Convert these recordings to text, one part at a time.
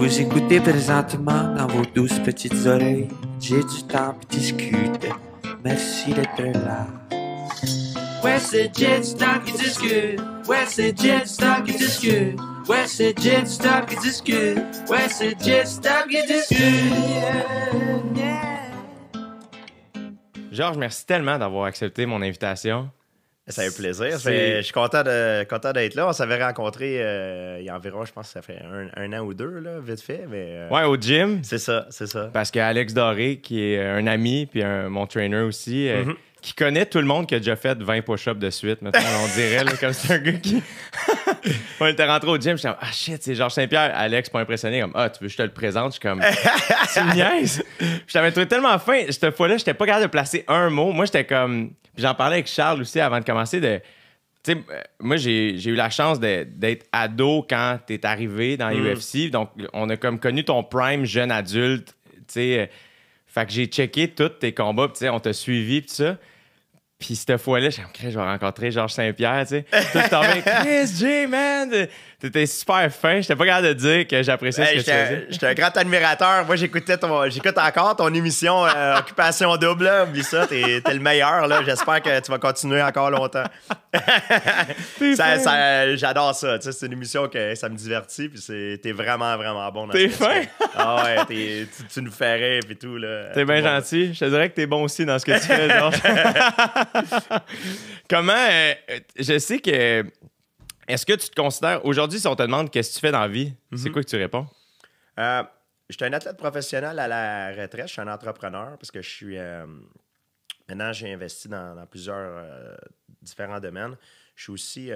Vous écoutez présentement dans vos douces petites oreilles. J'ai du temps pour discuter. Merci d'être là. Ouais, c'est Jet Stop qui discute. Ouais, c'est Jet Stop qui discute. Ouais, c'est Jet Stop qui discute. Ouais, c'est Jet Stop qui discute. Georges, merci tellement d'avoir accepté mon invitation. Ça fait plaisir. je suis content, de, content d'être là. On s'avait rencontré euh, il y a environ, je pense ça fait un, an ou deux, là, vite fait. Mais, euh, ouais, au gym. C'est ça, c'est ça. Parce qu'Alex Doré, qui est un ami, puis mon trainer aussi, euh, mm-hmm qui connaît tout le monde qui a déjà fait 20 push-ups de suite, maintenant, on dirait, comme c'est un gars qui. on était rentré au gym, j'étais comme, ah shit, c'est Georges Saint-Pierre. Alex, pas impressionné, comme, ah, tu veux que je te le présente? Je suis comme, C'est me niaises. Je trouvé tellement fin, cette fois-là, j'étais pas capable de placer un mot. Moi, j'étais comme, j'en parlais avec Charles aussi avant de commencer de. Tu sais, euh, moi, j'ai eu la chance d'être ado quand tu t'es arrivé dans mm. UFC. Donc, on a comme connu ton prime jeune adulte, tu sais. Euh, fait que j'ai checké tous tes combats, pis on t'a suivi, pis ça. Puis cette fois-là, j'ai je vais rencontrer Georges Saint-Pierre, tu sais. Tout le temps, Chris J, man! T'étais super fin. J'étais pas capable de dire que j'appréciais ce que tu faisais. J'étais un grand admirateur. Moi, j'écoutais ton, j'écoute encore ton émission euh, Occupation Double. Hein. ça, t'es, es le meilleur. Là. J'espère que tu vas continuer encore longtemps. j'adore ça. c'est une émission que ça me divertit. Puis c'est, t'es vraiment, vraiment bon. Dans t'es fin? ah ouais, tu, nous ferais, puis tout. Là, t'es bien gentil. Je te dirais que t'es bon aussi dans ce que tu fais. Comment. Euh, je sais que est-ce que tu te considères. Aujourd'hui, si on te demande qu'est-ce que tu fais dans la vie, c'est mhm. quoi que tu réponds? Euh, je suis un athlète professionnel à la retraite. Je suis un entrepreneur parce que je suis. Euh, maintenant, j'ai investi dans, plusieurs euh, différents domaines. Je suis aussi.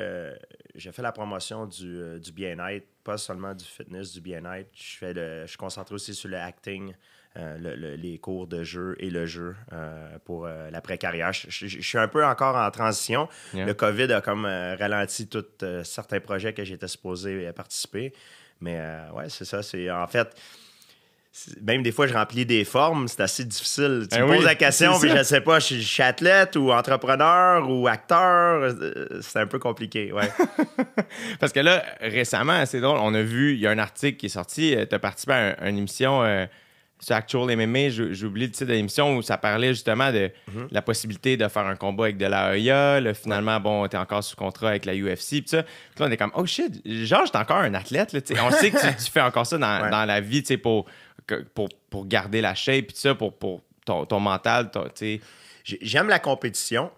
j'ai fait la promotion du, bien-être, pas seulement du fitness, du bien-être. Je, je suis concentré aussi sur le acting, euh, les cours de jeu et le jeu euh, pour euh, l'après-carrière. Je, suis un peu encore en transition. Le COVID a comme ralenti certains projets que j'étais supposé participer. Mais ouais, c'est ça. C'est en fait même des fois, je remplis des formes, c'est assez difficile. Tu ben me poses la question, mais je ne sais pas, je suis athlète ou entrepreneur ou acteur, c'est un peu compliqué, ouais. Parce que là, récemment, c'est drôle, on a vu, il y a un article qui est sorti, tu as participé à, une émission sur Actual MMA, j'oublie le titre de l'émission où ça parlait justement de mhm. la possibilité de faire un combat avec de la Là, finalement, bon, t'es encore sous contrat avec la UFC. Pis ça. on est comme, oh shit, genre, j'étais encore un athlète. Là, on sait que tu, fais encore ça dans, la vie pour, pour, pour garder la shape, pis ça, pour, pour ton, ton mental. J'aime la compétition,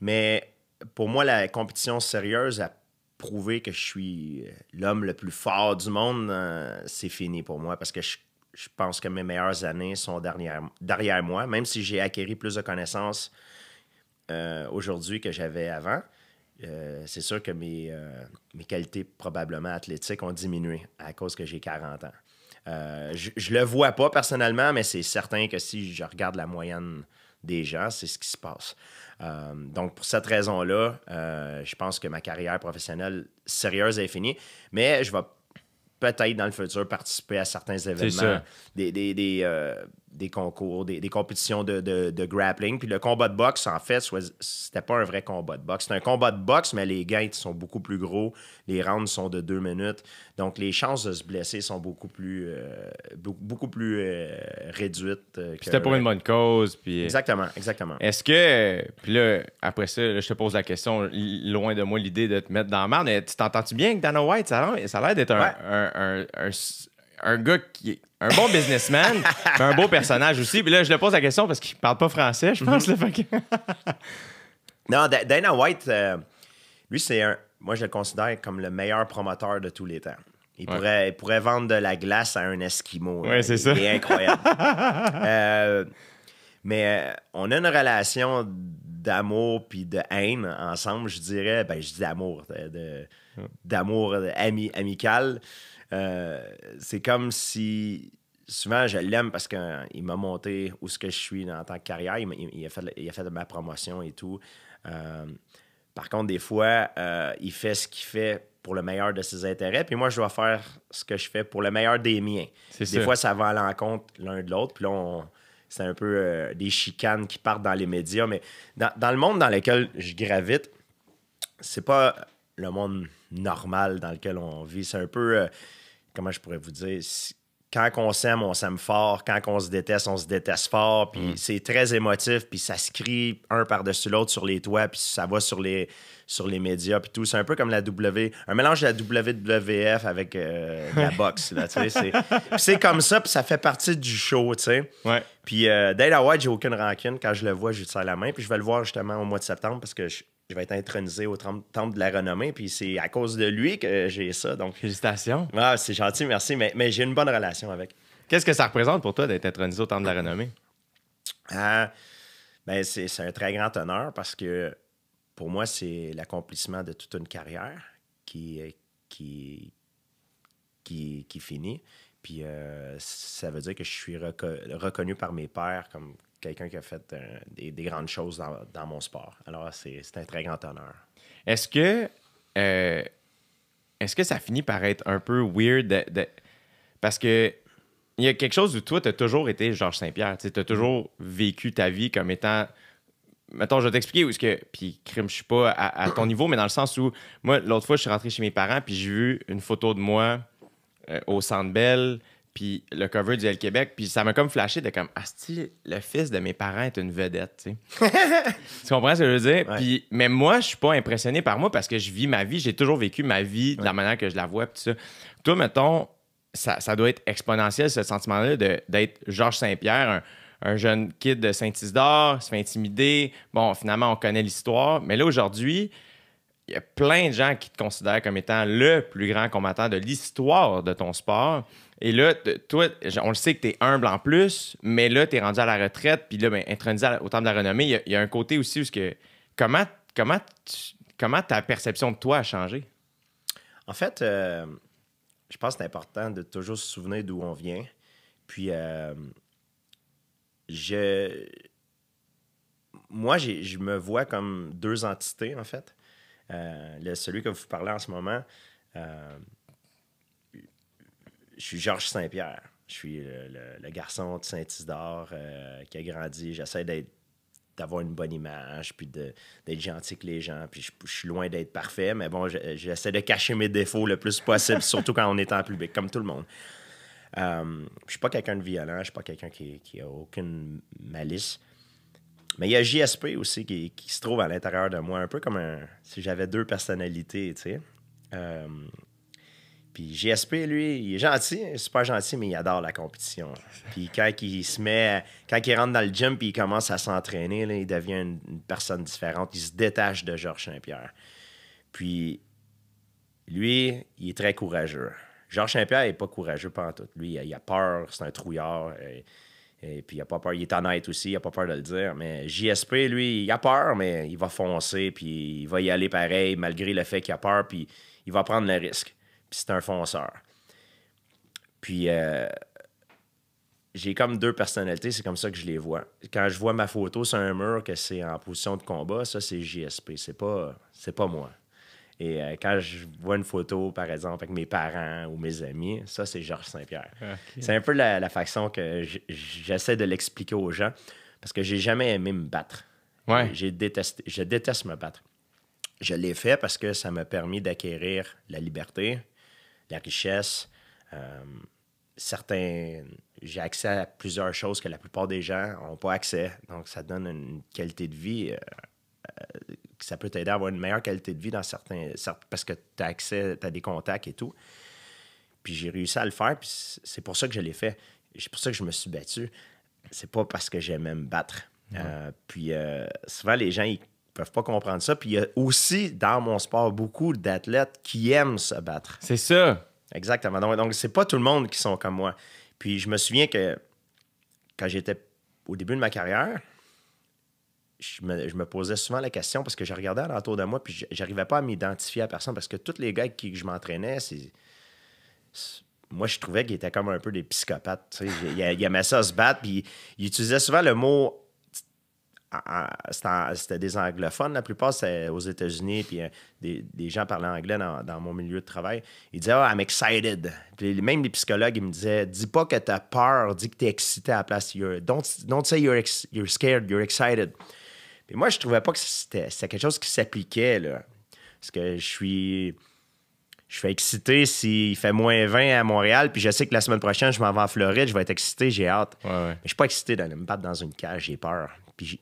mais pour moi, la compétition sérieuse, à prouver que je suis euh, l'homme le plus fort du monde, euh, c'est fini pour moi parce que je je pense que mes meilleures années sont derrière, derrière moi, même si j'ai acquéri plus de connaissances euh, aujourd'hui que j'avais avant. Euh, c'est sûr que mes, euh, mes, qualités probablement athlétiques ont diminué à cause que j'ai 40 ans. je, ne le vois pas personnellement, mais c'est certain que si je regarde la moyenne des gens, c'est ce qui se passe. donc, pour cette raison-là, je pense que ma carrière professionnelle sérieuse est finie, mais je vais peut-être dans le futur participer à certains événements, des, des, des, euh, des concours, des, compétitions de, grappling. Puis le combat de boxe, en fait, c'était pas un vrai combat de boxe. C'est un combat de boxe, mais les gains sont beaucoup plus gros. Les rounds sont de deux minutes. Donc les chances de se blesser sont beaucoup plus, euh, beaucoup plus euh, réduites. Euh, c'était pour une bonne cause. Puis... Exactement, exactement. Est-ce que, puis là, après ça, je te pose la question, loin de moi l'idée de te mettre dans la merde, mais tu t'entends-tu bien que Dana White? Ça a l'air d'être un un gars qui est un bon businessman, un beau personnage aussi. Puis là, je le pose la question parce qu'il parle pas français, je pense. le mhm. non, Dana White, euh, lui, c'est un. Moi, je le considère comme le meilleur promoteur de tous les temps. Il, pourrait, pourrait vendre de la glace à un Esquimau. Oui, c'est ça. C'est incroyable. Euh, mais euh, on a une relation d'amour puis de haine ensemble, je dirais. Ben, je dis d'amour, d'amour ami, amical. Euh, c'est comme si souvent, je l'aime parce qu'il m'a monté où ce que je suis en tant que carrière. Il, a, fait, de ma promotion et tout. Euh, par contre, des fois, euh, il fait ce qu'il fait pour le meilleur de ses intérêts, puis moi, je dois faire ce que je fais pour le meilleur des miens. Des fois, ça va à l'encontre l'un de l'autre, puis là, c'est un peu des chicanes qui partent dans les médias, mais dans, dans le monde dans lequel je gravite, c'est pas le monde normal dans lequel on vit. C'est un peu comment je pourrais vous dire, quand on s'aime, on s'aime fort. Quand on se déteste, on se déteste fort. Puis mm. c'est très émotif. Puis ça se crie un par-dessus l'autre sur les toits. Puis ça va sur les, sur les médias. Puis tout. C'est un peu comme la W. Un mélange de la WWF avec euh, la boxe. c'est comme ça. Puis ça fait partie du show. sais. Ouais. Puis euh, White, j'ai aucune rancune. Quand je le vois, je lui la main. Puis je vais le voir justement au mois de septembre parce que je, je vais être intronisé au temple de la renommée, puis c'est à cause de lui que j'ai ça. Donc... Félicitations. Ah, c'est gentil, merci, mais, j'ai une bonne relation avec. Qu'est-ce que ça représente pour toi d'être intronisé au temple de la renommée? Ah, ben c'est, un très grand honneur parce que pour moi, c'est l'accomplissement de toute une carrière qui, qui, qui, finit. Puis euh, ça veut dire que je suis reconnu par mes pères comme, quelqu'un qui a fait euh, des, grandes choses dans, mon sport. Alors, c'est un très grand honneur. Est-ce que, euh, est que ça finit par être un peu weird parce que il y a quelque chose où toi, tu as toujours été Georges Saint-Pierre. Tu as toujours vécu ta vie comme étant. Mettons, je vais t'expliquer où est-ce que. Puis, crime, je suis pas à, ton niveau, mais dans le sens où, moi, l'autre fois, je suis rentré chez mes parents, puis j'ai vu une photo de moi euh, au Centre Bell puis le cover du L Québec, puis ça m'a comme flashé de comme Asti, le fils de mes parents est une vedette, tu comprends ce que je veux dire? Puis, mais moi, je suis pas impressionné par moi parce que je vis ma vie, j'ai toujours vécu ma vie de la manière que je la vois, tout ça. Toi, mettons, ça, doit être exponentiel, ce sentiment-là d'être Georges Saint-Pierre, un, jeune kid de Saint-Isidore, se fait intimider. Bon, finalement, on connaît l'histoire, mais là, aujourd'hui, il y a plein de gens qui te considèrent comme étant le plus grand combattant de l'histoire de ton sport. Et là, toi, on le sait que tu es humble en plus, mais là, tu es rendu à la retraite, puis là, ben, intronisé au temps de la renommée, il y, a un côté aussi où que, comment, comment, comment ta perception de toi a changé? En fait, euh, je pense que c'est important de toujours se souvenir d'où on vient. Puis, euh, je. Moi, je me vois comme deux entités, en fait. Euh, le, celui que vous parlez en ce moment, je suis Georges Saint-Pierre. Je suis le, garçon de Saint-Isidore euh, qui a grandi. J'essaie d'avoir une bonne image, puis d'être gentil avec les gens. Puis je, suis loin d'être parfait, mais bon, j'essaie de cacher mes défauts le plus possible, surtout quand on est en public, comme tout le monde. Euh, je suis pas quelqu'un de violent, je suis pas quelqu'un qui, qui, a aucune malice. Mais il y a JSP aussi qui, se trouve à l'intérieur de moi, un peu comme si j'avais deux personnalités, tu sais. Euh, puis JSP, lui, il est gentil, hein, super gentil, mais il adore la compétition. Puis quand il se met, quand il rentre dans le gym puis il commence à s'entraîner, il devient une, personne différente. Il se détache de Georges Saint-Pierre. Puis lui, il est très courageux. Georges Saint-Pierre n'est pas courageux pendant tout. Lui, il a peur, c'est un trouillard. Et, puis il a pas peur, il est honnête aussi, il a pas peur de le dire. Mais JSP, lui, il a peur, mais il va foncer, puis il va y aller pareil, malgré le fait qu'il a peur, puis il va prendre le risque. Puis c'est un fonceur. Puis euh, j'ai comme deux personnalités, c'est comme ça que je les vois. Quand je vois ma photo sur un mur que c'est en position de combat, ça c'est JSP, c'est pas c'est pas moi. Et euh, quand je vois une photo, par exemple, avec mes parents ou mes amis, ça c'est Georges Saint-Pierre. Ah, c'est un peu la, façon que j'essaie de l'expliquer aux gens parce que j'ai jamais aimé me battre. Ouais. J'ai détesté, je déteste me battre. Je l'ai fait parce que ça m'a permis d'acquérir la liberté, la richesse. Euh, certains, j'ai accès à plusieurs choses que la plupart des gens n'ont pas accès. Donc, ça donne une qualité de vie. Euh, euh, ça peut t'aider à avoir une meilleure qualité de vie dans certains. parce que tu as accès, à des contacts et tout. Puis j'ai réussi à le faire, c'est pour ça que je l'ai fait. C'est pour ça que je me suis battu. C'est pas parce que j'aime me battre. puis souvent, les gens, ils peuvent pas comprendre ça. Puis il y a aussi, dans mon sport, beaucoup d'athlètes qui aiment se battre. C'est ça. Exactement. Donc, c'est pas tout le monde qui sont comme moi. Puis je me souviens que quand j'étais au début de ma carrière, je me, posais souvent la question parce que je regardais autour de moi puis j'arrivais pas à m'identifier à personne parce que tous les gars avec qui je m'entraînais, c'est moi, je trouvais qu'ils étaient comme un peu des psychopathes. Ils il aimaient ça se battre. Puis ils utilisaient souvent le mot c'était des anglophones. La plupart, c'est aux États-Unis, puis euh, des, gens parlant anglais dans, mon milieu de travail. Ils disaient ah, I'm excited. Puis même les psychologues, ils me disaient Dis pas que t'as peur, dis que t'es excité à la place. don't, say you're, you're, scared, you're excited. Puis moi, je trouvais pas que c'était quelque chose qui s'appliquait, là. Parce que je suis. Je suis excité s'il fait moins 20 à Montréal, puis je sais que la semaine prochaine, je m'en vais en Floride, je vais être excité, j'ai hâte. Mais je suis pas excité d'aller me battre dans une cage, j'ai peur. Puis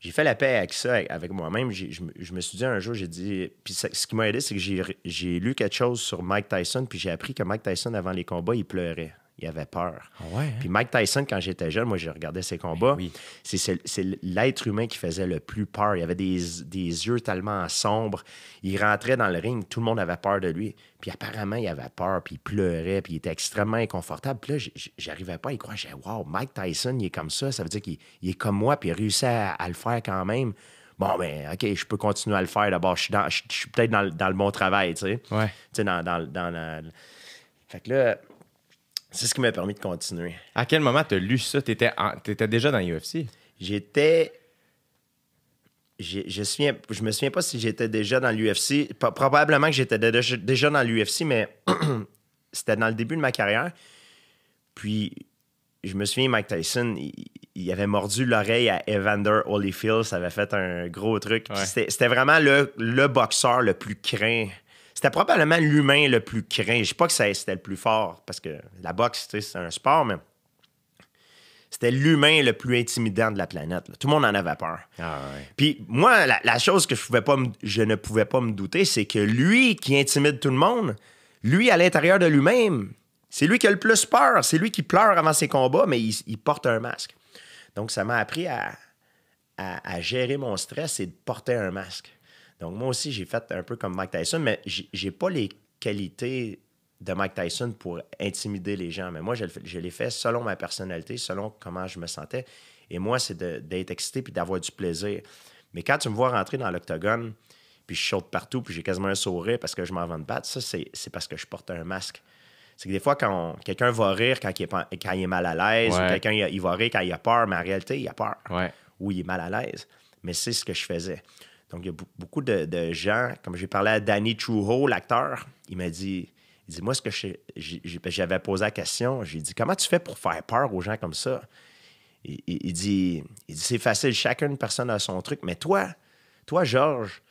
j'ai fait la paix avec ça, avec moi-même. Je, me suis dit un jour, j'ai dit. Puis ce qui m'a aidé, c'est que j'ai lu quelque chose sur Mike Tyson, puis j'ai appris que Mike Tyson, avant les combats, il pleurait il avait peur. Ah hein? Puis Mike Tyson, quand j'étais jeune, moi, je regardais ses ben combats. C'est l'être humain qui faisait le plus peur. Il avait des, des, yeux tellement sombres. Il rentrait dans le ring, tout le monde avait peur de lui. Puis apparemment, il avait peur, puis il pleurait, puis il était extrêmement inconfortable. Puis là, j'arrivais pas à y croire. J'ai wow, Mike Tyson, il est comme ça. Ça veut dire qu'il est comme moi, puis il réussit à, le faire quand même bon, ben, OK, je peux continuer à le faire. D'abord, je suis, suis peut-être dans, le bon travail, tu sais. Tu dans, dans, Fait que là, c'est ce qui m'a permis de continuer. À quel moment tu as lu ça? T'étais, déjà dans l'UFC? J'étais. Je, souviens... je me souviens pas si j'étais déjà dans l'UFC. Probablement que j'étais déjà dans l'UFC, mais c'était dans le début de ma carrière. Puis, je me souviens, Mike Tyson, il, avait mordu l'oreille à Evander Holyfield. Ça avait fait un gros truc. C'était... vraiment le... le, boxeur le plus craint c'était probablement l'humain le plus craint. Je sais pas que c'était le plus fort, parce que la boxe, c'est un sport, mais c'était l'humain le plus intimidant de la planète. Tout le monde en avait peur. Ah, Puis moi, la, chose que je, pouvais pas je ne pouvais pas me douter, c'est que lui qui intimide tout le monde, lui à l'intérieur de lui-même, c'est lui qui a le plus peur. C'est lui qui pleure avant ses combats, mais il, porte un masque. Donc ça m'a appris à, gérer mon stress et de porter un masque. Donc, moi aussi, j'ai fait un peu comme Mike Tyson, mais j'ai pas les qualités de Mike Tyson pour intimider les gens. Mais moi, je, l'ai fait selon ma personnalité, selon comment je me sentais. Et moi, c'est d'être excité puis d'avoir du plaisir. Mais quand tu me vois rentrer dans l'octogone, puis je saute partout, puis j'ai quasiment un sourire parce que je m'en vends de battre, ça, c'est parce que je porte un masque. C'est que des fois, quand quelqu'un va rire quand il est, mal à l'aise, ou quelqu'un il, va rire quand il a peur, mais en réalité, il a peur. Ou il est mal à l'aise. Mais c'est ce que je faisais. Donc, il y a beaucoup de, gens, comme j'ai parlé à Danny Trujo, l'acteur, il m'a dit, il dit, moi, ce que ben, j'avais posé la question, j'ai dit, comment tu fais pour faire peur aux gens comme ça? Il, dit, c'est facile, chacune personne a son truc, mais toi, toi, Georges,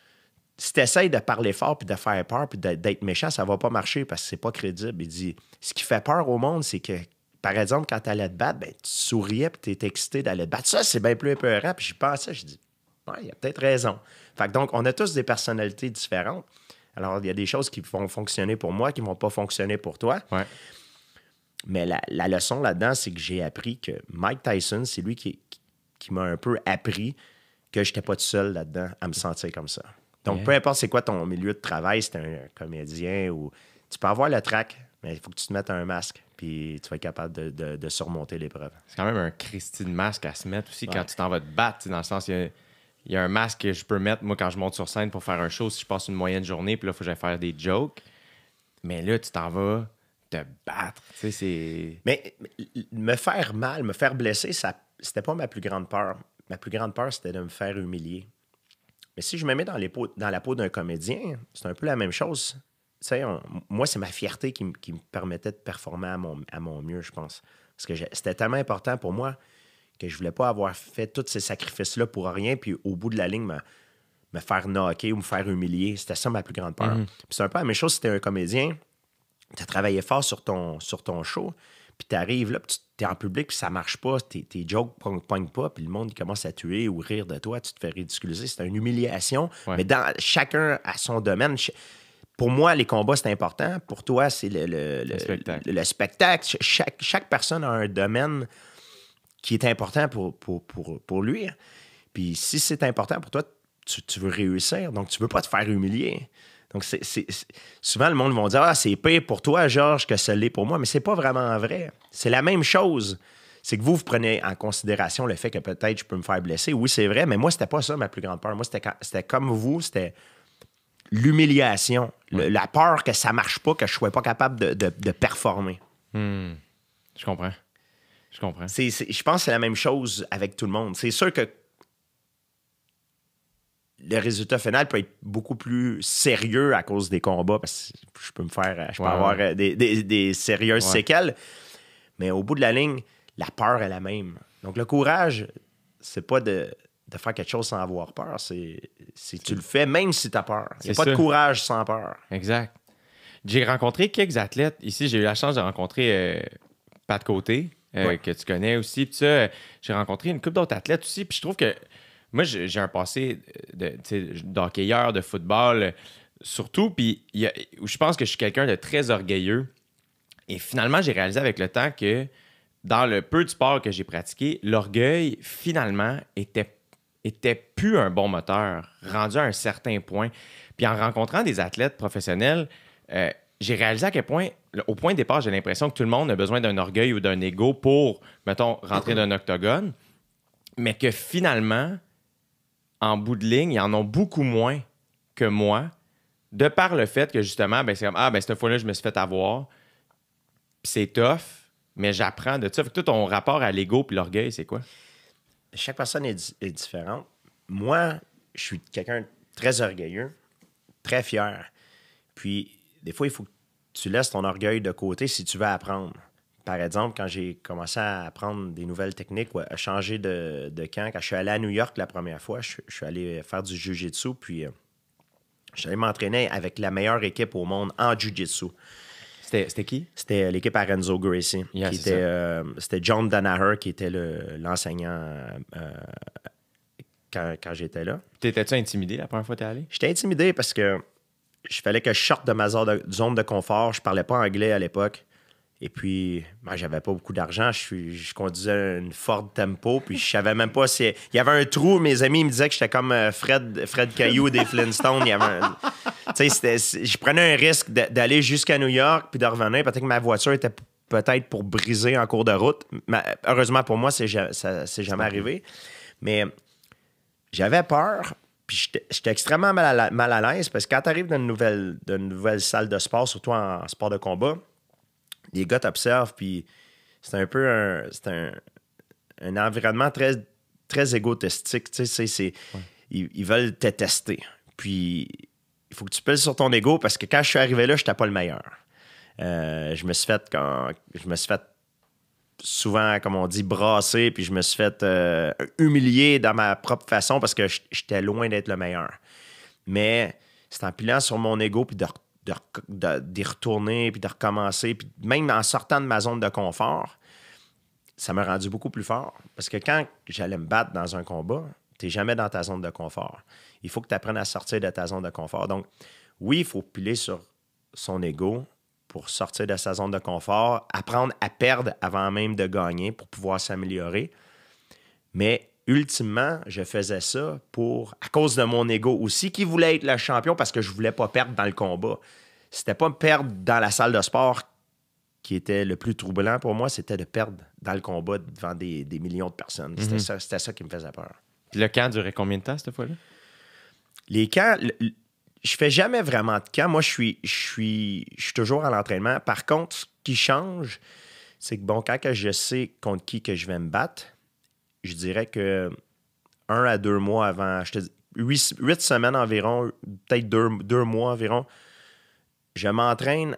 si tu essaies de parler fort, puis de faire peur, puis d'être méchant, ça va pas marcher parce que c'est pas crédible. Il dit, ce qui fait peur au monde, c'est que par exemple, quand tu allais te battre, ben, tu souriais puis tu étais excité d'aller te battre. Ça, c'est bien plus épeurant. Puis j'y pensais, je dis, ouais, il a peut-être raison donc, on a tous des personnalités différentes. Alors, il y a des choses qui vont fonctionner pour moi, qui ne vont pas fonctionner pour toi. Mais la, leçon là-dedans, c'est que j'ai appris que Mike Tyson, c'est lui qui, qui, m'a un peu appris que je n'étais pas tout seul là-dedans à me sentir comme ça. Donc, peu importe c'est quoi ton milieu de travail, si tu un comédien ou. Tu peux avoir le track, mais il faut que tu te mettes un masque, puis tu vas être capable de, surmonter l'épreuve. C'est quand même un christine de masque à se mettre aussi quand tu t'en vas te battre, dans le sens. y a il y a un masque que je peux mettre, moi, quand je monte sur scène pour faire un show, si je passe une moyenne journée, puis là, il faut que j'aille faire des jokes. Mais là, tu t'en vas te battre. Tu sais, c'est. Mais me faire mal, me faire blesser, ça, c'était pas ma plus grande peur. Ma plus grande peur, c'était de me faire humilier. Mais si je me mets dans, les dans la peau d'un comédien, c'est un peu la même chose. Tu sais, moi, c'est ma fierté qui, me permettait de performer à mon, à mon mieux, je pense. Parce que c'était tellement important pour moi que je voulais pas avoir fait tous ces sacrifices-là pour rien, puis au bout de la ligne, me, faire knocker ou me faire humilier. C'était ça ma plus grande peur. Mhm. c'est un peu la même chose si tu un comédien, tu as travaillé fort sur ton, sur ton show, puis tu arrives là, puis tu es en public, puis ça marche pas, tes, jokes ne pognent pas, puis le monde commence à tuer ou rire de toi, tu te fais ridiculiser. C'est une humiliation. Mais dans, chacun a son domaine. pour moi, les combats, c'est important. Pour toi, c'est le, spectacle. Chaque, chaque, personne a un domaine qui est important pour, pour, lui. Puis si c'est important pour toi, tu, veux réussir, donc tu veux pas te faire humilier. Donc, c'est, souvent, le monde va dire Ah, c'est pire pour toi, Georges, que ce l'est pour moi. Mais c'est pas vraiment vrai. C'est la même chose. C'est que vous, vous prenez en considération le fait que peut-être je peux me faire blesser. Oui, c'est vrai, mais moi, c'était pas ça ma plus grande peur. Moi, c'était, comme vous, c'était l'humiliation, la peur que ça marche pas, que je sois pas capable de, performer. Hmm. Je comprends. Je comprends. je pense que c'est la même chose avec tout le monde. C'est sûr que le résultat final peut être beaucoup plus sérieux à cause des combats parce que je peux me faire, avoir Des, sérieuses séquelles. Mais au bout de la ligne, la peur est la même. Donc le courage, c'est pas de, faire quelque chose sans avoir peur. C'est tu le fais même si tu as peur. Il pas de courage sans peur. Exact. J'ai rencontré quelques athlètes. Ici, j'ai eu la chance de rencontrer pas euh, Pat Côté, euh, que tu connais aussi. Puis ça, euh, j'ai rencontré une couple d'autres athlètes aussi. Puis je trouve que moi, j'ai un passé euh, d'hockeyeur, de, football, surtout. Puis je pense que je suis quelqu'un de très orgueilleux. Et finalement, j'ai réalisé avec le temps que dans le peu de sport que j'ai pratiqué, l'orgueil, finalement, était, était plus un bon moteur, rendu à un certain point. Puis en rencontrant des athlètes professionnels, j'ai réalisé à quel point, au point de départ, j'ai l'impression que tout le monde a besoin d'un orgueil ou d'un ego pour, mettons, rentrer dans un octogone, mais que finalement, en bout de ligne, ils en ont beaucoup moins que moi, de par le fait que justement, ben, c'est comme Ah, ben cette fois-là, je me suis fait avoir, c'est tough, mais j'apprends de ça. tout ton rapport à l'ego puis l'orgueil, c'est quoi? Chaque personne est, différente. Moi, je suis quelqu'un très orgueilleux, très fier. Puis des fois, il faut que tu laisses ton orgueil de côté si tu veux apprendre. Par exemple, quand j'ai commencé à apprendre des nouvelles techniques, ou à changer de, de, camp, quand je suis allé à New York la première fois, je, suis allé faire du jiu-jitsu, puis euh, je suis allé m'entraîner avec la meilleure équipe au monde en jiu-jitsu. C'était qui? C'était l'équipe Renzo Gracie. Euh, c'était John Danaher qui était l'enseignant euh, quand, quand j'étais là. T'étais-tu intimidé la première fois que t'es allé? J'étais intimidé parce que je fallait que je sorte de ma zone de confort. Je parlais pas anglais à l'époque. Et puis, moi, ben, j'avais pas beaucoup d'argent. Je, conduisais une Ford Tempo, puis je savais même pas si. Il y avait un trou. Mes amis me disaient que j'étais comme euh, Fred, Fred Caillou des Flintstones. Il y je prenais un risque d'aller jusqu'à New York, puis de revenir. Peut-être que ma voiture était peut-être pour briser en cours de route. Mais heureusement pour moi, c'est, ça s'est jamais arrivé. Mais j'avais peur, puis j'étais extrêmement mal à, l'aise parce que quand tu arrives dans une nouvelle, salle de sport, surtout en, sport de combat, les gars t'observent, puis c'est un peu un, un, un, environnement très, très égotistique. Tu sais, c'est, ils, veulent te tester. Puis il faut que tu pèses sur ton ego parce que quand je suis arrivé là, je n'étais pas le meilleur. Euh, je me suis fait quand je me suis fait souvent, comme on dit, brassé, puis je me suis fait euh, humilier dans ma propre façon parce que j'étais loin d'être le meilleur. Mais c'est en pilant sur mon ego, puis d'y de, retourner, puis de recommencer, puis même en sortant de ma zone de confort, ça m'a rendu beaucoup plus fort. Parce que quand j'allais me battre dans un combat, tu jamais dans ta zone de confort. Il faut que tu apprennes à sortir de ta zone de confort. Donc, oui, il faut piler sur son ego, pour sortir de sa zone de confort, apprendre à perdre avant même de gagner pour pouvoir s'améliorer. Mais ultimement, je faisais ça pour à cause de mon ego aussi qui voulait être le champion parce que je voulais pas perdre dans le combat. C'était pas perdre dans la salle de sport qui était le plus troublant pour moi, c'était de perdre dans le combat devant des, millions de personnes. Mhm. C'était ça, qui me faisait peur. le camp durait combien de temps cette fois-là? Les camps, je fais jamais vraiment de camp. Moi, je suis, je suis, je suis toujours à l'entraînement. Par contre, ce qui change, c'est que bon, quand je sais contre qui que je vais me battre, je dirais que un à deux mois avant, je huit, semaines environ, peut-être deux, mois environ, je m'entraîne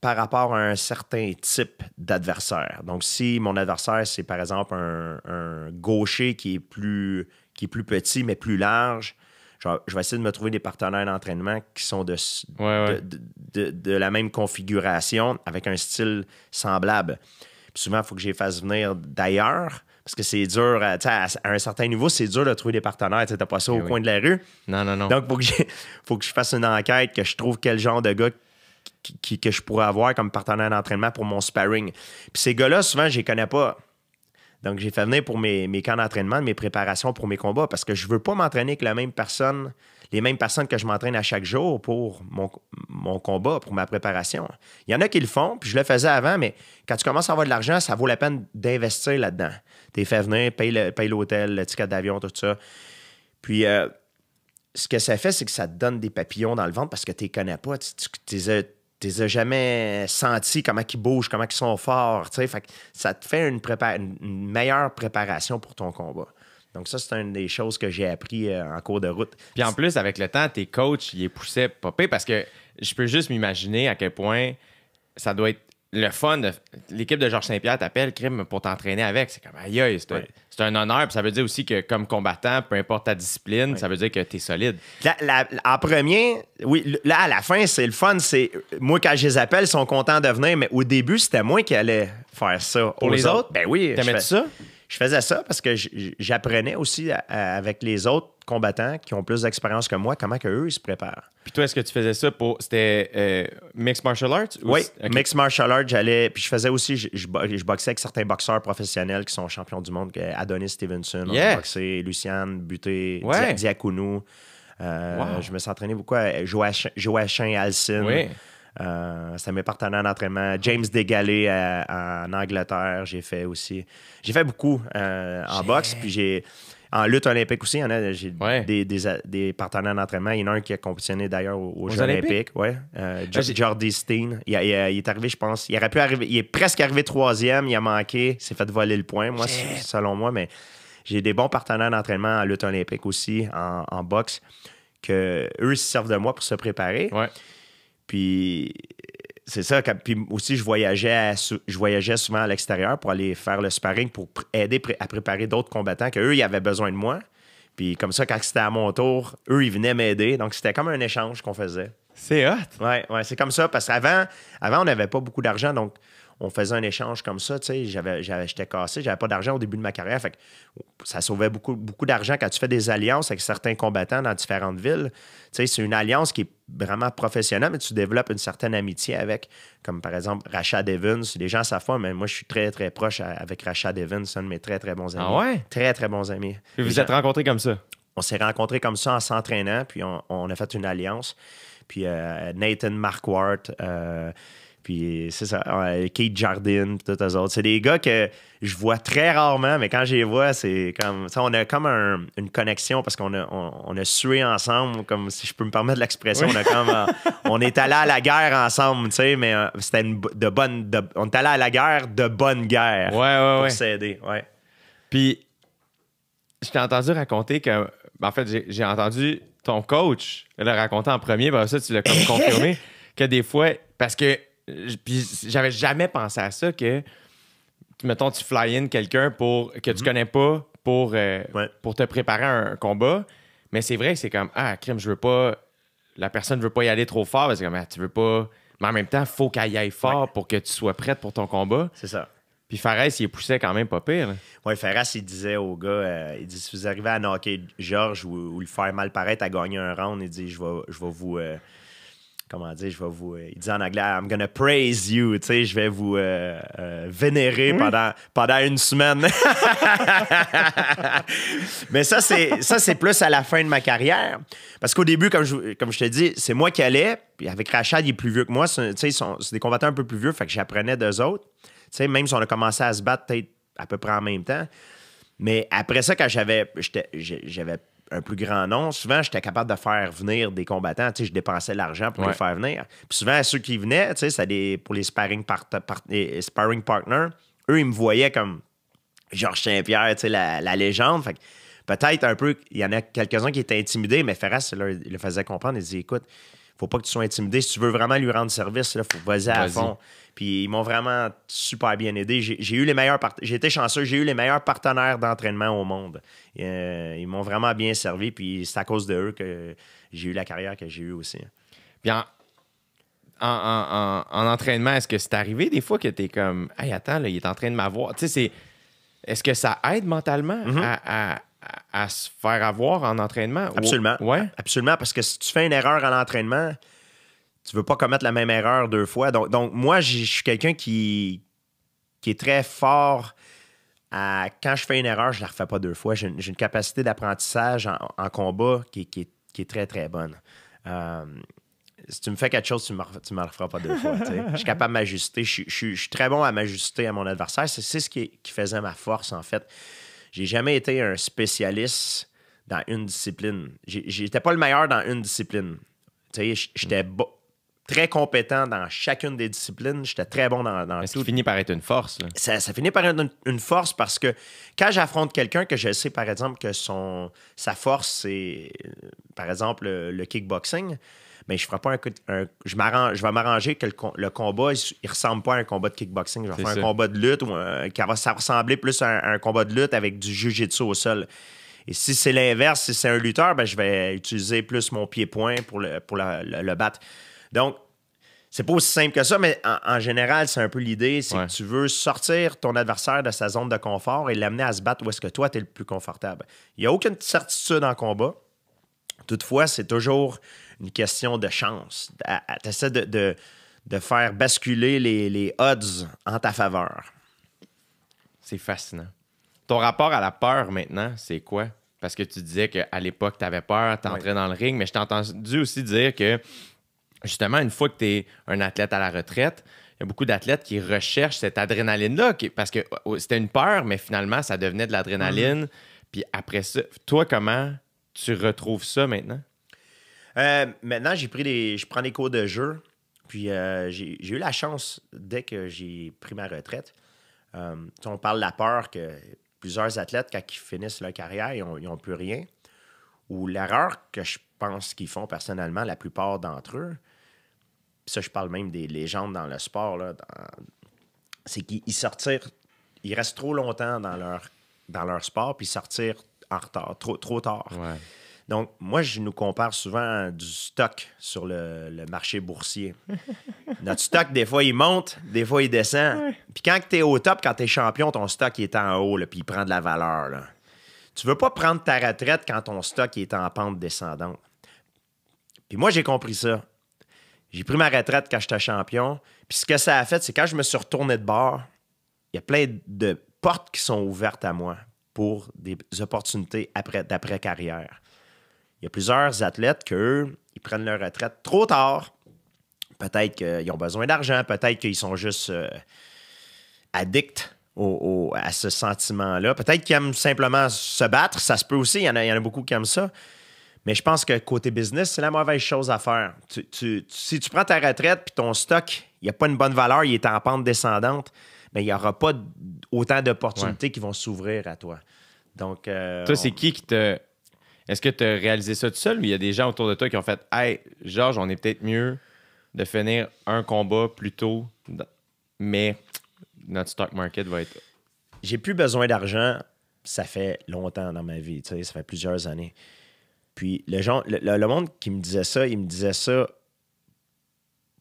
par rapport à un certain type d'adversaire. Donc, si mon adversaire, c'est par exemple un, un, gaucher qui est, plus, qui est plus petit mais plus large, je vais essayer de me trouver des partenaires d'entraînement qui sont de, De, la même configuration avec un style semblable. souvent, il faut que je les fasse venir d'ailleurs. Parce que c'est dur, euh, à, un certain niveau, c'est dur de trouver des partenaires. Tu n'as pas ça eh au coin de la rue. Non, non, non. Donc, il faut que je fasse une enquête, que je trouve quel genre de gars que je pourrais avoir comme partenaire d'entraînement pour mon sparring. Puis ces gars-là, souvent, je les connais pas. Donc, j'ai fait venir pour mes, camps d'entraînement, mes préparations pour mes combats parce que je veux pas m'entraîner avec la même personne, les mêmes personnes que je m'entraîne à chaque jour pour mon, combat, pour ma préparation. Il y en a qui le font, puis je le faisais avant, mais quand tu commences à avoir de l'argent, ça vaut la peine d'investir là-dedans. T'es fait venir, paye, l'hôtel, le ticket d'avion, tout ça. Puis, euh, ce que ça fait, c'est que ça te donne des papillons dans le ventre parce que tu connais pas. Tu, disais tu les as jamais senti comment ils bougent, comment ils sont forts. ça te fait une, meilleure préparation pour ton combat. Donc, ça, c'est une des choses que j'ai appris euh, en cours de route. Puis en plus, avec le temps, tes coachs, ils les poussaient popper parce que je peux juste m'imaginer à quel point ça doit être le fun l'équipe de Georges Saint-Pierre t'appelle crime pour t'entraîner avec. C'est comme aïe, c'est, un honneur. ça veut dire aussi que comme combattant, peu importe ta discipline, ça veut dire que tu es solide. en premier, oui, là à la fin, c'est le fun. C'est moi quand je les appelle, ils sont contents de venir, mais au début, c'était moi qui allais faire ça. Pour les autres? Ben oui. taimais ça? Je faisais ça parce que j'apprenais aussi avec les autres combattants qui ont plus d'expérience que moi, comment que eux ils se préparent. Puis toi, est-ce que tu faisais ça pour c'était euh, mixed martial arts Oui, mixed martial arts, j'allais puis je faisais aussi je, boxais avec certains boxeurs professionnels qui sont champions du monde, euh, Adonis Stevenson, boxé, Luciane Buté, ouais. Euh, je me suis entraîné beaucoup à Joachim, Joachim Alcine. Oui. c'était mes partenaires d'entraînement. James Dégalé en Angleterre, j'ai fait aussi. J'ai fait beaucoup en boxe. Puis j'ai, en lutte olympique aussi, a, j'ai des, partenaires d'entraînement. Il y en a un qui a compétitionné d'ailleurs aux, Jeux olympiques. ouais. Euh, ben, Jordi Steen, il, est arrivé, je pense. Il aurait pu arriver, est presque arrivé troisième, il a manqué, s'est fait voler le point, moi, selon moi, mais j'ai des bons partenaires d'entraînement en lutte olympique aussi, en, boxe, que eux se servent de moi pour se préparer. Ouais. Puis c'est ça. puis aussi, je voyageais, je voyageais souvent à l'extérieur pour aller faire le sparring pour aider à préparer d'autres combattants qu'eux, ils avaient besoin de moi. Puis comme ça, quand c'était à mon tour, eux, ils venaient m'aider. Donc, c'était comme un échange qu'on faisait. C'est hot. Ouais, ouais c'est comme ça. Parce qu'avant, avant, on n'avait pas beaucoup d'argent. Donc, on faisait un échange comme ça. J'avais, j'étais cassé, j'avais pas d'argent au début de ma carrière. Fait ça sauvait beaucoup, beaucoup d'argent quand tu fais des alliances avec certains combattants dans différentes villes. c'est une alliance qui est vraiment professionnelle, mais tu développes une certaine amitié avec, comme par exemple racha Evans. Les gens savent pas, mais moi, je suis très, très proche avec racha Evans, un de mes très, très bons ah amis. Ah Très, très bons amis. vous vous êtes rencontrés comme ça? On s'est rencontrés comme ça en s'entraînant, puis on, a fait une alliance. Puis euh, Nathan Marquardt, euh, puis c'est ça, Kate Jardine, tout tous autres. C'est des gars que je vois très rarement, mais quand je les vois, c'est comme. Ça, on a comme une connexion parce qu'on a, on, a sué ensemble, comme si je peux me permettre l'expression. On a comme. Euh, on est allé à la guerre ensemble, tu sais, mais euh, c'était de bonne. on est allé à la guerre de bonne guerre. Ouais, ouais, pour s'aider, ouais. Puis, je t'ai entendu raconter que. Ben, en fait, j'ai entendu ton coach le raconter en premier, pour ben, ça, tu l'as comme confirmé, que des fois, parce que puis j'avais jamais pensé à ça que, mettons, tu fly in quelqu'un pour que tu mhm. connais pas pour, euh, pour te préparer à un combat. Mais c'est vrai, que c'est comme, ah, crime, je veux pas. La personne veut pas y aller trop fort. parce comme, tu veux pas. Mais en même temps, faut qu'elle y aille fort pour que tu sois prête pour ton combat. C'est ça. Puis Fares, il poussait quand même pas pire. Oui, Fares, il disait au gars, euh, il dit si vous arrivez à knocker Georges ou, le faire mal paraître à gagner un round, il dit je vais, je vais vous. Euh, comment dire, je vais vous. Euh, il dit en anglais, I'm gonna praise you, tu sais, je vais vous euh, euh, vénérer pendant, pendant une semaine. Mais ça, c'est, ça, c'est plus à la fin de ma carrière. Parce qu'au début, comme je, comme je te dis, c'est moi qui allais, puis avec Rachad, il est plus vieux que moi, Tu sais, c'est des combattants un peu plus vieux, fait que j'apprenais d'eux autres. Tu sais, même si on a commencé à se battre peut-être à peu près en même temps. Mais après ça, quand j'avais, j'avais un plus grand nom, souvent, j'étais capable de faire venir des combattants. je dépensais l'argent pour les faire venir. Puis souvent, ceux qui venaient, tu ça pour les sparring, partners, eux, ils me voyaient comme Georges Saint-Pierre, la, légende. peut-être un peu, il y en a quelques-uns qui étaient intimidés, mais Ferras le faisait comprendre. Il disait écoute, faut pas que tu sois intimidé. Si tu veux vraiment lui rendre service, faut vas-y à fond. Puis ils m'ont vraiment super bien aidé. J'ai eu les meilleurs j'ai été chanceux, j'ai eu les meilleurs partenaires d'entraînement au monde. Euh, ils m'ont vraiment bien servi. Puis c'est à cause de eux que j'ai eu la carrière que j'ai eue aussi. Puis en, entraînement, est-ce que c'est arrivé des fois que tu es comme Hey, attends, il est en train de m'avoir. Tu sais, c'est. Est-ce que ça aide mentalement mhm. à, se faire avoir en entraînement. Absolument. Ouais. Absolument, parce que si tu fais une erreur à l'entraînement, tu veux pas commettre la même erreur deux fois. Donc, donc moi, je suis quelqu'un qui, qui est très fort à, quand je fais une erreur, je la refais pas deux fois. J'ai une, capacité d'apprentissage en, combat qui, est très, très bonne. Euh, si tu me fais quelque chose, tu ne me, me, referas pas deux fois. je suis capable de m'ajuster. Je, suis très bon à m'ajuster à mon adversaire. C'est ce qui, faisait ma force, en fait. J'ai jamais été un spécialiste dans une discipline. J'étais pas le meilleur dans une discipline. Tu sais, J'étais mm très compétent dans chacune des disciplines. J'étais très bon dans, dans tout. Ça finit par être une force. Ça, finit par être une, force parce que quand j'affronte quelqu'un que je sais, par exemple, que son, sa force, c'est, euh, par exemple, le, kickboxing, mais ben, je ferai pas un, je m'arrange je vais m'arranger que le, combat il, ressemble pas à un combat de kickboxing je vais faire un combat de lutte ou qui va ça ressembler plus à un, combat de lutte avec du jujitsu au sol et si c'est l'inverse si c'est un lutteur ben, je vais utiliser plus mon pied point pour le pour le battre donc, c'est pas aussi simple que ça, mais en, général, c'est un peu l'idée, c'est que tu veux sortir ton adversaire de sa zone de confort et l'amener à se battre où est-ce que toi, tu es le plus confortable. Il n'y a aucune certitude en combat. Toutefois, c'est toujours une question de chance. Tu essaies de, de, faire basculer les, odds en ta faveur. C'est fascinant. Ton rapport à la peur maintenant, c'est quoi? Parce que tu disais qu'à l'époque, tu avais peur, tu entrais dans le ring, mais je t'ai entendu aussi dire que justement, une fois que tu es un athlète à la retraite, il y a beaucoup d'athlètes qui recherchent cette adrénaline-là, parce que oh, oh, c'était une peur, mais finalement, ça devenait de l'adrénaline. Puis après ça, toi, comment tu retrouves ça maintenant? Euh, maintenant, j'ai pris des, je prends des cours de jeu. Puis euh, j'ai eu la chance, dès que j'ai pris ma retraite, euh, on parle de la peur que plusieurs athlètes, quand ils finissent leur carrière, ils n'ont plus rien. Ou l'erreur que je pense qu'ils font personnellement, la plupart d'entre eux, ça, je parle même des légendes dans le sport, c'est qu'ils sortirent, ils restent trop longtemps dans leur, dans leur sport, puis sortir en retard, trop, trop tard. Donc, moi, je nous compare souvent du stock sur le, marché boursier. Notre stock, des fois, il monte, des fois, il descend. Puis quand tu es au top, quand tu es champion, ton stock est en haut, puis il prend de la valeur. Là. Tu veux pas prendre ta retraite quand ton stock est en pente descendante. Puis moi, j'ai compris ça. J'ai pris ma retraite quand j'étais champion. Puis ce que ça a fait, c'est quand je me suis retourné de bord, il y a plein de portes qui sont ouvertes à moi pour des opportunités d'après-carrière. Il y a plusieurs athlètes qu'eux, ils prennent leur retraite trop tard. Peut-être qu'ils ont besoin d'argent, peut-être qu'ils sont juste euh, addicts à ce sentiment-là. Peut-être qu'ils aiment simplement se battre, ça se peut aussi, il y en a beaucoup qui aiment ça. Mais je pense que côté business, c'est la mauvaise chose à faire. si tu prends ta retraite puis ton stock, il n'y a pas une bonne valeur, il est en pente descendante, mais il n'y aura pas autant d'opportunités qui vont s'ouvrir à toi. Donc. Euh, toi, c'est qui qui te. Est-ce que tu as réalisé ça tout seul ou il y a des gens autour de toi qui ont fait Hey, Georges, on est peut-être mieux de finir un combat plus tôt, mais notre stock market va être. J'ai plus besoin d'argent, ça fait longtemps dans ma vie, ça fait plusieurs années. Puis le, le, monde qui me disait ça, il me disait ça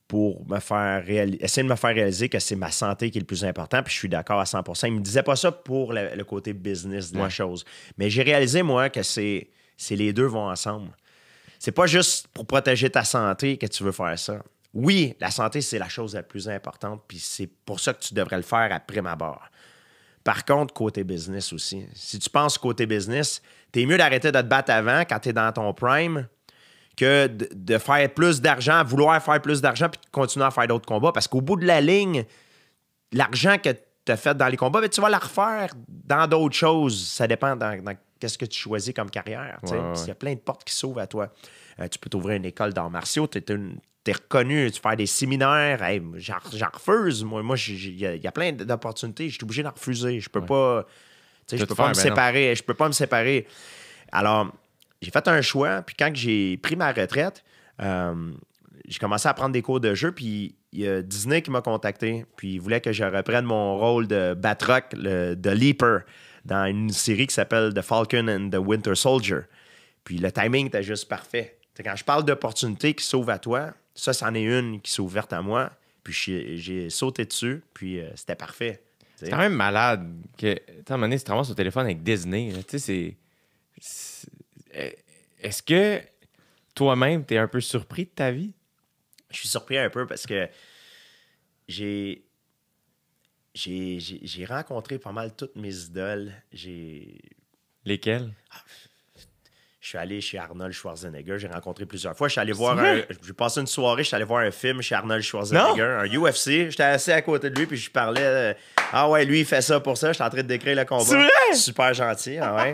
pour me faire essayer de me faire réaliser que c'est ma santé qui est le plus important, puis je suis d'accord à 100 Il me disait pas ça pour le, côté business de la chose. Mais j'ai réalisé, moi, que c'est les deux vont ensemble. C'est pas juste pour protéger ta santé que tu veux faire ça. Oui, la santé, c'est la chose la plus importante, puis c'est pour ça que tu devrais le faire après ma barre. Par contre, côté business aussi. Si tu penses côté business, t'es mieux d'arrêter de te battre avant quand t'es dans ton prime que de, faire plus d'argent, vouloir faire plus d'argent puis de continuer à faire d'autres combats. Parce qu'au bout de la ligne, l'argent que tu as fait dans les combats, ben, tu vas la refaire dans d'autres choses. Ça dépend dans, qu'est-ce que tu choisis comme carrière. Il y a plein de portes qui s'ouvrent à toi. Euh, tu peux t'ouvrir une école d'arts martiaux. Tu es, t'es reconnu, tu fais des séminaires, j'en refuse. Moi, moi il y, a plein d'opportunités, je suis obligé d'en refuser. Je peux pas. Je peux pas me séparer. Je peux pas me séparer. Alors, j'ai fait un choix, puis quand j'ai pris ma retraite, euh, j'ai commencé à prendre des cours de jeu, puis il y a Disney qui m'a contacté, puis il voulait que je reprenne mon rôle de Batroc, de Leaper, dans une série qui s'appelle The Falcon and the Winter Soldier. Puis le timing était juste parfait. quand je parle d'opportunités qui s'ouvrent à toi, ça, c'en est une qui s'est ouverte à moi. Puis j'ai sauté dessus, puis euh, c'était parfait. C'est quand même malade que, à un moment donné, sur au téléphone avec Disney. Tu sais, c'est. Est-ce que toi-même, tu es un peu surpris de ta vie? Je suis surpris un peu parce que j'ai. J'ai rencontré pas mal toutes mes idoles. J'ai. Lesquelles? Ah, je suis allé chez Arnold Schwarzenegger, j'ai rencontré plusieurs fois. Je suis allé voir un. J'ai passé une soirée, je suis allé voir un film chez Arnold Schwarzenegger, un UFC. J'étais assis à côté de lui, puis je parlais. Euh, ah ouais, lui, il fait ça pour ça. Je suis en train de décrire le combat. Super gentil, ah ouais.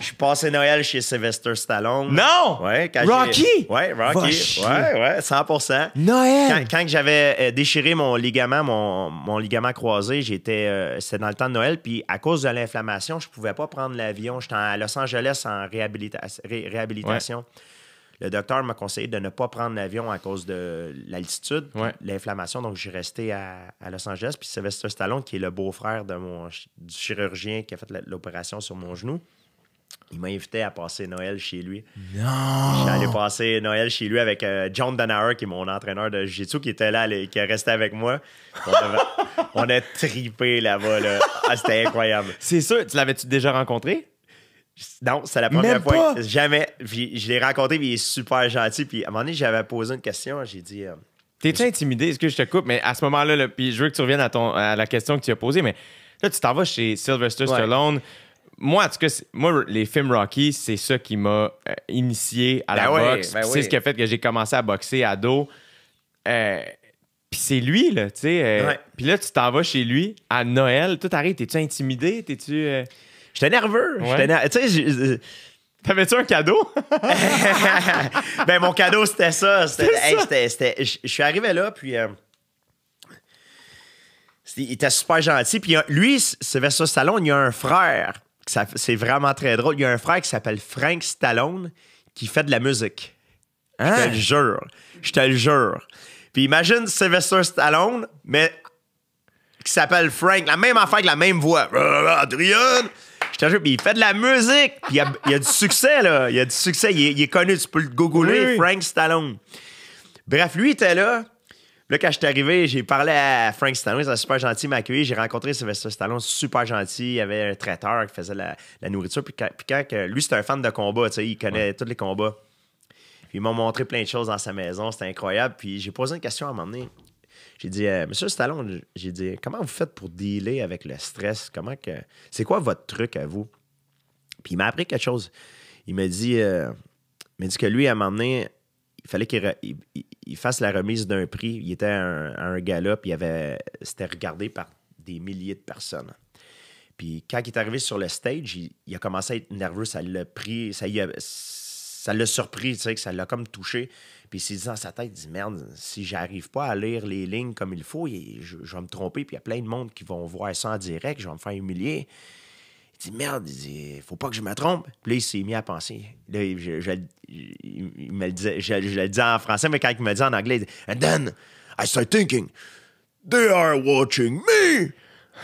Je suis passé Noël chez Sylvester Stallone. Non! Rocky? Ouais, Rocky. Ouais, ouais, 100 Noël! quand, j'avais euh, déchiré mon ligament, mon, ligament croisé, j'étais, euh, c'était dans le temps de Noël, puis à cause de l'inflammation, je pouvais pas prendre l'avion. J'étais à Los Angeles en réhabilitation, réhabilitation. Le docteur m'a conseillé de ne pas prendre l'avion à cause de l'altitude, l'inflammation. Donc, j'ai resté à, Los Angeles. Puis Sylvester Stallone, qui est le beau-frère du chirurgien qui a fait l'opération sur mon genou, il m'a invité à passer Noël chez lui. Non! J'allais passer Noël chez lui avec euh, John Danaher, qui est mon entraîneur de jitsu qui était là, et qui est resté avec moi. On a, tripé là-bas. Ah, c'était incroyable. C'est sûr. Tu l'avais-tu déjà rencontré? Non, c'est la première fois. Jamais. je l'ai rencontré, il est super gentil. Puis à un moment donné, j'avais posé une question. J'ai dit. Euh, t'es-tu intimidé? Est-ce que je te coupe? Mais à ce moment-là, je veux que tu reviennes à, ton, à la question que tu as posée, mais là, tu t'en vas chez Sylvester Stallone. Moi, en tout cas, moi, les films Rocky, c'est ça qui m'a euh, initié à la ben boxe. Ben c'est ce qui a fait que j'ai commencé à boxer à dos. Euh, puis c'est lui, là, tu sais. Puis là, tu t'en vas chez lui à Noël. Tout arrive. T'es-tu intimidé? T'es-tu. J'étais nerveux. Euh, T'avais-tu un cadeau? ben, mon cadeau, c'était ça. C'était, je suis arrivé là, puis. Euh, il était super gentil. Puis lui, Sylvester Stallone, il y a un frère. C'est vraiment très drôle. Il y a un frère qui s'appelle Frank Stallone qui fait de la musique. Je te hein? le jure. Je te le jure. Puis imagine Sylvester Stallone, mais qui s'appelle Frank. La même affaire avec la même voix. Adrian! il fait de la musique. Puis il, a, a du succès, là. Il a du succès. Il est, connu. Tu peux le googler, Frank Stallone. Bref, lui, il était là. Là, quand je suis arrivé, j'ai parlé à Frank Stallone, il était super gentil, il m'a accueilli. J'ai rencontré Sylvester Stallone, super gentil. Il avait un traiteur qui faisait la, nourriture. Puis quand, lui, c'était un fan de combat, tu sais, il connaît tous les combats. Puis m'a montré plein de choses dans sa maison, c'était incroyable. Puis j'ai posé une question à m'emmener. J'ai dit, euh, Monsieur Stallone, j'ai dit, comment vous faites pour dealer avec le stress? Comment que. C'est quoi votre truc à vous? Puis il m'a appris quelque chose. Il m'a dit, euh, dit que lui, à un moment donné, il fallait qu'il fasse la remise d'un prix. Il était à un, galop, gala, puis avait... c'était regardé par des milliers de personnes. Puis quand il est arrivé sur le stage, il, a commencé à être nerveux. Ça l'a pris. Ça y a ça l'a surpris, tu sais, que ça l'a comme touché. Puis il s'est dit dans sa tête, il dit Merde, si j'arrive pas à lire les lignes comme il faut, je, je vais me tromper, puis il y a plein de monde qui vont voir ça en direct, je vais me faire humilier. Il dit Merde, il dit, faut pas que je me trompe. Puis là, il s'est mis à penser. Là, je, il me le disait, je, le disais en français, mais quand il me le dit en anglais, il dit And then I start thinking, they are watching me,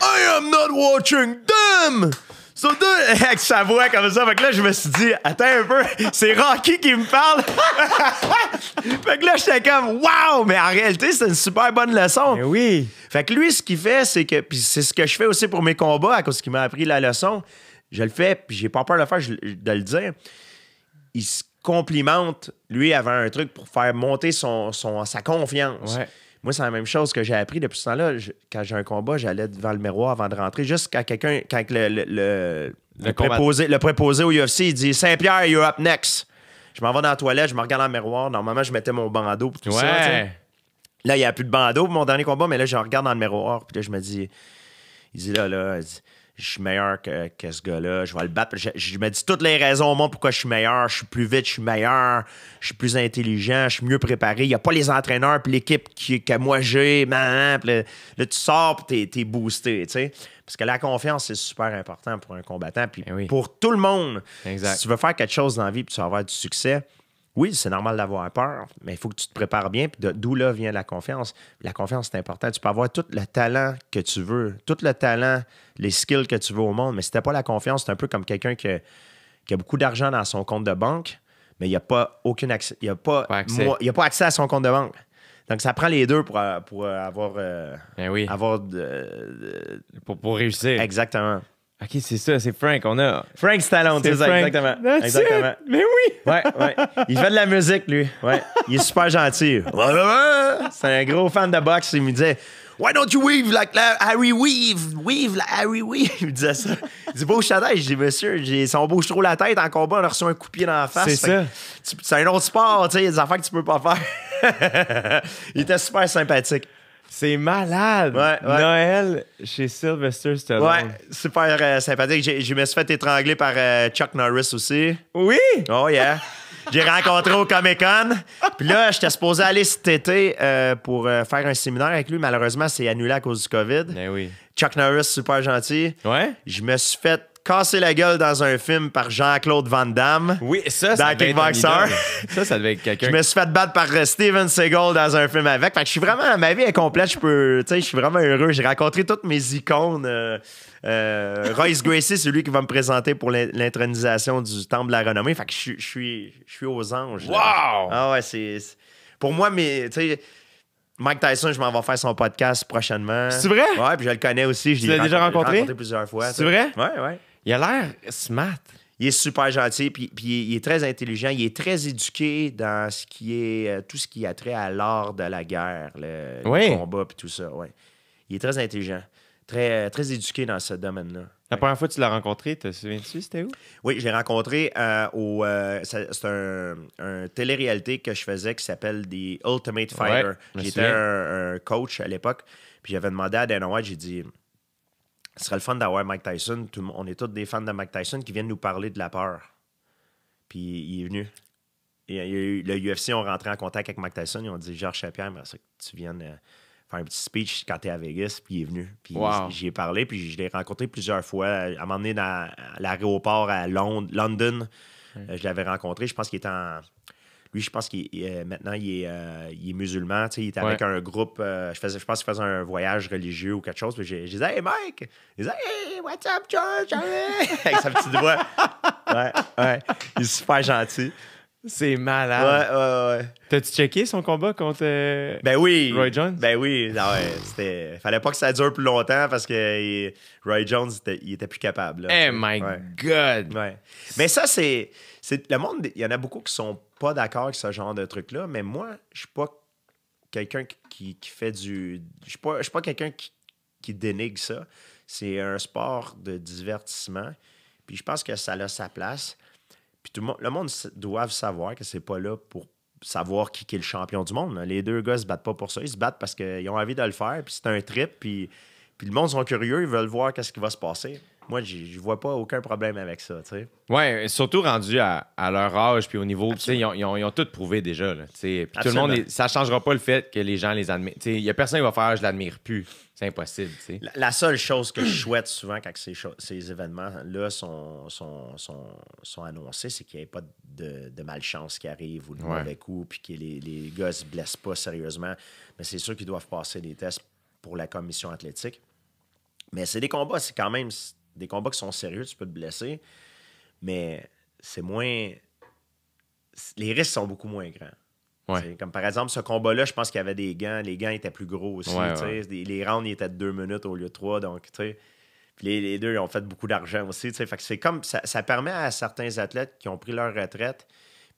I am not watching them. Surtout avec sa voix comme ça. Fait que là, je me suis dit, attends un peu, c'est Rocky qui me parle. fait que là, j'étais comme, waouh! Mais en réalité, c'est une super bonne leçon. oui. Fait que lui, ce qu'il fait, c'est que. Puis c'est ce que je fais aussi pour mes combats, à cause qu'il m'a appris la leçon. Je le fais, puis j'ai pas peur de le faire, de le dire. Il se complimente, lui, avant un truc pour faire monter son sa confiance. Ouais. Moi, c'est la même chose que j'ai appris depuis ce temps-là. quand j'ai un combat, j'allais devant le miroir avant de rentrer. Juste quand quelqu'un, quand le, le, préposé, le préposé au UFC, il dit Saint-Pierre, you're up next. Je m'en vais dans la toilette, je me regarde dans le miroir. Normalement, je mettais mon bandeau pour tout ça. Là, il n'y a plus de bandeau pour mon dernier combat, mais là, je regarde dans le miroir. Puis là, je me dis, il dit là, là, il dit, je suis meilleur que, ce gars-là, je vais le battre. Je, me dis toutes les raisons au monde pourquoi je suis meilleur. Je suis plus vite, je suis meilleur, je suis plus intelligent, je suis mieux préparé. Il n'y a pas les entraîneurs puis l'équipe que moi j'ai. Hein, là, tu sors puis t'es es boosté, tu sais. Parce que la confiance, c'est super important pour un combattant puis ben pour tout le monde. Si tu veux faire quelque chose dans la vie puis tu vas avoir du succès, oui, c'est normal d'avoir peur, mais il faut que tu te prépares bien. d'où là vient la confiance. La confiance, c'est important. Tu peux avoir tout le talent que tu veux, tout le talent, les skills que tu veux au monde, mais si tu pas la confiance, c'est un peu comme quelqu'un qui, a, beaucoup d'argent dans son compte de banque, mais il a pas aucune accès. Il a pas, pas, accès à son compte de banque. Donc, ça prend les deux pour, euh, euh, avoir. Euh, ben oui. avoir pour réussir. Exactement. OK, c'est ça, c'est Frank. On a. Frank Stallone, c'est exactement. exactement. Mais oui! Ouais, ouais. Il fait de la musique, lui. Ouais. Il est super gentil. c'est un gros fan de boxe. Il me disait Why don't you weave like Harry Weave? Weave like Harry Weave. Il me disait ça. Il Bouge beau tête !» Je dis, monsieur, si on bouge trop la tête en combat. On a reçu un coup de pied dans la face. C'est ça. C'est un autre sport, tu sais. Il y a des affaires que tu peux pas faire. il était super sympathique. C'est malade! Noël chez Sylvester Stallone. Ouais, super euh, sympathique. Je me suis fait étrangler par euh, Chuck Norris aussi. Oui! Oh yeah! J'ai rencontré au Comic-Con. Puis là, j'étais supposé aller cet été euh, pour faire un séminaire avec lui. Malheureusement, c'est annulé à cause du COVID. Ben oui. Chuck Norris, super gentil. Ouais? Je me suis fait casser la gueule dans un film par Jean-Claude Van Damme. Oui, ça, ça dans Kickboxer. Ça, ça devait être quelqu'un. je me suis fait battre par euh, Steven Seagal dans un film avec. Fait que je suis vraiment, ma vie est complète. Je peux, je suis vraiment heureux. J'ai rencontré toutes mes icônes. Euh, euh, Royce Gracie, c'est lui qui va me présenter pour l'intronisation du Temple de la Renommée. Fait que je, suis, je suis aux anges. Wow! Ah ouais, c'est. Pour moi, mais, tu sais, Mike Tyson, je m'en vais faire son podcast prochainement. C'est vrai? Ouais, puis je le connais aussi. Je l'ai déjà rencontré? rencontré plusieurs fois. C'est vrai? Ouais, ouais. Il a l'air smart. Il est super gentil, puis, il est très intelligent, il est très éduqué dans ce qui est euh, tout ce qui a trait à l'art de la guerre, le, combat, et tout ça. Ouais. Il est très intelligent, très, euh, très éduqué dans ce domaine-là. La première fois que tu l'as rencontré, te souviens-tu, c'était où? Oui, j'ai rencontré euh, au. c'est un, télé-réalité que je faisais qui s'appelle The Ultimate Fighter. J'étais un, coach à l'époque, puis j'avais demandé à Dana White, j'ai dit ce serait le fun d'avoir Mike Tyson. on est tous des fans de Mike Tyson qui viennent nous parler de la peur. Puis il est venu. Et, le UFC ont rentré en contact avec Mike Tyson. Ils ont dit Georges Chapierre, tu viens euh, faire un petit speech quand tu es à Vegas. Puis il est venu. Puis j'y ai parlé. Puis je l'ai rencontré plusieurs fois. À m'emmener à l'aéroport à Londres, London, euh, je l'avais rencontré. Je pense qu'il était en lui, je pense qu'il est, maintenant, il est, musulman euh, il est musulman. Il était avec un groupe. Euh, je, pense qu'il faisait un voyage religieux ou quelque chose. Puis j'ai, dit Hey, Mike Il disait Hey, what's up, George Avec sa petite voix. ouais, ouais. Il est super gentil. C'est malade. Ouais, T'as-tu checké son combat contre euh, ben oui. Roy Jones? Ben oui. il Fallait pas que ça dure plus longtemps parce que Roy Jones, était... il était plus capable. Oh my God! Mais ça, c'est... Le monde, il y en a beaucoup qui sont pas d'accord avec ce genre de truc-là, mais moi, je suis pas quelqu'un qui... fait du... Je suis pas, quelqu'un qui... qui dénigre ça. C'est un sport de divertissement. Puis je pense que ça a sa place le monde, doit savoir que c'est pas là pour savoir qui, est le champion du monde. Hein. Les deux gars se battent pas pour ça. Ils se battent parce qu'ils ont envie de le faire, puis c'est un trip, puis, puis le monde sont curieux, ils veulent voir qu'est-ce qui va se passer moi, je vois pas aucun problème avec ça. sais. Oui, surtout rendu à, leur âge, puis au niveau, ils ont, ils, ont, tout prouvé déjà. Là, puis tout le monde, ça changera pas le fait que les gens les admirent. Il n'y a personne qui va faire je l'admire plus. C'est impossible. La, la seule chose que je souhaite souvent quand ces, événements-là sont, sont, annoncés, c'est qu'il n'y ait pas de, malchance qui arrive ou de mauvais ou coup, puis que les, les gars ne se blessent pas sérieusement. Mais c'est sûr qu'ils doivent passer des tests pour la commission athlétique. Mais c'est des combats, c'est quand même des combats qui sont sérieux, tu peux te blesser, mais c'est moins. Les risques sont beaucoup moins grands. Comme par exemple, ce combat-là, je pense qu'il y avait des gants. Les gants étaient plus gros aussi. Les, rounds étaient de deux minutes au lieu de trois. Donc, puis les, deux, ont fait beaucoup d'argent aussi. Fait comme ça, permet à certains athlètes qui ont pris leur retraite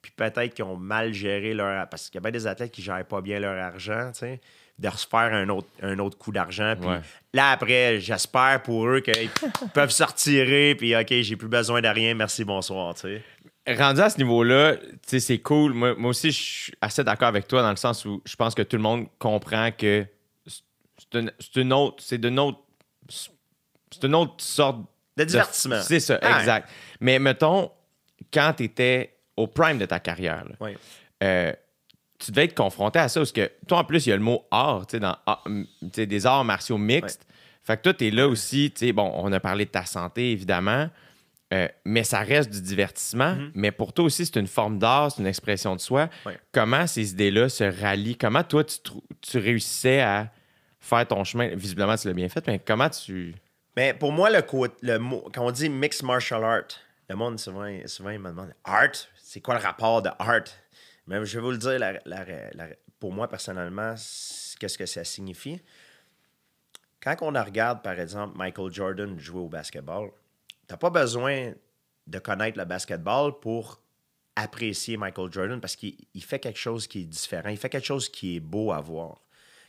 puis peut-être qu'ils ont mal géré leur. Parce qu'il y a bien des athlètes qui gèrent pas bien leur argent, tu sais, de refaire un autre, un autre coup d'argent. Puis là, après, j'espère pour eux qu'ils peuvent sortir retirer, puis OK, j'ai plus besoin de rien, merci, bonsoir, tu sais. Rendu à ce niveau-là, tu sais, c'est cool. Moi, aussi, je suis assez d'accord avec toi dans le sens où je pense que tout le monde comprend que c'est une, autre. C'est de autre. C'est une autre sorte. De divertissement. C'est ça, ah exact. Mais mettons, quand tu étais au prime de ta carrière. Euh, tu devais être confronté à ça parce que toi, en plus, il y a le mot art, tu dans des arts martiaux mixtes. Fait que toi, tu es là aussi, tu sais, bon, on a parlé de ta santé, évidemment, euh, mais ça reste du divertissement. Mm-hmm. Mais pour toi aussi, c'est une forme d'art, c'est une expression de soi. Comment ces idées-là se rallient? Comment toi, tu, tu réussissais à faire ton chemin? Visiblement, tu l'as bien fait, mais comment tu. Mais pour moi, le, mot, quand on dit mixed martial art, le monde souvent, souvent il me demande art, c'est quoi le rapport de art? Mais je vais vous le dire, pour moi personnellement, qu'est-ce que ça signifie? Quand on regarde, par exemple, Michael Jordan jouer au basketball, t'as pas besoin de connaître le basketball pour apprécier Michael Jordan parce qu'il fait quelque chose qui est différent, il fait quelque chose qui est beau à voir.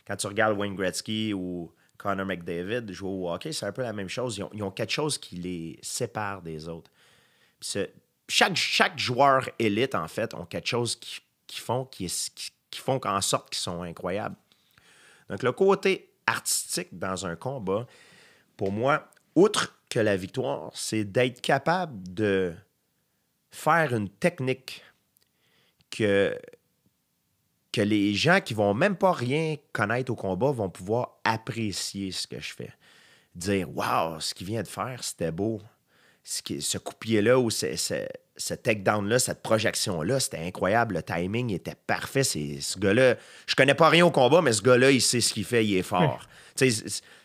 Quand tu regardes Wayne Gretzky ou Connor McDavid jouer au hockey, c'est un peu la même chose. Ils ont, quelque chose qui les sépare des autres chaque, joueur élite, en fait, ont quelque chose qui, qui font, qui, qui, font en sorte qu'ils sont incroyables. Donc, le côté artistique dans un combat, pour moi, outre que la victoire, c'est d'être capable de faire une technique que, que les gens qui vont même pas rien connaître au combat vont pouvoir apprécier ce que je fais. Dire Waouh, ce qu'il vient de faire, c'était beau ce, coupier ce là ou ce, ce, ce takedown-là, cette projection-là, c'était incroyable. Le timing était parfait. ce gars-là, je connais pas rien au combat, mais ce gars-là, il sait ce qu'il fait, il est fort. Hmm.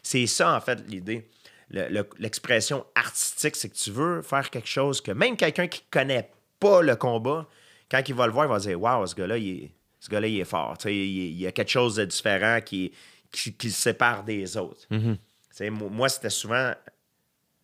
C'est ça, en fait, l'idée. l'expression artistique, c'est que tu veux faire quelque chose que même quelqu'un qui connaît pas le combat, quand il va le voir, il va dire Waouh, ce gars-là, il est, gars il est fort. Il, y a quelque chose de différent qui, qui, le sépare des autres. Mm-hmm. Moi, c'était souvent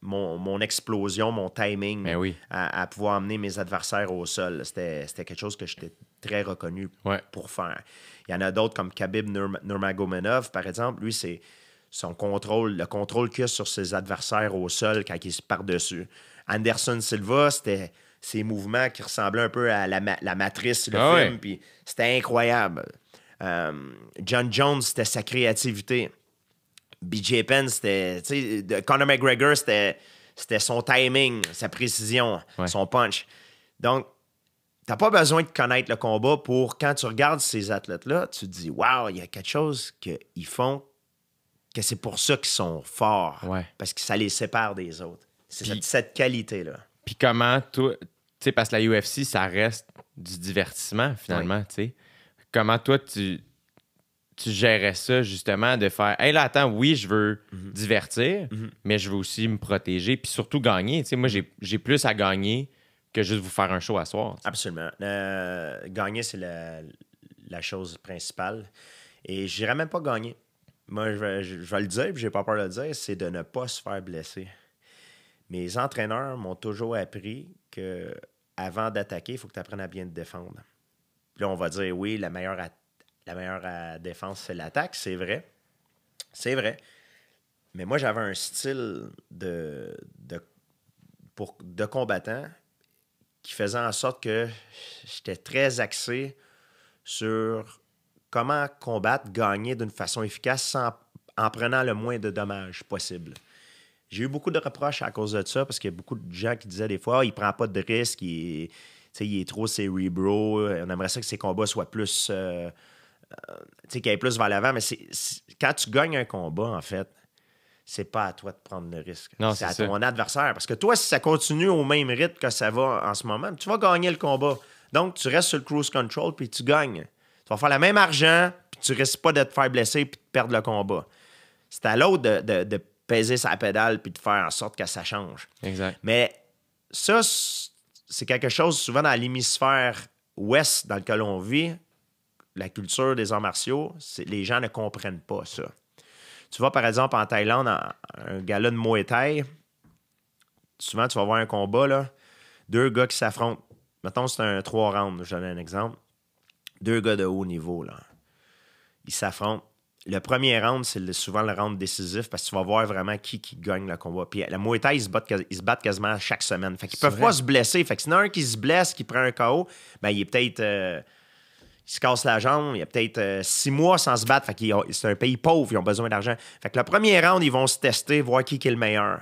mon, explosion, mon timing ben à, pouvoir amener mes adversaires au sol. C'était quelque chose que j'étais très reconnu pour faire. Il y en a d'autres comme Khabib Nurmagomedov, par exemple. Lui, c'est son contrôle, le contrôle qu'il a sur ses adversaires au sol quand il se par-dessus. Anderson Silva, c'était ses mouvements qui ressemblaient un peu à la, matrice, le ah film, c'était incroyable. Euh, John Jones, c'était sa créativité. BJ Penn, c'était. Conor McGregor, c'était son timing, sa précision, son punch. Donc, t'as pas besoin de connaître le combat pour quand tu regardes ces athlètes-là, tu te dis Waouh, il y a quelque chose qu'ils font que c'est pour ça qu'ils sont forts. Parce que ça les sépare des autres. C'est cette, qualité-là. Puis comment toi. Tu sais, parce que la UFC, ça reste du divertissement, finalement, tu sais. Comment toi, tu tu gérais ça justement de faire Hey là, attends, oui, je veux mhm. divertir, mhm. mais je veux aussi me protéger, puis surtout gagner. Tu moi, mhm. j'ai plus à gagner que juste vous faire un show à soir. Absolument. Euh, gagner, c'est la, la, chose principale. Et je même pas gagner. Moi, je vais, je, vais le dire, puis j'ai pas peur de le dire, c'est de ne pas se faire blesser. Mes entraîneurs m'ont toujours appris que avant d'attaquer, il faut que tu apprennes à bien te défendre. Puis là, on va dire, oui, la meilleure attaque la meilleure euh, défense, c'est l'attaque, c'est vrai. C'est vrai. Mais moi, j'avais un style de, pour, de combattant qui faisait en sorte que j'étais très axé sur comment combattre, gagner d'une façon efficace sans, en prenant le moins de dommages possible. J'ai eu beaucoup de reproches à cause de ça parce qu'il y a beaucoup de gens qui disaient des fois ah, il prend pas de risques, il, il est trop cérébro, on aimerait ça que ses combats soient plus. Euh, sais, qui est plus vers l'avant, mais c'est, quand tu gagnes un combat, en fait, c'est pas à toi de prendre le risque. Non, c'est, à ton adversaire. Parce que toi, si ça continue au même rythme que ça va en ce moment, tu vas gagner le combat. Donc, tu restes sur le cruise control puis tu gagnes. Tu vas faire le même argent puis tu risques pas de te faire blesser puis de perdre le combat. C'est à l'autre de, de, peser sa pédale puis de faire en sorte que ça change. Exact. Mais ça, c'est quelque chose souvent dans l'hémisphère ouest dans lequel on vit, la culture des arts martiaux, les gens ne comprennent pas ça. Tu vois, par exemple, en Thaïlande, un gala de Muay Thai, souvent, tu vas voir un combat, là, deux gars qui s'affrontent. Mettons, c'est un trois rounds, je donne un exemple. Deux gars de haut niveau, là. Ils s'affrontent. Le premier round, c'est souvent le round décisif parce que tu vas voir vraiment qui, qui gagne le combat. Puis la Muay Thai, ils se battent, quasiment chaque semaine. Fait qu'ils peuvent pas se blesser. Fait que s'il y en a un qui se blesse, qui prend un KO, ben il est peut-être... Euh, il se casse la jambe, il y a peut-être euh, six mois sans se battre. Fait c'est un pays pauvre, ils ont besoin d'argent. Fait que le premier round, ils vont se tester, voir qui, est le meilleur.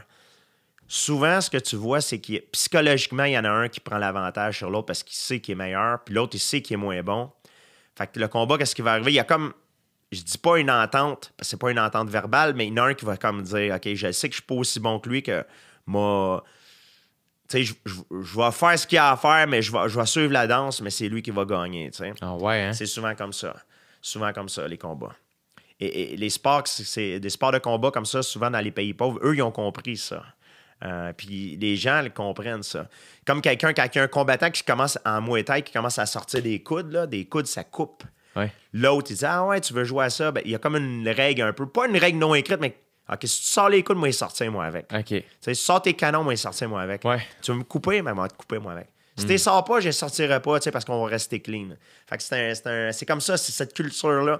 Souvent, ce que tu vois, c'est que psychologiquement, il y en a un qui prend l'avantage sur l'autre parce qu'il sait qu'il est meilleur, puis l'autre, il sait qu'il est moins bon. Fait que le combat, qu'est-ce qui va arriver? Il y a comme, je dis pas une entente, parce que c'est pas une entente verbale, mais il y en a un qui va comme dire, OK, je sais que je suis pas aussi bon que lui, que moi, je, vais faire ce qu'il y a à faire, mais je vais, suivre la danse, mais c'est lui qui va gagner. Ah ouais, hein? C'est souvent comme ça. Souvent comme ça, les combats. Et, les sports, c'est des sports de combat comme ça, souvent dans les pays pauvres, eux, ils ont compris ça. Euh, puis les gens le comprennent, ça. Comme quelqu'un, quelqu'un, combattant qui commence en Muay Thai, qui commence à sortir des coudes, là, des coudes, ça coupe. L'autre, il dit Ah ouais, tu veux jouer à ça? Ben, il y a comme une règle un peu, pas une règle non écrite, mais OK, si tu sors les coudes, moi, il sortir, moi, avec. OK. Tu sors tes canons, moi, il sortir, moi, avec. Ouais. Tu veux me couper, mais moi, te couper, moi, avec. Si hmm. tu sors pas, je ne sortirai pas, tu sais, parce qu'on va rester clean. Fait que c'est un, c'est comme ça, c'est cette culture-là.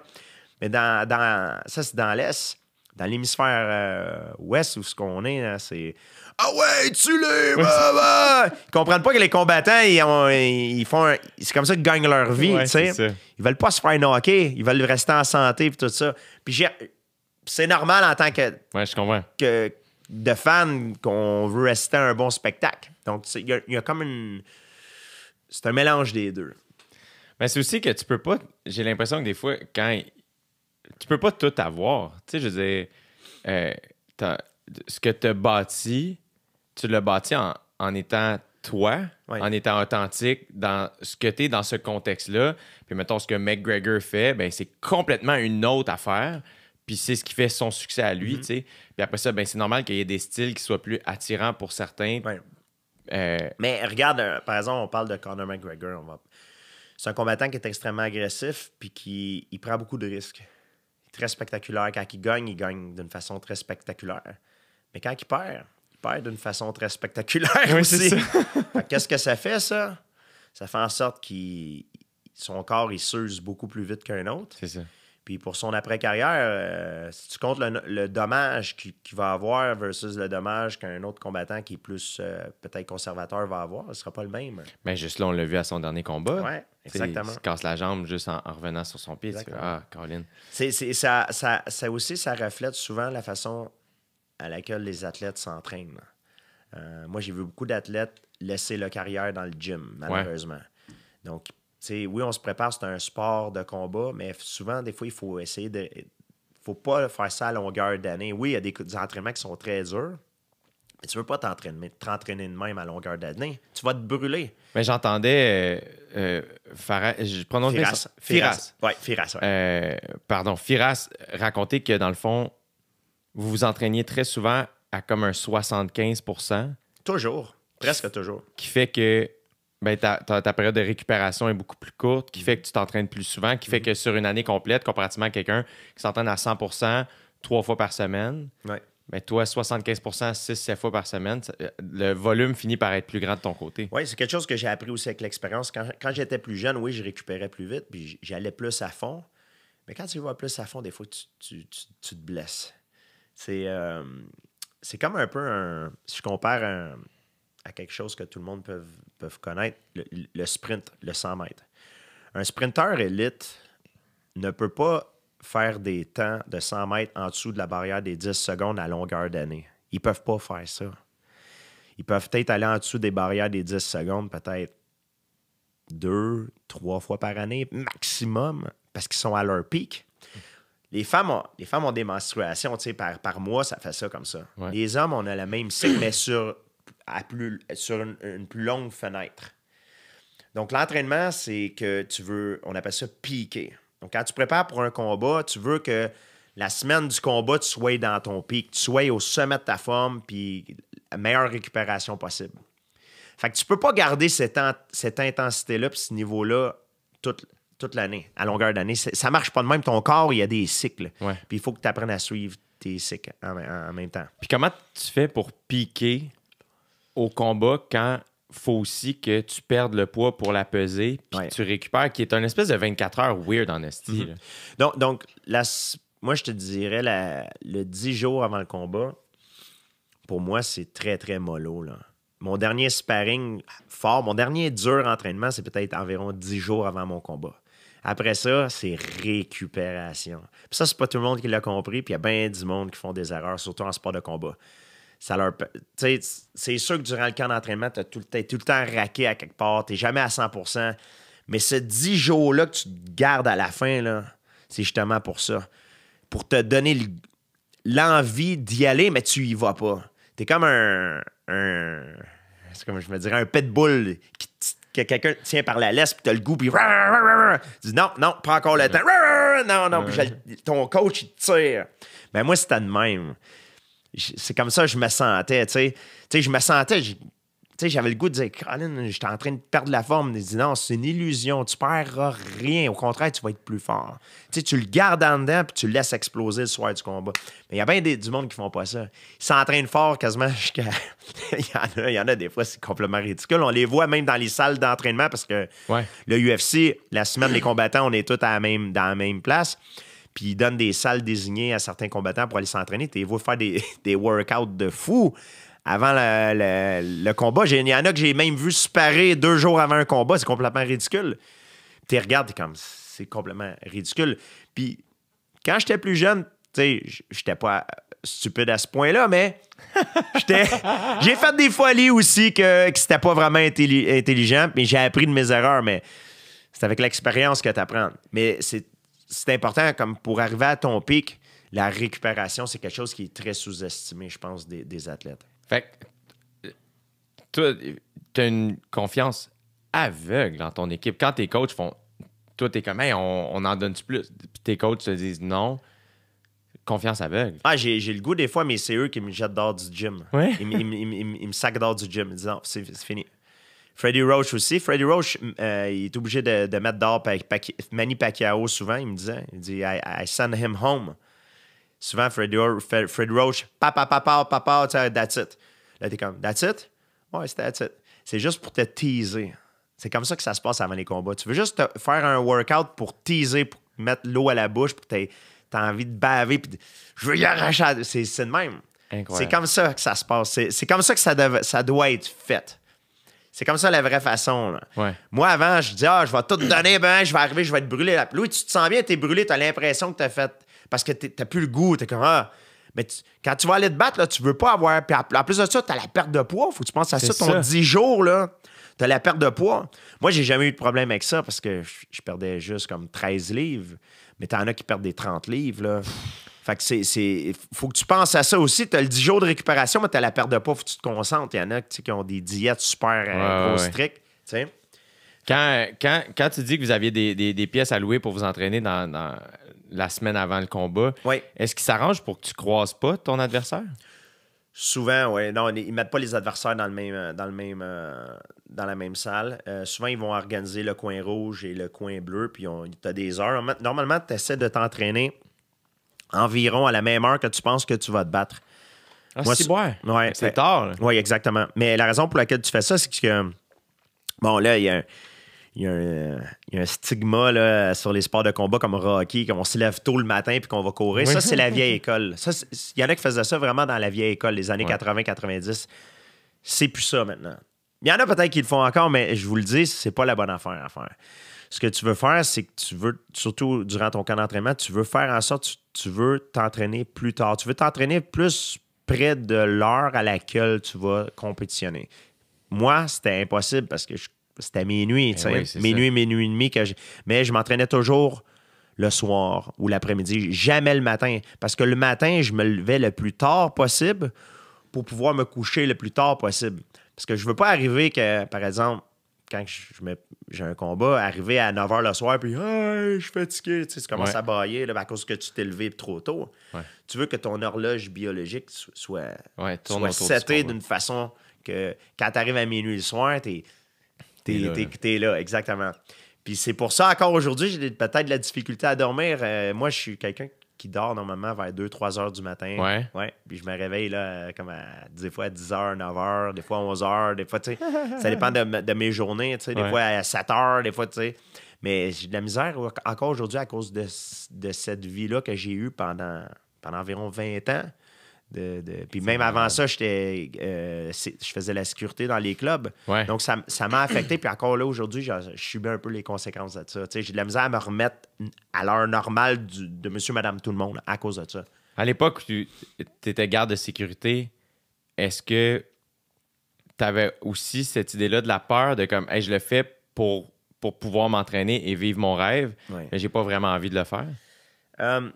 Mais dans, dans, ça, c'est dans l'Est. Dans l'hémisphère euh, ouest où ce qu'on est, hein, c'est Ah ouais, tu les maman! » Ils comprennent pas que les combattants, ils, font. C'est comme ça qu'ils gagnent leur vie, tu sais. Ils veulent pas se faire knocker, ils veulent rester en santé et tout ça. Puis j'ai c'est normal en tant que, que de fan qu'on veut rester un bon spectacle. Donc, il y, a comme une. C'est un mélange des deux. Mais c'est aussi que tu peux pas. J'ai l'impression que des fois, quand. Tu peux pas tout avoir. Tu sais, je veux dire, euh, ce que tu as bâti, tu l'as bâti en, étant toi, en étant authentique dans ce que tu es dans ce contexte-là. Puis mettons, ce que McGregor fait, ben, c'est complètement une autre affaire. Puis c'est ce qui fait son succès à lui, mm-hmm. Puis après ça, ben, c'est normal qu'il y ait des styles qui soient plus attirants pour certains. Euh, Mais regarde, euh, par exemple, on parle de Conor McGregor. C'est un combattant qui est extrêmement agressif puis qui prend beaucoup de risques. Très spectaculaire. Quand il gagne, il gagne d'une façon très spectaculaire. Mais quand il perd, il perd d'une façon très spectaculaire aussi. Qu'est-ce que ça fait, ça? Ça fait en sorte que son corps il s'use beaucoup plus vite qu'un autre. C'est ça. Puis pour son après-carrière, euh, si tu comptes le, dommage qu'il va avoir versus le dommage qu'un autre combattant qui est plus euh, peut-être conservateur va avoir, ce sera pas le même. Mais juste là, on l'a vu à son dernier combat. Oui, exactement. Il casse la jambe juste en, revenant sur son pied. ah, Caroline. C'est, ça, ça, aussi, ça reflète souvent la façon à laquelle les athlètes s'entraînent. Euh, moi, j'ai vu beaucoup d'athlètes laisser leur carrière dans le gym, malheureusement. Donc, oui, on se prépare, c'est un sport de combat, mais souvent, des fois, il faut essayer de. faut pas faire ça à longueur d'année. Oui, il y a des, entraînements qui sont très durs, mais tu ne veux pas t'entraîner, t'entraîner de même à longueur d'année. Tu vas te brûler. Mais j'entendais. Euh, euh, je prononce Firas. Firas. Oui, Firas. Euh, pardon, Firas racontait que dans le fond, vous vous entraîniez très souvent à comme un 75 Toujours. Presque toujours. Qui fait que ben, ta, période de récupération est beaucoup plus courte, qui fait que tu t'entraînes plus souvent, qui fait que sur une année complète, comparativement à quelqu'un qui s'entraîne à 100 trois fois par semaine, ouais. Ben, toi, 75 6-7 fois par semaine, le volume finit par être plus grand de ton côté. Oui, c'est quelque chose que j'ai appris aussi avec l'expérience. Quand, j'étais plus jeune, oui, je récupérais plus vite, puis j'allais plus à fond. Mais quand tu vas plus à fond, des fois, tu, tu, tu, te blesses. C'est euh, c'est comme un peu un. Si je compare un à quelque chose que tout le monde peut, connaître, le, sprint, le 100 mètres. Un sprinteur élite ne peut pas faire des temps de 100 mètres en dessous de la barrière des 10 secondes à longueur d'année. Ils ne peuvent pas faire ça. Ils peuvent peut-être aller en dessous des barrières des 10 secondes, peut-être deux, trois fois par année maximum, parce qu'ils sont à leur pic. Les femmes ont, les femmes ont des menstruations, par, par mois, ça fait ça comme ça. Les hommes, on a la même cycle, mais sur sur une, plus longue fenêtre. Donc, l'entraînement, c'est que tu veux, on appelle ça piquer. Donc, quand tu prépares pour un combat, tu veux que la semaine du combat, tu sois dans ton pic, tu sois au sommet de ta forme, puis la meilleure récupération possible. Fait que tu peux pas garder cette, intensité-là, puis ce niveau-là toute, toute l'année, à longueur d'année. Ça marche pas de même. Ton corps, il y a des cycles. Puis il faut que tu apprennes à suivre tes cycles en même temps. Puis comment tu fais pour piquer au combat quand faut aussi que tu perdes le poids pour la peser, puis tu récupères, qui est un espèce de 24 heures weird en esti. Mhm. Donc, donc moi, je te dirais, le 10 jours avant le combat, pour moi, c'est très, très mollo. Là. Mon dernier sparring fort, mon dernier dur entraînement, c'est peut-être environ 10 jours avant mon combat. Après ça, c'est récupération. ça, c'est pas tout le monde qui l'a compris, puis il y a bien du monde qui font des erreurs, surtout en sport de combat ça leur. C'est sûr que durant le camp d'entraînement, tu es tout, tout le temps raqué à quelque part, tu jamais à 100 Mais ce 10 jours-là que tu gardes à la fin, là, c'est justement pour ça. Pour te donner l'envie d'y aller, mais tu y vas pas. Tu es comme un. un c'est comme je me dirais, un pitbull qui que quelqu'un tient par la laisse, puis t'as le goût, puis dis non, non, pas encore le temps. Non, non, ton coach, il te tire. Mais ben moi, c'était de même c'est comme ça que je me sentais, je me sentais, j'avais le goût de dire, Colin, j'étais en train de perdre la forme. Il dit, non, c'est une illusion, tu perds rien. Au contraire, tu vas être plus fort. Tu tu le gardes en dedans puis tu le laisses exploser le soir du combat. Mais il y a bien des, du monde qui font pas ça. Ils s'entraînent fort quasiment jusqu'à. il, y en a, y en a des fois, c'est complètement ridicule. On les voit même dans les salles d'entraînement parce que le UFC, la semaine des combattants, on est tous à même, dans la même place puis ils donnent des salles désignées à certains combattants pour aller s'entraîner. Tu vas faire des, des, workouts de fou avant le, combat. Il y en a que j'ai même vu se parer deux jours avant un combat. C'est complètement ridicule. Tu regardes, comme, c'est complètement ridicule. Puis quand j'étais plus jeune, tu sais, j'étais pas stupide à ce point-là, mais j'ai fait des folies aussi que, que c'était pas vraiment intelligent, mais j'ai appris de mes erreurs, mais c'est avec l'expérience que tu apprends. Mais c'est c'est important, comme pour arriver à ton pic, la récupération, c'est quelque chose qui est très sous-estimé, je pense, des, des athlètes. Fait que, euh, toi, tu une confiance aveugle dans ton équipe. Quand tes coachs font. Toi, t'es comme, hey, on, en donne plus. Puis tes coachs te disent non. Confiance aveugle. Ah, j'ai, le goût des fois, mais c'est eux qui me jettent dehors du gym. Ils, me sacent dehors du gym. Ils disent non, c'est fini. Freddie Roach aussi. Freddie Roach, euh, il est obligé de, mettre d'or avec Manny Pacquiao souvent. Il me disait, il dit, I, send him home. Souvent, Freddie, Roach, papa, papa, papa, tu that's it. Là, t'es comme, that's it? Ouais, c'est that's it. C'est juste pour te teaser. C'est comme ça que ça se passe avant les combats. Tu veux juste faire un workout pour teaser, pour mettre l'eau à la bouche, pour que t'aies envie de baver, puis je veux y arracher. C'est le même. C'est comme ça que ça se passe. C'est comme ça que ça, ça doit être fait. C'est comme ça la vraie façon. Moi, avant, je dis Ah, je vais tout donner, ben, je vais arriver, je vais être brûlé. Louis, tu te sens bien, t'es brûlé, t'as l'impression que t'as fait. Parce que t'as plus le goût, t'es comme Ah. Mais quand tu vas aller te battre, là, tu veux pas avoir. Puis en plus de ça, t'as la perte de poids. Faut que tu penses à ça, Ton 10 jours, là, t'as la perte de poids. Moi, j'ai jamais eu de problème avec ça parce que je, perdais juste comme 13 livres. Mais t'en as qui perdent des 30 livres, là. Fait que c'est, Faut que tu penses à ça aussi. Tu as le 10 jours de récupération, mais tu as la perte de poids, faut que tu te concentres. Il y en a qui ont des diètes super euh, strictes. Quand, tu dis que vous aviez des, pièces à louer pour vous entraîner dans, la semaine avant le combat, est-ce qu'il s'arrange pour que tu croises pas ton adversaire? Souvent, oui. Non, ils mettent pas les adversaires dans le même euh, dans le même euh, dans la même salle. souvent, ils vont organiser le coin rouge et le coin bleu, puis tu as des heures. Normalement, tu essaies de t'entraîner environ à la même heure que tu penses que tu vas te battre. Ah, c'est ouais. c'est tard. Oui, exactement. Mais la raison pour laquelle tu fais ça, c'est que, bon, là, il y a un. stigma sur les sports de combat comme hockey, qu'on se lève tôt le matin puis qu'on va courir. Ça, c'est la vieille école. il y en a qui faisaient ça vraiment dans la vieille école, les années 80-90. C'est plus ça maintenant. Il y en a peut-être qui le font encore, mais je vous le dis, c'est pas la bonne affaire à faire ce que tu veux faire, c'est que tu veux, surtout durant ton camp d'entraînement, tu veux faire en sorte tu, tu veux t'entraîner plus tard. Tu veux t'entraîner plus près de l'heure à laquelle tu vas compétitionner. Moi, c'était impossible parce que c'était minuit, ben minuit, minuit et demi. Que mais je m'entraînais toujours le soir ou l'après-midi, jamais le matin. Parce que le matin, je me levais le plus tard possible pour pouvoir me coucher le plus tard possible. Parce que je veux pas arriver que, par exemple, quand j'ai un combat, arriver à 9 h le soir, puis je suis fatigué, tu, sais, commences à bailler là, à cause que tu t'es levé trop tôt. Tu veux que ton horloge biologique soit, d'une façon que quand tu arrives à minuit le soir, tu es, là, exactement. Puis c'est pour ça, encore aujourd'hui, j'ai peut-être de la difficulté à dormir. Euh, moi, je suis quelqu'un qui dort normalement vers 2-3 heures du matin. Ouais. Puis je me réveille là, comme à, des fois à 10 h 9 h des fois à 11 heures. des fois, tu sais, ça dépend de, mes journées, tu sais, des fois à 7 heures. des fois, tu sais. Mais j'ai de la misère encore aujourd'hui à cause de, cette vie-là que j'ai eue pendant, pendant environ 20 ans. Puis même avant ça, euh, je faisais la sécurité dans les clubs. Donc, ça, m'a affecté. Puis encore là, aujourd'hui, je, subis un peu les conséquences de ça. J'ai de la misère à me remettre à l'heure normale de monsieur, madame, tout le monde à cause de ça. À l'époque, tu étais garde de sécurité. Est-ce que tu avais aussi cette idée-là de la peur de comme, je le fais pour, pour pouvoir m'entraîner et vivre mon rêve, mais j'ai pas vraiment envie de le faire? Euh,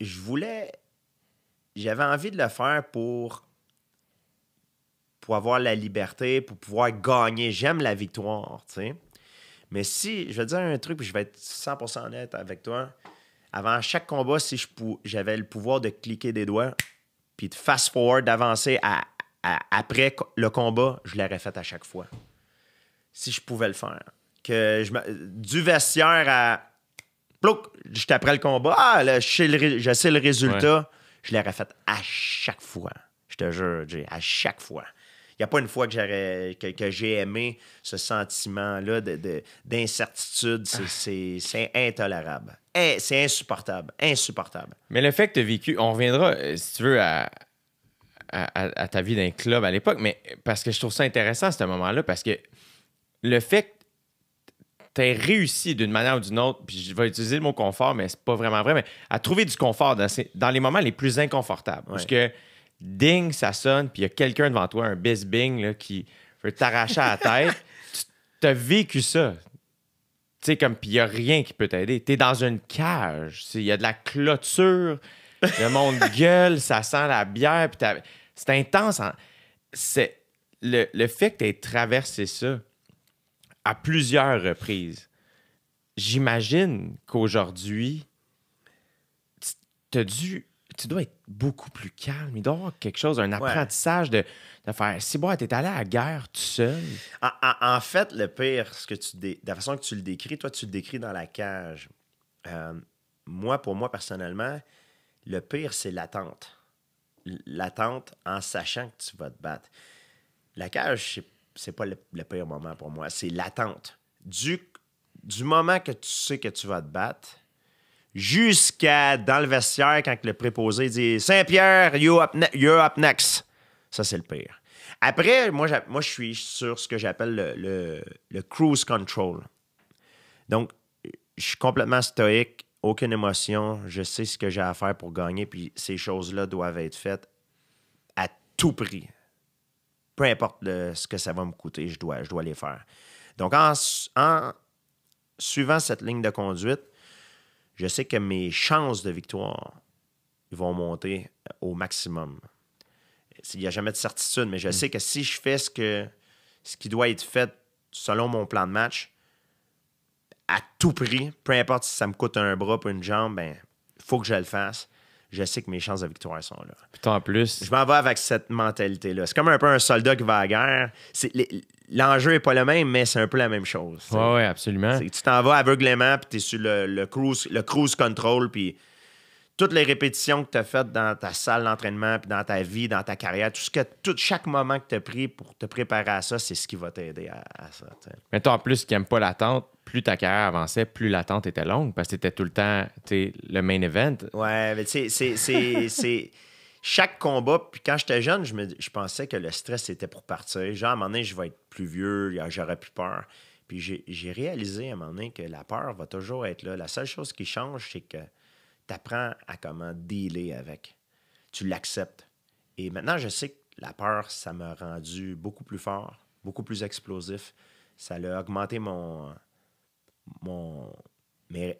je voulais j'avais envie de le faire pour, pour avoir la liberté, pour pouvoir gagner. J'aime la victoire, tu sais. Mais si, je vais dire un truc, puis je vais être 100% honnête avec toi. Avant chaque combat, si j'avais le pouvoir de cliquer des doigts, puis de fast-forward, d'avancer après le combat, je l'aurais fait à chaque fois. Si je pouvais le faire. Que je Du vestiaire à. J'étais juste après le combat, ah, là, je, sais le, résultat je l'aurais fait à chaque fois. Je te jure, Jay, à chaque fois. Il n'y a pas une fois que j'ai que, que aimé ce sentiment-là d'incertitude. De, ah. c'est intolérable. Eh, c'est insupportable. Insupportable. Mais le fait que tu as vécu, on reviendra, euh, si tu veux, à, à, ta vie d'un club à l'époque, mais parce que je trouve ça intéressant à ce moment-là, parce que le fait tu réussi d'une manière ou d'une autre, puis je vais utiliser le mot confort, mais c'est pas vraiment vrai, mais à trouver du confort dans, les moments les plus inconfortables. Parce que ding, ça sonne, puis il y a quelqu'un devant toi, un bisbing, là, qui veut t'arracher à la tête. tu as vécu ça. Tu sais, comme, puis il a rien qui peut t'aider. Tu es dans une cage. Il y a de la clôture, le monde gueule, ça sent la bière, puis c'est intense. C'est le, le fait que tu aies traversé ça à plusieurs reprises. J'imagine qu'aujourd'hui, tu Tu dois être beaucoup plus calme. Il doit y avoir quelque chose, un apprentissage de, faire. Si bon, es allé à la guerre tout seul. En, fait, le pire, ce que tu de la façon que tu le décris, toi, tu le décris dans la cage. Euh, moi, pour moi, personnellement, le pire, c'est l'attente. L'attente en sachant que tu vas te battre. La cage, c'est c'est pas le, pire moment pour moi. C'est l'attente. Du, du moment que tu sais que tu vas te battre, jusqu'à dans le vestiaire, quand le préposé dit Saint-Pierre, you up, you're up next. Ça, c'est le pire. Après, moi, moi, je suis sur ce que j'appelle le, le, cruise control. Donc, je suis complètement stoïque, aucune émotion, je sais ce que j'ai à faire pour gagner, puis ces choses-là doivent être faites à tout prix peu importe ce que ça va me coûter, je dois, je dois les faire. Donc, en, en suivant cette ligne de conduite, je sais que mes chances de victoire vont monter euh, au maximum. Il n'y a jamais de certitude, mais je mm. sais que si je fais ce, que, ce qui doit être fait selon mon plan de match, à tout prix, peu importe si ça me coûte un bras ou une jambe, il ben, faut que je le fasse je sais que mes chances de victoire sont là. Puis en plus. Je m'en vais avec cette mentalité-là. C'est comme un peu un soldat qui va à la guerre. L'enjeu n'est pas le même, mais c'est un peu la même chose. Oui, ouais, absolument. Tu t'en vas aveuglément, puis tu es sur le, le, cruise, le cruise control, puis toutes les répétitions que tu as faites dans ta salle d'entraînement, puis dans ta vie, dans ta carrière, tout ce que tout chaque moment que tu as pris pour te préparer à ça, c'est ce qui va t'aider à, ça. Mais toi, en plus, qui n'aime pas l'attente, plus ta carrière avançait, plus l'attente était longue parce que c'était tout le temps le main event. Ouais, mais tu sais, c'est. Chaque combat, puis quand j'étais jeune, je, je pensais que le stress était pour partir. Genre, à un moment donné, je vais être plus vieux, j'aurais plus peur. Puis j'ai réalisé à un moment donné que la peur va toujours être là. La seule chose qui change, c'est que tu apprends à comment dealer avec. Tu l'acceptes. Et maintenant, je sais que la peur, ça m'a rendu beaucoup plus fort, beaucoup plus explosif. Ça a augmenté mon, mon,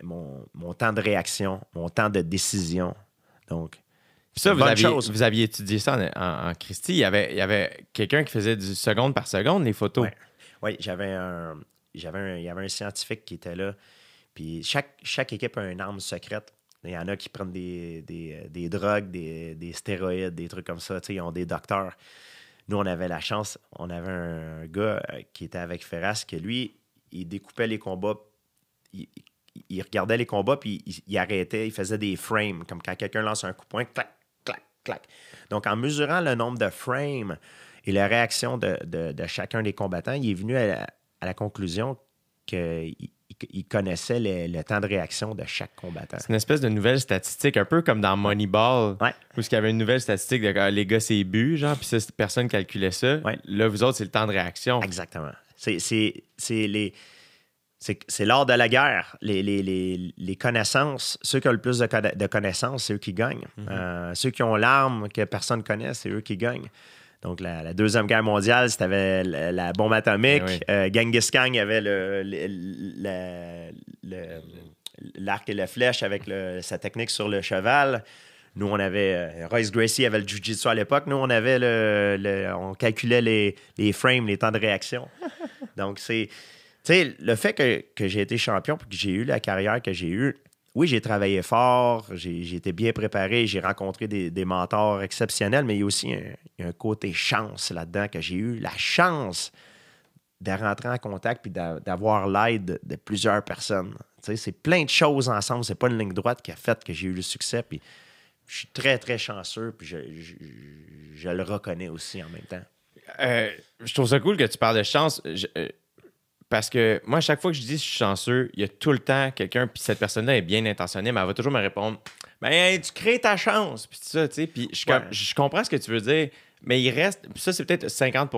mon, temps de réaction, mon temps de décision. Donc, ça, vous aviez, vous aviez, étudié ça en, en, Christie. Il y avait, avait quelqu'un qui faisait du seconde par seconde les photos. Oui, j'avais un, j'avais un, il y avait un scientifique qui était là. Puis chaque, chaque équipe a une arme secrète. Il y en a qui prennent des, euh, drogues, des, stéroïdes, des trucs comme ça. ils ont des docteurs. Nous, on avait la chance, on avait un gars euh, qui était avec Ferras, que lui, il découpait les combats, il, regardait les combats, puis il, arrêtait, il faisait des frames, comme quand quelqu'un lance un coup de poing, clac, clac, clac. Donc, en mesurant le nombre de frames et la réaction de, chacun des combattants, il est venu à la, à la conclusion qu'ils connaissaient le temps de réaction de chaque combattant. C'est une espèce de nouvelle statistique, un peu comme dans Moneyball, où il y avait une nouvelle statistique de ah, les gars, c'est bu genre, puis personne calculait ça. Là, vous autres, c'est le temps de réaction. Exactement. C'est les. l'art de la guerre. Les, connaissances, ceux qui ont le plus de, connaissances, c'est eux qui gagnent. Mm-hmm. Euh, ceux qui ont l'arme que personne ne connaît, c'est eux qui gagnent. Donc, la, Deuxième Guerre mondiale, c'était la, la, bombe atomique. Eh euh, Genghis Khan, avait le, l'arc et la flèche avec sa technique sur le cheval. Nous, on avait. Euh, Royce Gracie avait le jiu-jitsu à l'époque. Nous, on avait le. on calculait les, frames, les temps de réaction. Donc, c'est. Tu sais, le fait que, que j'ai été champion et que j'ai eu la carrière que j'ai eue, oui, j'ai travaillé fort, j'ai été bien préparé, j'ai rencontré des, mentors exceptionnels, mais il y a aussi un, côté chance là-dedans que j'ai eu la chance de rentrer en contact puis d'avoir l'aide de plusieurs personnes. Tu sais, C'est plein de choses ensemble. C'est pas une ligne droite qui a fait que j'ai eu le succès. Puis je suis très, très chanceux. Puis je, le reconnais aussi en même temps. Euh, je trouve ça cool que tu parles de chance. Je, euh, parce que moi, à chaque fois que je dis je suis chanceux, il y a tout le temps quelqu'un, puis cette personne-là est bien intentionnée, mais elle va toujours me répondre Mais ben, tu crées ta chance, puis ça, tu sais. Puis je, comprends ce que tu veux dire, mais il reste, ça, c'est peut-être 50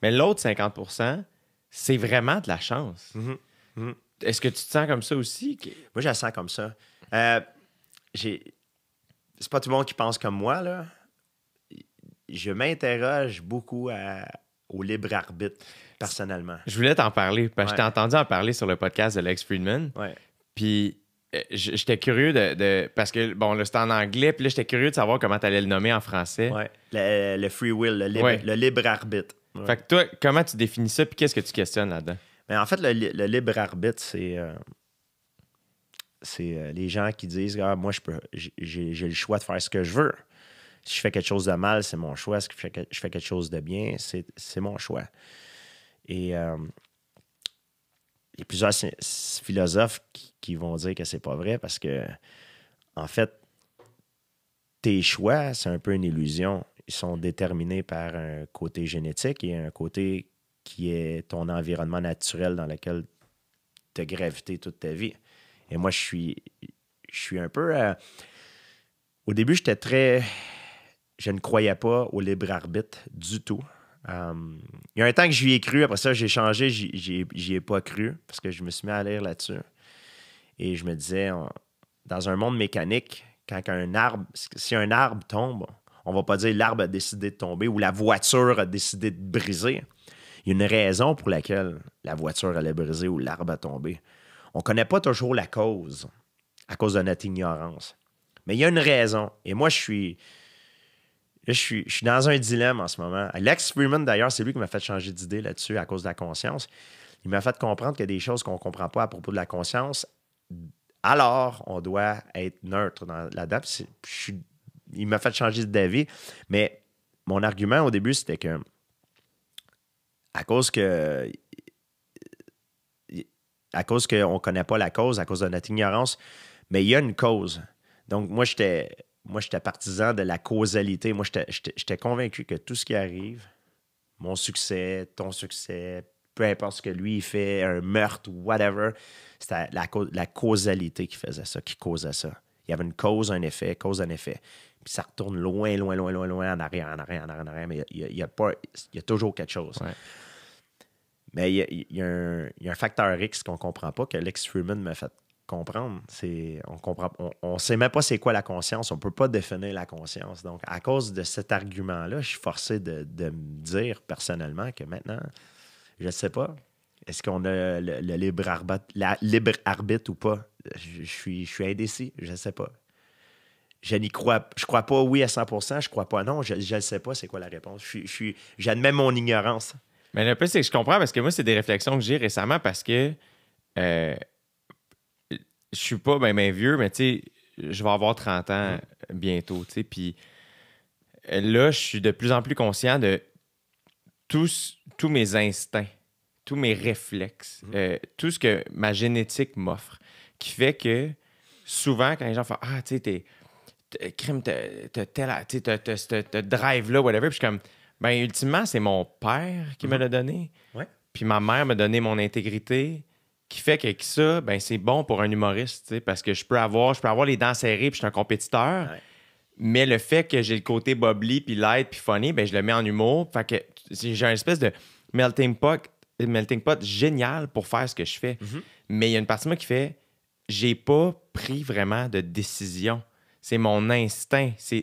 mais l'autre 50 c'est vraiment de la chance. Mm-hmm. Mm-hmm. Est-ce que tu te sens comme ça aussi Moi, je la sens comme ça. Euh, j'ai... C'est pas tout le monde qui pense comme moi, là. Je m'interroge beaucoup au libre arbitre personnellement. Je voulais t'en parler parce que je t'ai entendu en parler sur le podcast de Lex Friedman. Puis euh, j'étais curieux de, Parce que, bon, là, c'était en anglais, puis là, j'étais curieux de savoir comment tu allais le nommer en français. Le, free will, le libre, arbitre. Fait que toi, comment tu définis ça, puis qu'est-ce que tu questionnes là-dedans? Mais ben, en fait, le, libre arbitre, c'est. Euh, c'est euh, les gens qui disent ah, moi, je peux, j'ai, le choix de faire ce que je veux. Si je fais quelque chose de mal, c'est mon choix. Si je je fais quelque chose de bien, c'est, mon choix. Et euh, il y a plusieurs philosophes qui, vont dire que c'est pas vrai parce que, en fait, tes choix, c'est un peu une illusion. Ils sont déterminés par un côté génétique et un côté qui est ton environnement naturel dans lequel tu as gravité toute ta vie. Et moi, je suis, je suis un peu. Euh, au début, j'étais très. Je ne croyais pas au libre arbitre du tout. Euh, il y a un temps que je j'y ai cru, après ça, j'ai changé, j'y ai pas cru, parce que je me suis mis à lire là-dessus. Et je me disais, dans un monde mécanique, quand un arbre, si un arbre tombe, on va pas dire l'arbre a décidé de tomber ou la voiture a décidé de briser. Il y a une raison pour laquelle la voiture allait briser ou l'arbre a tombé. On ne connaît pas toujours la cause à cause de notre ignorance. Mais il y a une raison. Et moi, je suis, Là, je suis, dans un dilemme en ce moment. Lex Freeman, d'ailleurs, c'est lui qui m'a fait changer d'idée là-dessus à cause de la conscience. Il m'a fait comprendre qu'il y a des choses qu'on ne comprend pas à propos de la conscience. Alors, on doit être neutre dans la Il m'a fait changer d'avis. Mais mon argument au début, c'était que à cause que à cause qu'on ne connaît pas la cause, à cause de notre ignorance, mais il y a une cause. Donc, moi, j'étais moi, j'étais partisan de la causalité. Moi, j'étais convaincu que tout ce qui arrive, mon succès, ton succès, peu importe ce que lui il fait, un meurtre, whatever, c'était la, la, causalité qui faisait ça, qui causait ça. Il y avait une cause, un effet, cause, un effet. Puis ça retourne loin, loin, loin, loin, loin, en arrière, en arrière, en arrière, en arrière. Mais il y a, pas, il y a toujours quelque chose. Mais il y, a, un, facteur X qu'on ne comprend pas que Lex Freeman m'a fait comprendre. on comprend, on, sait même pas c'est quoi la conscience. On ne peut pas définir la conscience. Donc, à cause de cet argument-là, je suis forcé de, me dire personnellement que maintenant, je ne sais pas. Est-ce qu'on a le, libre, arbitre, libre arbitre ou pas? Je, suis, je suis indécis, je ne sais pas. Je n'y crois, je crois pas oui à 100 je crois pas non, je ne sais pas c'est quoi la réponse. Je, je, j'admets mon ignorance. Mais le plus, c'est que je comprends parce que moi, c'est des réflexions que j'ai récemment parce que euh, je suis pas bien ben vieux, mais tu sais, je vais avoir 30 ans bientôt, tu Puis euh, là, je suis de plus en plus conscient de tous, tous mes instincts, tous mes réflexes, mmh. euh, tout ce que ma génétique m'offre, qui fait que souvent, quand les gens font Ah, tu sais, t'es. Crime, t'as ce drive-là, whatever. Puis je suis comme, ben, ultimement, c'est mon père qui me mmh. l'a donné. Puis ma mère m'a donné mon intégrité qui fait que ça, ben, c'est bon pour un humoriste, parce que je peux avoir, je peux avoir les dents serrées, puis je suis un compétiteur. Mais le fait que j'ai le côté bubbly, puis light, puis funny, ben, je le mets en humour. Fait que j'ai une espèce de melting pot, melting pot génial pour faire ce que je fais. Mhm. Mais il y a une partie de moi qui fait j'ai pas pris vraiment de décision. C'est mon instinct. C'est,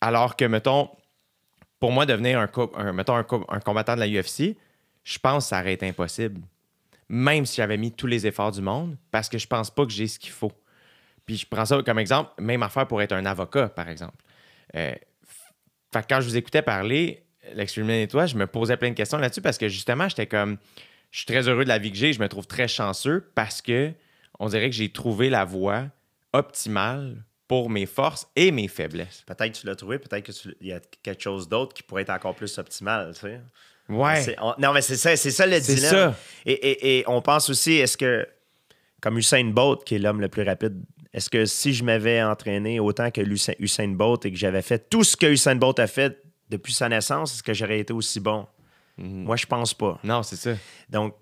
Alors que, mettons, pour moi, devenir un, mettons, un combattant de la UFC, je pense que ça aurait été impossible même si j'avais mis tous les efforts du monde, parce que je pense pas que j'ai ce qu'il faut. Puis je prends ça comme exemple, même affaire pour être un avocat, par exemple. Euh, fait quand je vous écoutais parler, l'exprimé et toi, je me posais plein de questions là-dessus parce que justement, j'étais comme, je suis très heureux de la vie que j'ai, je me trouve très chanceux parce que on dirait que j'ai trouvé la voie optimale pour mes forces et mes faiblesses. Peut-être que tu l'as trouvé, peut-être qu'il y a quelque chose d'autre qui pourrait être encore plus optimal. Tu sais. Ouais. non, mais c'est ça, c'est ça le dilemme. Et, on pense aussi, est-ce que, comme Usain Bolt, qui est l'homme le plus rapide, est-ce que si je m'avais entraîné autant que Usain, Usain Bolt et que j'avais fait tout ce que Usain Bolt a fait depuis sa naissance, est-ce que j'aurais été aussi bon? Mhm. Moi, je pense pas. Non, c'est ça. Donc,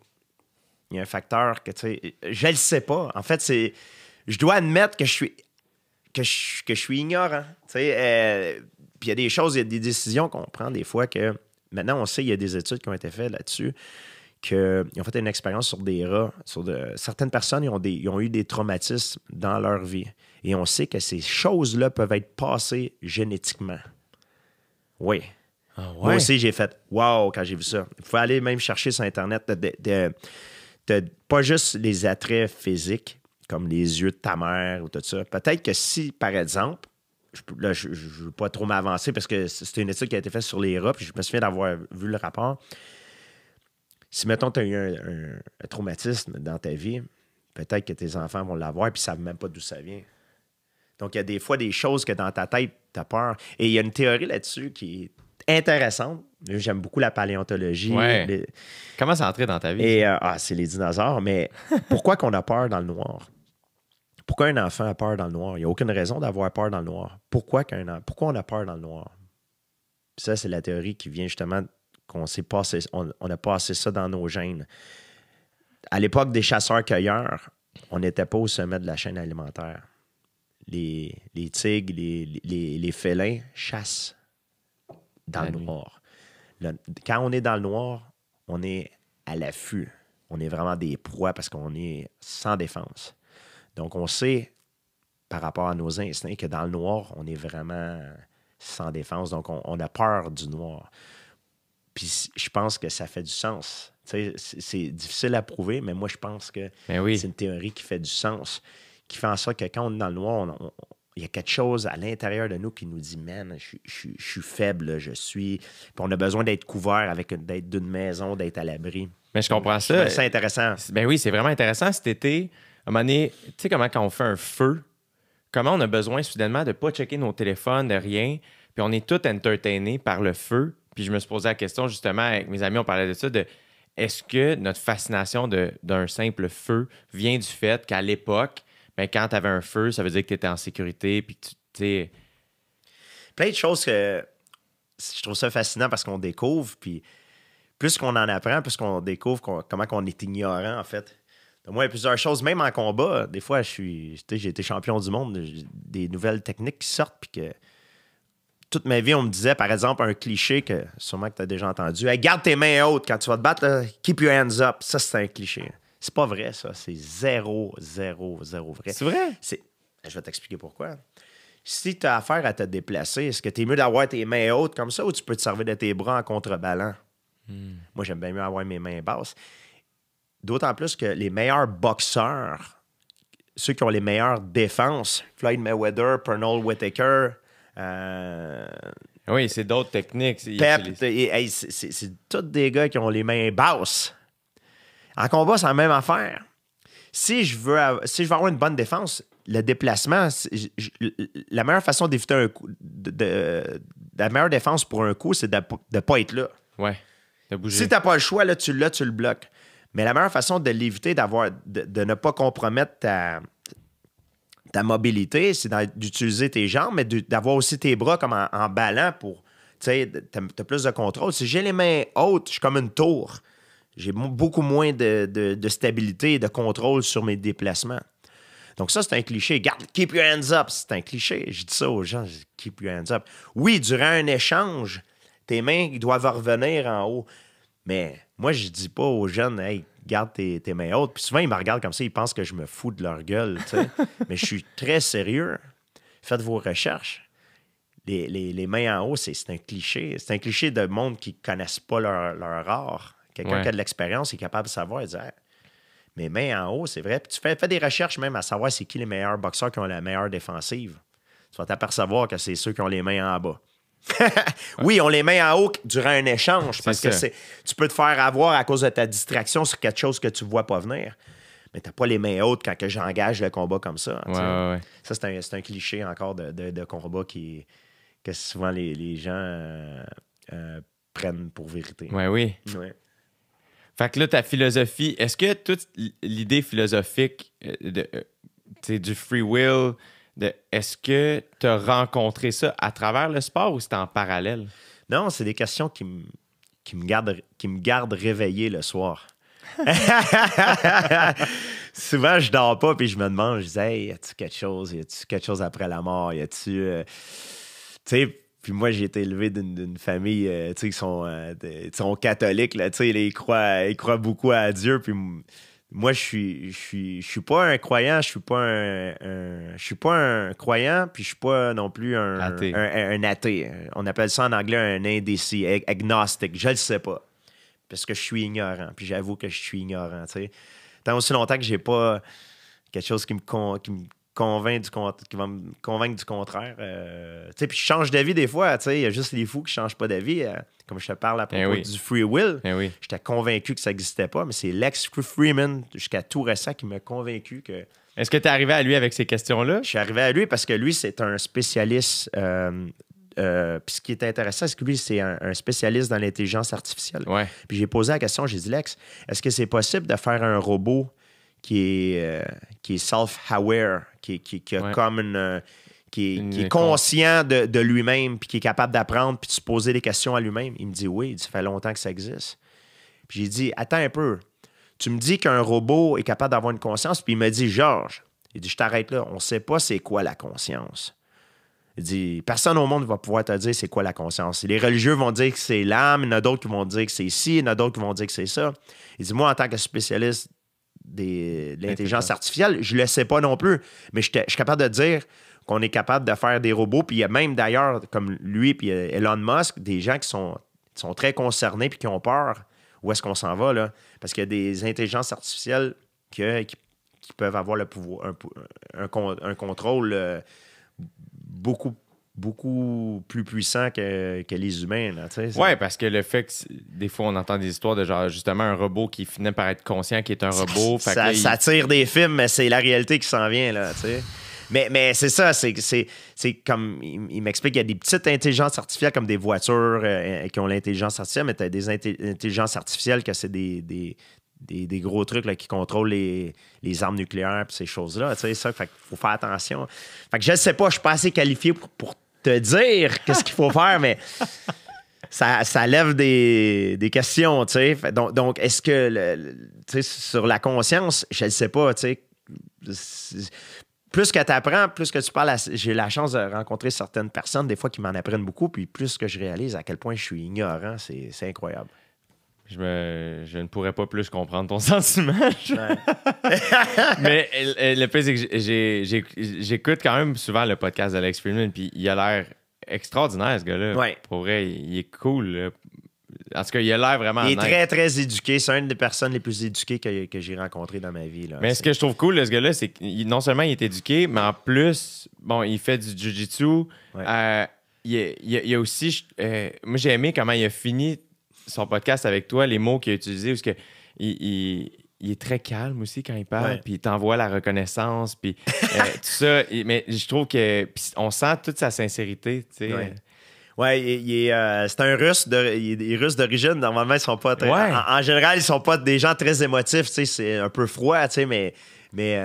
il y a un facteur que, tu sais, je le sais pas. En fait, c'est. Je dois admettre que je suis. que je, que je suis ignorant. Tu sais, euh, puis il y a des choses, il y a des décisions qu'on prend des fois que Maintenant, on sait, il y a des études qui ont été faites là-dessus, qu'ils ont fait une expérience sur des rats. Sur de, certaines personnes ils ont, des, eu des traumatismes dans leur vie. Et on sait que ces choses-là peuvent être passées génétiquement. Oui. Ah Moi aussi, j'ai fait wow quand j'ai vu ça. Il faut aller même chercher sur Internet pas juste les attraits physiques, comme les yeux de ta mère ou tout ça. Peut-être que si, par exemple, là, je ne veux pas trop m'avancer parce que c'était une étude qui a été faite sur les rats, je me souviens d'avoir vu le rapport. Si, mettons, tu as eu un, traumatisme dans ta vie, peut-être que tes enfants vont l'avoir et ils ne savent même pas d'où ça vient. Donc, il y a des fois des choses que dans ta tête, tu as peur. Et il y a une théorie là-dessus qui est intéressante. J'aime beaucoup la paléontologie. Comment ça entrait dans ta vie? Et, euh, ah, c'est les dinosaures, mais pourquoi qu'on a peur dans le noir? Pourquoi un enfant a peur dans le noir? Il n'y a aucune raison d'avoir peur dans le noir. Pourquoi, qu'un, pourquoi on a peur dans le noir? ça, c'est la théorie qui vient justement qu'on sait pas, on, on a passé ça dans nos gènes. À l'époque des chasseurs-cueilleurs, on n'était pas au sommet de la chaîne alimentaire. Les, tigres, les, félins chassent dans le ben noir. quand on est dans le noir, on est à l'affût. On est vraiment des proies parce qu'on est sans défense. Donc, on sait par rapport à nos instincts que dans le noir, on est vraiment sans défense. Donc, on, a peur du noir. Puis, je pense que ça fait du sens. C'est difficile à prouver, mais moi, je pense que ben c'est une théorie qui fait du sens, qui fait en sorte que quand on est dans le noir, il y a quelque chose à l'intérieur de nous qui nous dit Man, je, suis faible, je suis. Puis on a besoin d'être couvert, avec d'être d'une maison, d'être à l'abri. Mais je comprends ça. C'est intéressant. Ben oui, c'est vraiment intéressant. Cet été, un moment donné, tu sais comment quand on fait un feu, comment on a besoin soudainement de ne pas checker nos téléphones, de rien, puis on est tout entertainés par le feu. Puis je me suis posé la question justement avec mes amis, on parlait de ça, de est-ce que notre fascination d'un simple feu vient du fait qu'à l'époque, ben, quand tu avais un feu, ça veut dire que tu étais en sécurité, puis tu sais... Plein de choses que je trouve ça fascinant parce qu'on découvre, puis plus qu'on en apprend, plus qu'on découvre comment on est ignorant, en fait, moi, il y a plusieurs choses, même en combat. Des fois, je suis, j'ai été champion du monde, des nouvelles techniques qui sortent, puis que toute ma vie, on me disait, par exemple, un cliché que sûrement que tu as déjà entendu garde tes mains hautes quand tu vas te battre, keep your hands up. Ça, c'est un cliché. C'est pas vrai, ça. C'est zéro, zéro, zéro vrai. C'est vrai? Je vais t'expliquer pourquoi. Si tu as affaire à te déplacer, est-ce que tu es mieux d'avoir tes mains hautes comme ça ou tu peux te servir de tes bras en contreballant? Hmm. Moi, j'aime bien mieux avoir mes mains basses. D'autant plus que les meilleurs boxeurs, ceux qui ont les meilleures défenses, Floyd Mayweather, Pernell Whitaker, euh, oui, c'est d'autres techniques. Pep, c'est tous des gars qui ont les mains basses. En combat, c'est la même affaire. Si je veux, si je veux avoir une bonne défense, le déplacement, la meilleure façon d'éviter un coup, la meilleure défense pour un coup, c'est de ne pas être là. Ouais. tu n'as Si pas le choix, là, tu l'as, tu le bloques. Mais la meilleure façon de l'éviter, d'avoir, de, ne pas compromettre ta, mobilité, c'est d'utiliser tes jambes, mais d'avoir aussi tes bras comme en, ballant pour. Tu sais, t'as plus de contrôle. Si j'ai les mains hautes, je suis comme une tour. J'ai beaucoup moins de, stabilité et de contrôle sur mes déplacements. Donc, ça, c'est un cliché. Garde, keep your hands up. C'est un cliché. Je dis ça aux gens, keep your hands up. Oui, durant un échange, tes mains doivent revenir en haut. Mais moi, je dis pas aux jeunes, hey, garde tes, mains hautes. Puis souvent, ils me regardent comme ça, ils pensent que je me fous de leur gueule. Mais je suis très sérieux. Faites vos recherches. Les, mains en haut, c'est un cliché. C'est un cliché de monde qui ne connaissent pas leur, leur art. Quelqu'un qui a de l'expérience est capable de savoir et dire mais mains en haut, c'est vrai. Puis tu fais, fais, des recherches même à savoir c'est qui les meilleurs boxeurs qui ont la meilleure défensive. Tu vas t'apercevoir que c'est ceux qui ont les mains en bas. oui, on les met en haut durant un échange parce que c'est, tu peux te faire avoir à cause de ta distraction sur quelque chose que tu vois pas venir. Mais t'as pas les mains hautes quand que j'engage le combat comme ça. Ça, c'est un, c'est cliché encore de, combat qui, que souvent les, gens euh, euh, prennent pour vérité. Ouais, oui. Fait que là, ta philosophie, est-ce que toute l'idée philosophique euh, de, du free will, est-ce que tu as rencontré ça à travers le sport ou c'est en parallèle? Non, c'est des questions qui me, qui me gardent, qui me gardent réveillé le soir. Souvent, je dors pas puis je me demande, je hey, y a-tu quelque chose? Y tu quelque chose après la mort? Y tu euh, Tu sais, puis moi, j'ai été élevé d'une famille, euh, euh, qui sont, catholiques, là, tu sais, ils croient, ils beaucoup à Dieu. Puis moi, je suis, je suis, je suis pas un croyant, je suis pas un, je suis pas un croyant, puis je suis pas non plus un athée. On appelle ça en anglais un indécis, agnostique. Je le sais pas, parce que je suis ignorant. Puis j'avoue que je suis ignorant. Tu tant aussi longtemps que j'ai pas quelque chose qui me du, qui va me convaincre du contraire. Euh, sais puis je change d'avis des fois. Il y a juste les fous qui ne changent pas d'avis. Euh, comme je te parle à eh propos du free will, eh j'étais convaincu que ça n'existait pas, mais c'est Lex Freeman, jusqu'à tout récent, qui m'a convaincu que. Est-ce que tu es arrivé à lui avec ces questions-là? Je suis arrivé à lui parce que lui, c'est un spécialiste. Euh, puis ce qui est intéressant, c'est que lui, c'est un, spécialiste dans l'intelligence artificielle. Puis j'ai posé la question, j'ai dit, Lex, est-ce que c'est possible de faire un robot qui est, euh, qui est self-aware, qui, a comme euh, une. qui, est conscient de, lui-même, puis qui est capable d'apprendre, puis de se poser des questions à lui-même. Il me dit oui, ça fait longtemps que ça existe. Puis j'ai dit attends un peu, tu me dis qu'un robot est capable d'avoir une conscience, puis il me dit Georges, il dit je t'arrête là, on ne sait pas c'est quoi la conscience. Il dit personne au monde va pouvoir te dire c'est quoi la conscience. Les religieux vont dire que c'est l'âme, il y en a d'autres qui vont dire que c'est ici. il y en a d'autres qui vont dire que c'est ça. Il dit moi en tant que spécialiste des, de l'intelligence artificielle. Je ne le sais pas non plus, mais je, suis capable de dire qu'on est capable de faire des robots. Puis il y a même d'ailleurs, comme lui et euh, Elon Musk, des gens qui sont, sont très concernés et qui ont peur. Où est-ce qu'on s'en va, Parce qu'il y a des intelligences artificielles qui, peuvent avoir le pouvoir, un, contrôle euh, beaucoup plus beaucoup plus puissant que, les humains. Oui, parce que le fait que des fois on entend des histoires de genre justement un robot qui finit par être conscient qu'il est un robot. Ça, tire des films, mais c'est la réalité qui s'en vient. Là, mais mais c'est ça, c'est comme il, m'explique, qu'il y a des petites intelligences artificielles comme des voitures euh, qui ont l'intelligence artificielle, mais tu as des intelligences artificielles que c'est des, des gros trucs là, qui contrôlent les, armes nucléaires et ces choses-là. Tu ça, faut faire attention. Fait que je ne sais pas, je ne suis pas assez qualifié pour te dire qu'est-ce qu'il faut faire, mais ça, lève des, questions, tu sais. Donc, est-ce que, tu sais, sur la conscience, je ne sais pas, tu sais. Plus que tu apprends, plus que tu parles, j'ai la chance de rencontrer certaines personnes, des fois, qui m'en apprennent beaucoup, puis plus que je réalise à quel point je suis ignorant, c'est incroyable. Je, me, je ne pourrais pas plus comprendre ton sentiment. Mais euh, euh, le plus, c'est que j'écoute quand même souvent le podcast d'Alex Freeman, puis il a l'air extraordinaire, ce gars-là. Pour vrai, il est cool. parce En tout cas, il a l'air vraiment. Il est très, très éduqué. C'est une des personnes les plus éduquées que, j'ai rencontrées dans ma vie. Là. Mais ce que je trouve cool de ce gars-là, c'est que non seulement il est éduqué, mais en plus, bon, il fait du jujitsu. Euh, il, il, a aussi. moi, j'ai aimé comment il a fini son podcast avec toi, les mots qu'il a utilisés, parce que il, est très calme aussi quand il parle, puis il t'envoie la reconnaissance, puis tout ça. mais je trouve que on sent toute sa sincérité, tu sais. Ouais. il, est, c'est un russe, de, il, russe d'origine. Normalement, ils sont pas. en, général, ils sont pas des gens très émotifs. Tu c'est un peu froid, tu sais, mais, mais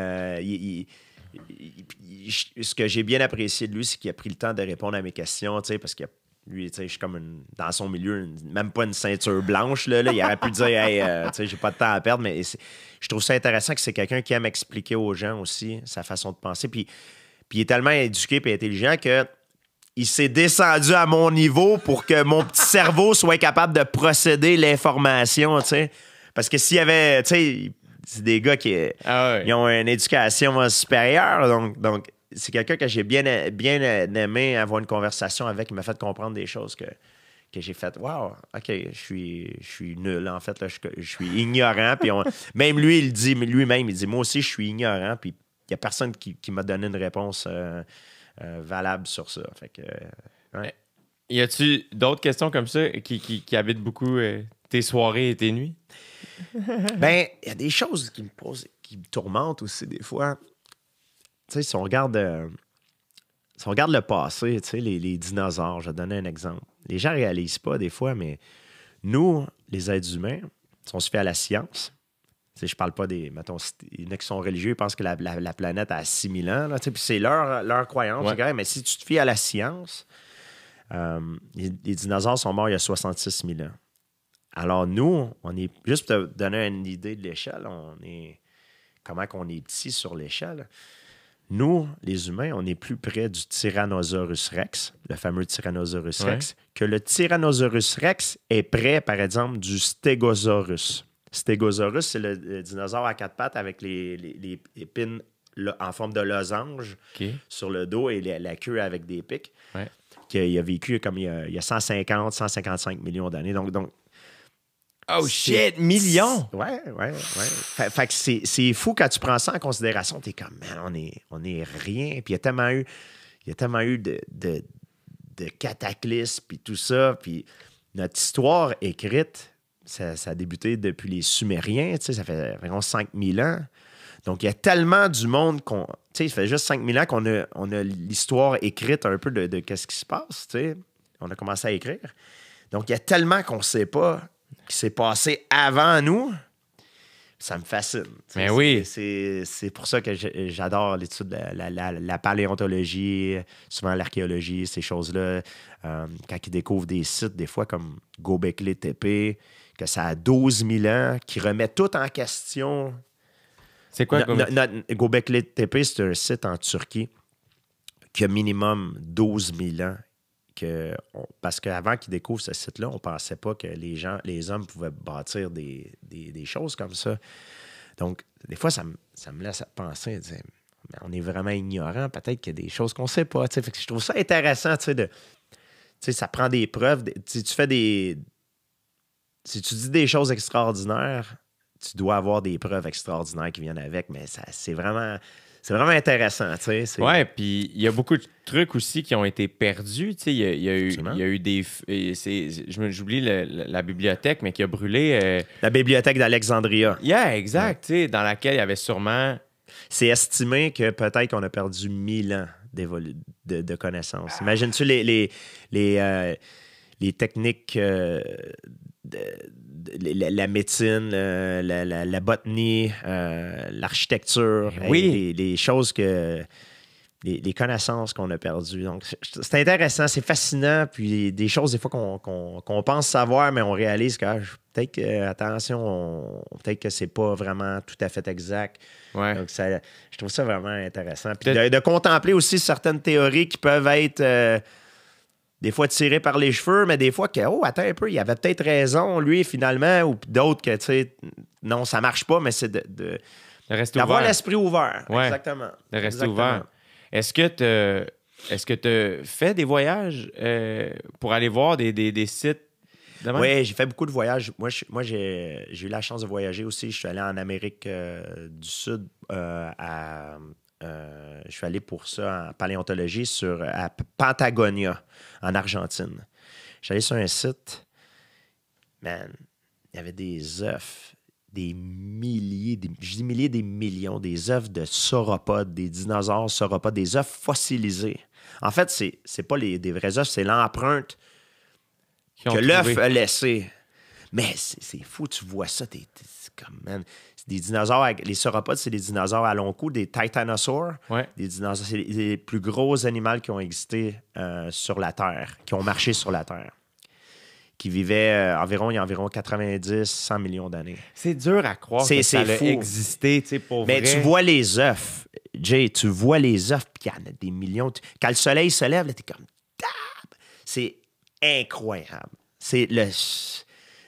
ce que j'ai bien apprécié de lui, c'est qu'il a pris le temps de répondre à mes questions, parce qu'il a lui, je suis comme dans son milieu, même pas une ceinture blanche. Là, Il aurait pu dire, hey, euh, j'ai pas de temps à perdre. Mais je trouve ça intéressant que c'est quelqu'un qui aime expliquer aux gens aussi sa façon de penser. Puis, puis il est tellement éduqué et intelligent que il s'est descendu à mon niveau pour que mon petit cerveau soit capable de procéder l'information, Parce que s'il y avait, des gars qui ah ont une éducation supérieure, donc, donc c'est quelqu'un que j'ai bien, bien aimé avoir une conversation avec. Il m'a fait comprendre des choses que, que j'ai fait Wow, OK, je suis, je suis nul, en fait, là, je, suis ignorant. puis même lui, il dit, lui-même, il dit Moi aussi, je suis ignorant, puis il n'y a personne qui, m'a donné une réponse euh, euh, valable sur ça. Fait que, euh, Y a-tu d'autres questions comme ça qui, habitent beaucoup tes soirées et tes nuits? ben, il y a des choses qui me posent, qui me tourmentent aussi des fois si on regarde. Euh, regarde le passé, les, dinosaures, je vais donner un exemple. Les gens ne réalisent pas des fois, mais nous, les êtres humains, si on se fait à la science, Je ne je parle pas des. Mettons, il y en a qui sont religieux, ils pensent que la, planète a 6000 ans, puis c'est leur, leur croyance, mais si tu te fies à la science, euh, les, dinosaures sont morts il y a 66 000 ans. Alors nous, on est. Juste pour te donner une idée de l'échelle, on est. Comment qu'on est petit sur l'échelle. Nous, les humains, on est plus près du Tyrannosaurus rex, le fameux Tyrannosaurus rex, que le Tyrannosaurus rex est près, par exemple, du Stegosaurus. Stegosaurus, c'est le, dinosaure à quatre pattes avec les, épines en forme de losange sur le dos et la queue avec des pics. Qu'il a vécu comme il y a, a, 150, 155 millions d'années. Donc, donc Oh shit, millions! Ouais, ouais, ouais. Fait, que c'est fou quand tu prends ça en considération. T'es comme, man, on est, on est rien. Puis il y a tellement eu, il a tellement eu de, cataclysmes, puis tout ça. Puis notre histoire écrite, ça, a débuté depuis les Sumériens, tu sais, ça fait environ 5000 ans. Donc, il y a tellement du monde qu'on. Tu sais, ça fait juste 5000 ans qu'on a, on a l'histoire écrite un peu de, qu'est-ce qui se passe, tu sais. On a commencé à écrire. Donc, il y a tellement qu'on ne sait pas qui s'est passé avant nous, ça me fascine. Mais oui. C'est pour ça que j'adore l'étude de la, paléontologie, souvent l'archéologie, ces choses-là. Euh, quand ils découvrent des sites, des fois comme Gobekli Tepe, que ça a 12 000 ans, qui remet tout en question. C'est quoi Göbekli Tepe? c'est un site en Turquie qui a minimum 12 000 ans parce qu'avant qu'ils découvrent ce site-là, on ne pensait pas que les gens, les hommes pouvaient bâtir des, choses comme ça. Donc, des fois, ça, me, ça me laisse penser, on est vraiment ignorant, peut-être qu'il y a des choses qu'on ne sait pas. je trouve ça intéressant, tu de. ça prend des preuves. Si tu fais des. Si tu dis des choses extraordinaires, tu dois avoir des preuves extraordinaires qui viennent avec, mais c'est vraiment c'est vraiment intéressant. Tu sais, ouais, puis il y a beaucoup de trucs aussi qui ont été perdus. Tu sais, il y, a, eu, eu des. J'oublie la, bibliothèque, mais qui a brûlé. Euh, la bibliothèque d'Alexandria. Yeah, exact. Tu sais, dans laquelle il y avait sûrement. C'est estimé que peut-être qu'on a perdu 1000 ans de, de connaissances. Imagines-tu les, les, les, euh, techniques euh, la, médecine, la, la, botanie, euh, l'architecture, ben euh, oui. les, choses que. Les, connaissances qu'on a perdues. Donc, c'est intéressant, c'est fascinant, puis des choses des fois qu'on pense savoir, mais on réalise que ah, peut-être que, attention, peut-être que c'est pas vraiment tout à fait exact. Donc, ça, je trouve ça vraiment intéressant. Puis de, contempler aussi certaines théories qui peuvent être. Euh, des fois tiré par les cheveux, mais des fois que, oh, attends un peu, il avait peut-être raison, lui, finalement, ou d'autres que, tu sais, non, ça marche pas, mais c'est de. de D'avoir l'esprit ouvert. Exactement. De rester ouvert. Est-ce que tu est-ce que tu fais des voyages euh, pour aller voir des, sites? oui, j'ai fait beaucoup de voyages. Moi, moi j'ai, eu la chance de voyager aussi. Je suis allé en Amérique euh, du Sud euh, à euh, je suis allé pour ça en paléontologie sur, à Patagonia, en Argentine. J'allais sur un site, man, il y avait des œufs, des milliers, des, je dis milliers, des millions, des œufs de sauropodes, des dinosaures sauropodes, des œufs fossilisés. En fait, c'est, n'est pas des vrais œufs, c'est l'empreinte que l'œuf a laissée. Mais c'est fou, tu vois ça, t'es comme, man, c'est des dinosaures, les sauropodes, c'est des dinosaures à long cou, des titanosaures, des dinosaures, c'est les, plus gros animaux qui ont existé euh, sur la Terre, qui ont marché sur la Terre qui vivaient euh, environ, il y a environ 90, 100 millions d'années. C'est dur à croire que ça a existé, pour Mais tu vois les œufs, Jay, tu vois les œufs, puis il y en a des millions. Quand le soleil se lève, t'es comme... C'est incroyable. C'est le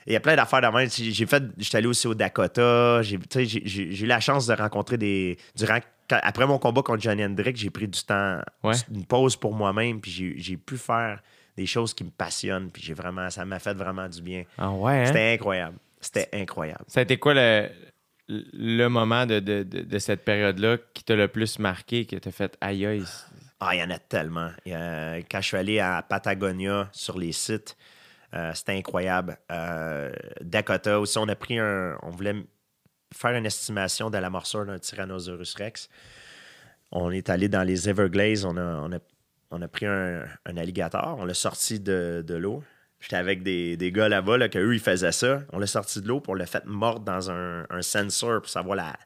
il y a plein d'affaires de J'ai fait, j'étais allé aussi au Dakota. J'ai, eu la chance de rencontrer des. Durant, après mon combat contre Johnny Hendrick, j'ai pris du temps, une pause pour moi-même, puis j'ai, pu faire des choses qui me passionnent, puis j'ai vraiment, ça m'a fait vraiment du bien. Ah ouais, hein? C'était incroyable. C'était incroyable. Ça a été quoi le, le moment de, de, de, cette période-là qui t'a le plus marqué, qui t'a fait aïe aïe? Ah, il y en a tellement. quand je suis allé à Patagonia sur les sites, euh, c'était incroyable. Euh, Dakota aussi, on a pris un. On voulait faire une estimation de la morsure d'un Tyrannosaurus Rex. On est allé dans les Everglades, on a, on a, pris un, alligator, on l'a sorti de, l'eau. J'étais avec des, des gars là-bas, là, que ils faisaient ça. On l'a sorti de l'eau, pour le faire fait mordre dans un, un sensor pour savoir la,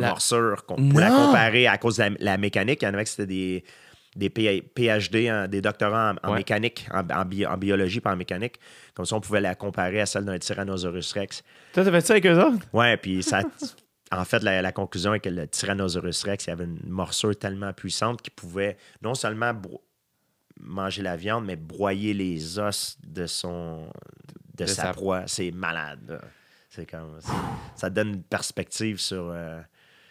morsure, qu'on, pour la comparer à cause de la, la mécanique. Il y en avait que c'était des des PhD, hein, des doctorats en, mécanique, en, en, biologie pas en mécanique. Comme ça, on pouvait la comparer à celle d'un Tyrannosaurus Rex. Toi, t'as fait ça avec eux autres? Ouais, puis ça. en fait, la, conclusion est que le Tyrannosaurus Rex, il avait une morsure tellement puissante qu'il pouvait non seulement manger la viande, mais broyer les os de son de, sa, proie. C'est malade. C'est comme. Ça donne une perspective sur, euh,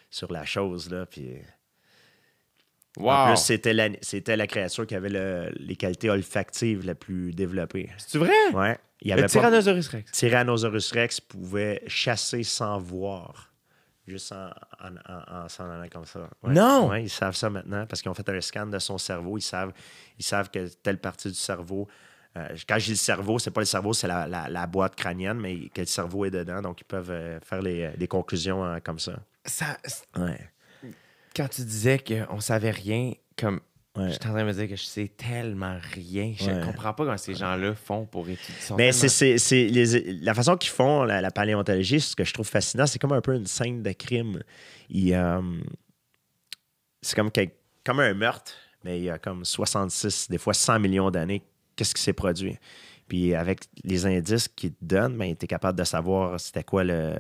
sur la chose, là. Puis. En plus, c'était la, c'était la créature qui avait les qualités olfactives les plus développées. C'est vrai? Ouais. le Tyrannosaurus Rex. Tyrannosaurus Rex pouvait chasser sans voir. Juste en s'en allant comme ça. Non! ils savent ça maintenant parce qu'ils ont fait un scan de son cerveau. Ils savent, ils savent que telle partie du cerveau. Euh, quand je dis le cerveau, c'est pas le cerveau, c'est la, boîte crânienne, mais que le cerveau est dedans. Donc, ils peuvent euh, faire euh, des conclusions hein, comme ça. ça ouais quand tu disais qu'on savait rien, comme Je suis en train de me dire que je sais tellement rien. Je ne comprends pas comment ces gens-là font pour étudier. Mais c'est la façon qu'ils font la, paléontologie, ce que je trouve fascinant, c'est comme un peu une scène de crime. Euh, c'est comme, comme un meurtre, mais il y a comme 66, des fois 100 millions d'années, qu'est-ce qui s'est produit. Puis avec les indices qu'ils te donnent, ben, tu es capable de savoir c'était quoi le,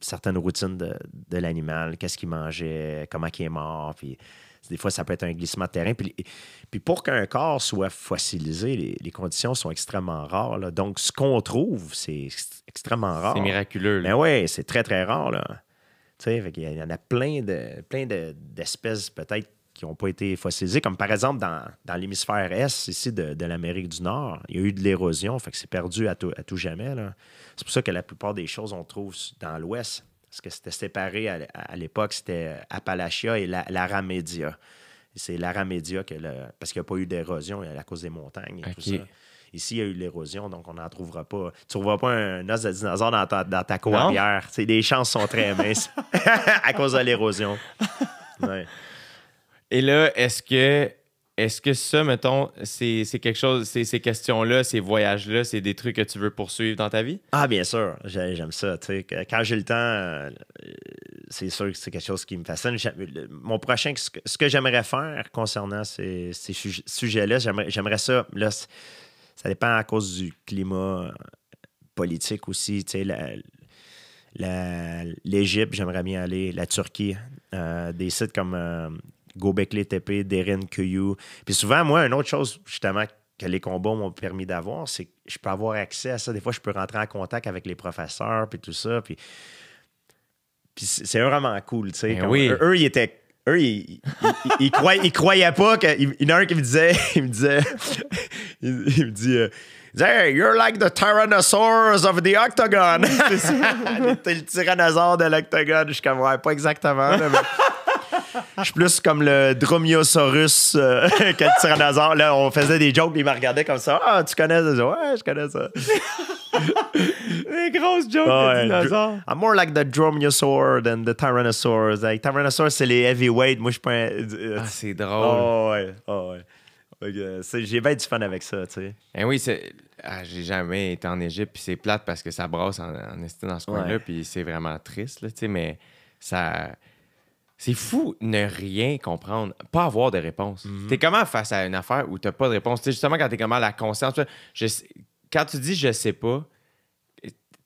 certaines routines de, l'animal, qu'est-ce qu'il mangeait, comment il est mort. Puis des fois, ça peut être un glissement de terrain. Puis, pour qu'un corps soit fossilisé, les, conditions sont extrêmement rares. Donc, ce qu'on trouve, c'est extrêmement rare. C'est miraculeux. Mais ben oui, c'est très, très rare. Là. il y en a plein de plein d'espèces peut-être qui n'ont pas été fossilisées, comme par exemple dans, l'hémisphère Est, ici de, l'Amérique du Nord, il y a eu de l'érosion, fait que c'est perdu à tout, jamais. Là. C'est pour ça que la plupart des choses, on trouve dans l'Ouest, parce que c'était séparé à, l'époque, c'était Appalachia et l'Aramédia. c'est l'Aramédia que le, parce qu'il n'y a pas eu d'érosion à cause des montagnes et tout ça. Ici, il y a eu l'érosion, donc on n'en trouvera pas. Tu ne trouveras pas un os de dinosaure dans ta, dans Les chances sont très minces à cause de l'érosion. Et là, est-ce que est-ce que ça, mettons, c'est quelque chose, ces questions-là, ces voyages-là, c'est des trucs que tu veux poursuivre dans ta vie? Ah, bien sûr, j'aime ça. Quand j'ai le temps, euh, c'est sûr que c'est quelque chose qui me fascine. Mon prochain, ce que, j'aimerais faire concernant ces, sujets-là, j'aimerais ça. Là, ça dépend à cause du climat euh, politique aussi. l'Égypte, j'aimerais bien aller, la Turquie, euh, des sites comme Gobekli Tepe, Deryn Kuyu. Puis souvent, moi, une autre chose, justement, que les combats m'ont permis d'avoir, c'est que je peux avoir accès à ça. Des fois, je peux rentrer en contact avec les professeurs, puis tout ça. Puis, puis c'est vraiment cool, tu sais. Ben eux, ils étaient eux, ils, croyaient, pas que. Il y en a un qui me disait. Il me disait. Il, me dit. Euh, hey, you're like the Tyrannosaurus of the Octagon. T'es le tyrannosaure de l'Octagon. Je suis comme, ouais, pas exactement. Là, mais... Je suis plus comme le Dromiosaurus euh, que le tyrannosaure. Là, on faisait des jokes, ils me regardaient comme ça. Ah, tu connais ça? Ouais, je connais ça. Les grosses jokes oh, de dinosaures. I'm more like the Dromiosaur than the Tyrannosaurus. Like, Tyrannosaurus, c'est les heavyweights. Moi, je suis pas. Euh, ah, euh, c'est drôle. Oh, ouais. Oh, ouais. j'ai bien du fun avec ça, tu sais. Eh oui, c'est. Ah, j'ai jamais été en Égypte, puis c'est plate parce que ça brasse en, en dans ce coin-là, puis c'est vraiment triste, tu sais, mais ça. C'est fou ne rien comprendre, pas avoir de réponse. Tu mhm. es T'es comment face à une affaire où t'as pas de réponse? justement, quand t'es comment la conscience, quand tu dis je sais pas,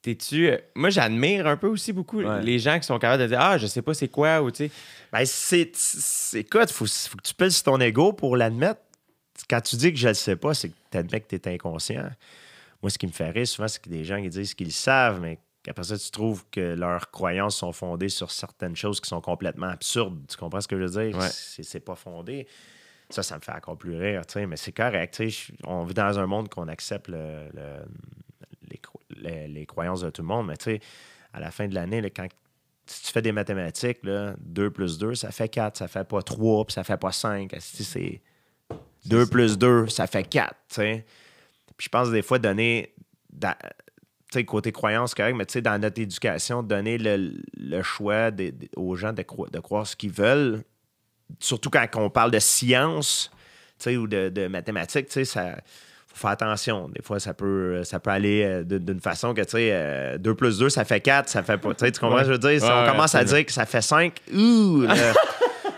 t'es-tu. Euh, moi, j'admire un peu aussi beaucoup les gens qui sont capables de dire Ah, je sais pas c'est quoi ou tu sais. Ben, c'est. quoi? faut, faut que tu pèses ton ego pour l'admettre. Quand tu dis que je ne sais pas, c'est que t'admets que t'es inconscient. Moi, ce qui me fait rire souvent, c'est que des gens qui disent qu'ils savent, mais après ça, tu trouves que leurs croyances sont fondées sur certaines choses qui sont complètement absurdes. Tu comprends ce que je veux dire? C'est pas fondé. Ça, ça me fait encore plus rire, mais c'est correct. On vit dans un monde qu'on accepte les, croyances de tout le monde, mais à la fin de l'année, quand tu fais des mathématiques, là, 2 plus 2, ça fait 4, ça fait pas 3, puis ça fait pas 5. C'est 2 plus 2, ça fait 4. Puis je pense des fois donner côté croyance, correct, mais tu sais, dans notre éducation, donner le, choix aux gens de, de croire ce qu'ils veulent, surtout quand on parle de science, tu sais, ou de, de mathématiques, tu sais, ça faut faire attention. Des fois, ça peut, ça peut aller euh, d'une façon que, tu sais, 2 euh, plus 2, ça fait 4, ça fait pas. Tu comprends ce que je veux dire? Si on commence à dire que ça fait 5,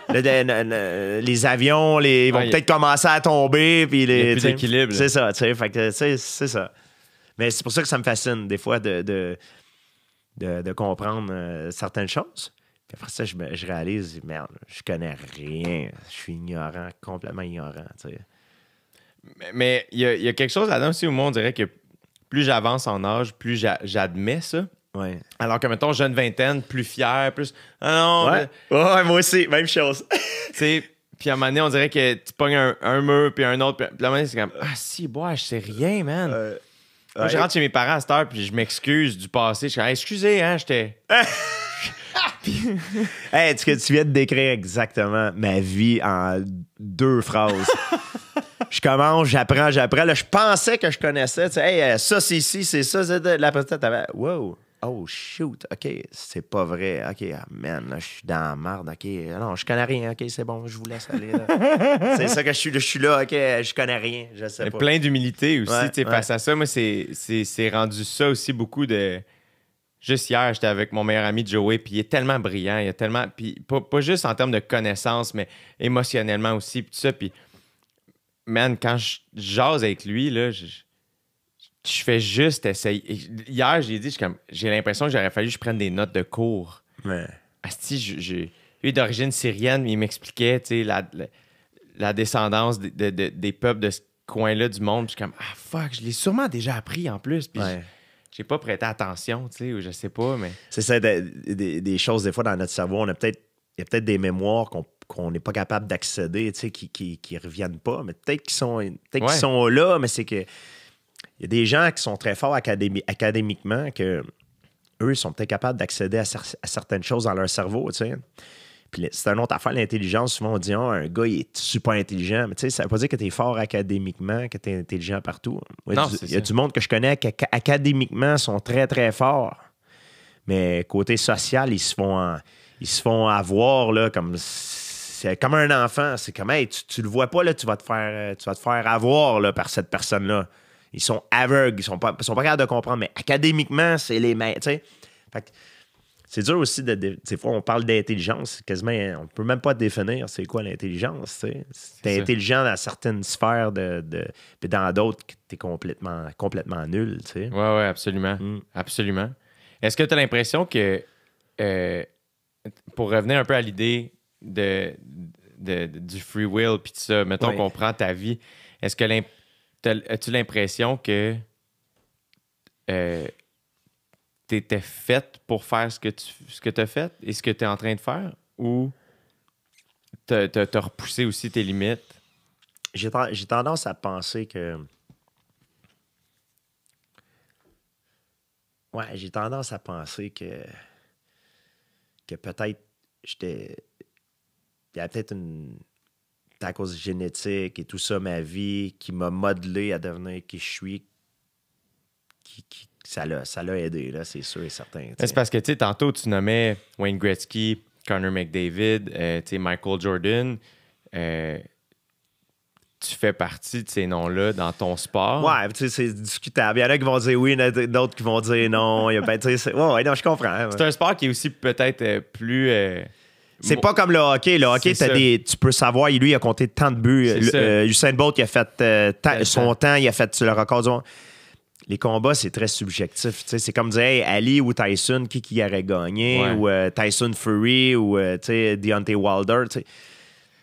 les avions, les, ils vont peut-être commencer à tomber. Puis les, Il C'est ça, tu sais. c'est ça. Mais c'est pour ça que ça me fascine, des fois, de, de, comprendre euh, certaines choses. Puis après ça, je, réalise, merde, je connais rien. Je suis ignorant, complètement ignorant. sais Mais il y, a quelque chose là-dedans aussi où moi, on dirait que plus j'avance en âge, plus j'admets ça. Ouais. Alors que, mettons, jeune vingtaine, plus fier, plus. Ah non! Ouais. moi aussi, même chose. tu puis à un moment donné, on dirait que tu pognes un, mur, puis un autre, puis à un moment donné, c'est comme Ah si, bois, je sais rien, man. Euh, je rentre chez mes parents à cette heure, puis je m'excuse du passé. Je suis excusez, hein, j'étais. hey, est-ce que tu viens de décrire exactement ma vie en deux phrases? je commence, j'apprends, j'apprends. Là, je pensais que je connaissais. Tu sais, hey, ça, c'est ici, c'est ça, c'est de la t'avais. Wow! Oh shoot, ok, c'est pas vrai. Ok, ah, man, je suis dans la merde. Ok, ah non, je connais rien. Ok, c'est bon, je vous laisse aller. c'est ça que je suis. Je suis là, ok, je connais rien. Je sais pas. Plein d'humilité aussi, tu à ça. Moi, c'est rendu ça aussi beaucoup de. Juste hier, j'étais avec mon meilleur ami Joey, puis il est tellement brillant. Il a tellement. Puis pas, juste en termes de connaissances, mais émotionnellement aussi, puis tout ça. Puis, man, quand je jase avec lui, là, je je fais juste essayer. Hier, j'ai dit, j'ai l'impression que j'aurais fallu que je prenne des notes de cours. Ouais. Asti, j'ai. Lui, d'origine syrienne, il m'expliquait, tu sais, la, descendance des peuples de ce coin-là du monde. je suis comme, ah fuck, je l'ai sûrement déjà appris en plus. Puis j'ai pas prêté attention, tu sais, ou je sais pas, mais. C'est ça, des, choses, des fois, dans notre cerveau, on a peut-être. Il y a peut-être des mémoires qu'on n'est pas capable d'accéder, tu sais, qui, qui, reviennent pas, mais peut-être qu'ils sont, peut sont là, mais c'est que il y a des gens qui sont très forts académiquement que eux sont peut-être capables d'accéder à, certaines choses dans leur cerveau, tu sais. Puis c'est une autre affaire, l'intelligence. Souvent, on dit oh, un gars, il est super intelligent. Mais tu sais, ça veut pas dire que tu es fort académiquement, que tu es intelligent partout. Il y a, du, monde que je connais qui, académiquement, sont très, très forts. Mais côté social, ils se font, ils se font avoir là, comme. C'est comme un enfant. C'est comme, tu, tu le vois pas, là, tu vas te faire, euh, tu vas te faire avoir là, par cette personne-là. Ils sont aveugles, ils sont pas, sont pas capables de comprendre, mais académiquement, c'est les meilleurs. C'est dur aussi de. Des fois, on parle d'intelligence, quasiment, on peut même pas définir c'est quoi l'intelligence. T'es intelligent dans certaines sphères, de, dans d'autres, t'es complètement, complètement nul. Oui, ouais, absolument. Mm. Absolument. Est-ce que tu as l'impression que, euh, pour revenir un peu à l'idée de, du free will, puis tout ça, mettons qu'on prend ta vie, est-ce que l'impression as-tu l'impression que euh, tu étais faite pour faire ce que tu as fait et ce que tu es en train de faire ou t'as as, repoussé aussi tes limites? J'ai tendance à penser que. Ouais, j'ai tendance à penser que. Que peut-être j'étais. Il y a peut-être une, à cause génétique et tout ça, ma vie, qui m'a modelé à devenir qui je suis, qui, qui ça l'a ça aidé, là, c'est sûr et certain. C'est parce que, tu sais, tantôt, tu nommais Wayne Gretzky, Connor McDavid, euh, tu Michael Jordan. Euh, tu fais partie de ces noms-là dans ton sport. Ouais, tu c'est discutable. Il y en a qui vont dire oui, d'autres qui vont dire non. Il y a, ben, ouais, ouais, non, je comprends. C'est un sport qui est aussi peut-être euh, plus c'est pas comme le hockey. Le hockey, tu peux savoir, lui, il a compté tant de buts. Euh, Usain Bolt, il a fait euh, son temps, il a fait le record Les combats, c'est très subjectif. C'est comme dire, Ali ou Tyson, qui qui aurait gagné, ou euh, Tyson Fury, ou Deontay Wilder.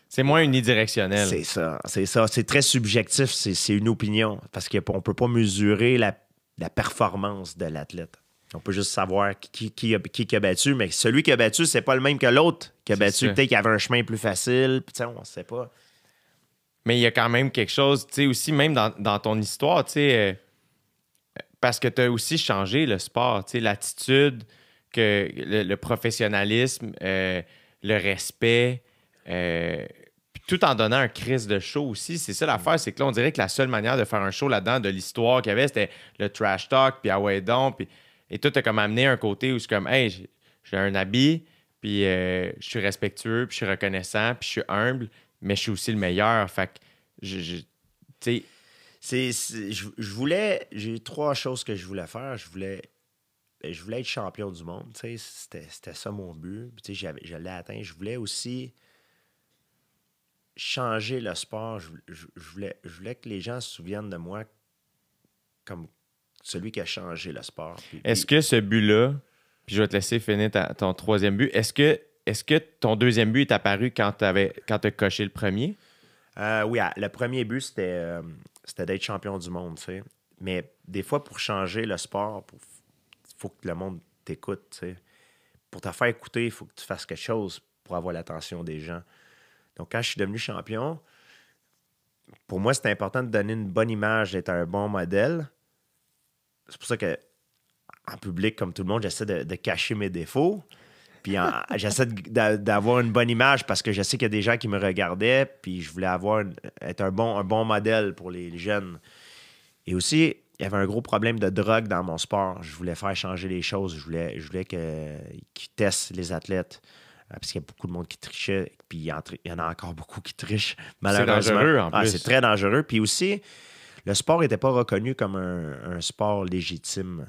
C'est moins unidirectionnel. C'est ça, c'est ça. C'est très subjectif, c'est une opinion, parce qu'on ne peut pas mesurer la performance de l'athlète on peut juste savoir qui, qui, a, qui, battu, mais celui qui a battu, c'est pas le même que l'autre qui a battu. Peut-être qu'il avait un chemin plus facile, on sait pas. Mais il y a quand même quelque chose, tu sais, aussi, même dans, ton histoire, tu sais, euh, parce que tu as aussi changé le sport, tu sais, l'attitude, le, professionnalisme, euh, le respect, euh, tout en donnant un crise de show aussi. C'est ça l'affaire, c'est que là, on dirait que la seule manière de faire un show là-dedans de l'histoire qu'il y avait, c'était le trash talk, puis ah ouais, puis et tout t'as comme amené un côté où c'est comme, hey, j'ai un habit, puis euh, je suis respectueux, puis je suis reconnaissant, puis je suis humble, mais je suis aussi le meilleur. Fait je, tu sais. C'est, je, voulais, j'ai trois choses que je voulais faire. Je voulais, ben, je voulais être champion du monde, tu sais, c'était, ça mon but. tu sais, je l'ai atteint. Je voulais aussi changer le sport. voulais, je voulais que les gens se souviennent de moi comme celui qui a changé le sport. Est-ce que ce but-là, puis je vais te laisser finir ton troisième but, est-ce que, est que ton deuxième but est apparu quand tu as coché le premier? Euh, oui, ah, le premier but, euh, c'était d'être champion du monde, Mais des fois, pour changer le sport, il faut que le monde t'écoute, Pour te faire écouter, il faut que tu fasses quelque chose pour avoir l'attention des gens. Donc, quand je suis devenu champion, pour moi, c'était important de donner une bonne image, d'être un bon modèle, c'est pour ça que en public, comme tout le monde, j'essaie de, cacher mes défauts. Puis j'essaie d'avoir une bonne image parce que je sais qu'il y a des gens qui me regardaient, puis je voulais avoir être un bon, un bon modèle pour les, jeunes. Et aussi, il y avait un gros problème de drogue dans mon sport. Je voulais faire changer les choses. Je voulais, je voulais qu'ils testent les athlètes. Euh, parce qu'il y a beaucoup de monde qui trichait, puis il y en a encore beaucoup qui trichent, malheureusement. C'est dangereux, en ah, plus. c'est très dangereux. Puis aussi, le sport n'était pas reconnu comme un, sport légitime.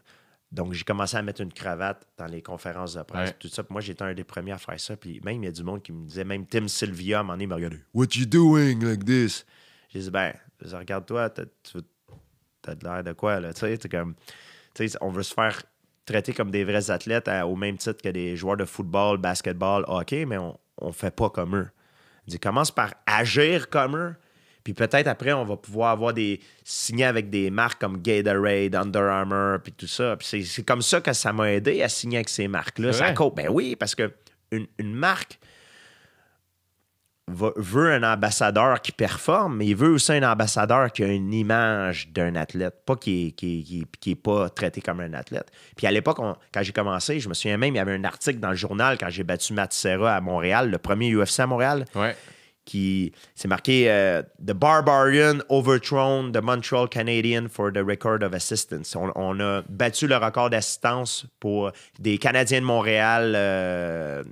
Donc, j'ai commencé à mettre une cravate dans les conférences de presse, tout ça. moi, j'étais un des premiers à faire ça. Puis même, il y a du monde qui me disait, même Tim Sylvia, à un moment donné, What you doing like this? » J'ai dit « Ben, regarde-toi, t'as de l'air de quoi, là? » Tu sais, on veut se faire traiter comme des vrais athlètes au même titre que des joueurs de football, basketball, hockey, mais on ne fait pas comme eux. Commence par agir comme eux. » Puis peut-être après, on va pouvoir avoir des signés avec des marques comme Gatorade, Under Armour, puis tout ça. Puis c'est comme ça que ça m'a aidé à signer avec ces marques-là. Ça coûte Ben oui, parce que une, marque veut un ambassadeur qui performe, mais il veut aussi un ambassadeur qui a une image d'un athlète, pas qui n'est qui, pas traité comme un athlète. Puis à l'époque, quand j'ai commencé, je me souviens même, il y avait un article dans le journal quand j'ai battu Matt Serra à Montréal, le premier UFC à Montréal qui s'est marqué euh, The Barbarian overthrown the Montreal Canadian for the record of assistance. On, a battu le record d'assistance pour des Canadiens de Montréal. Euh,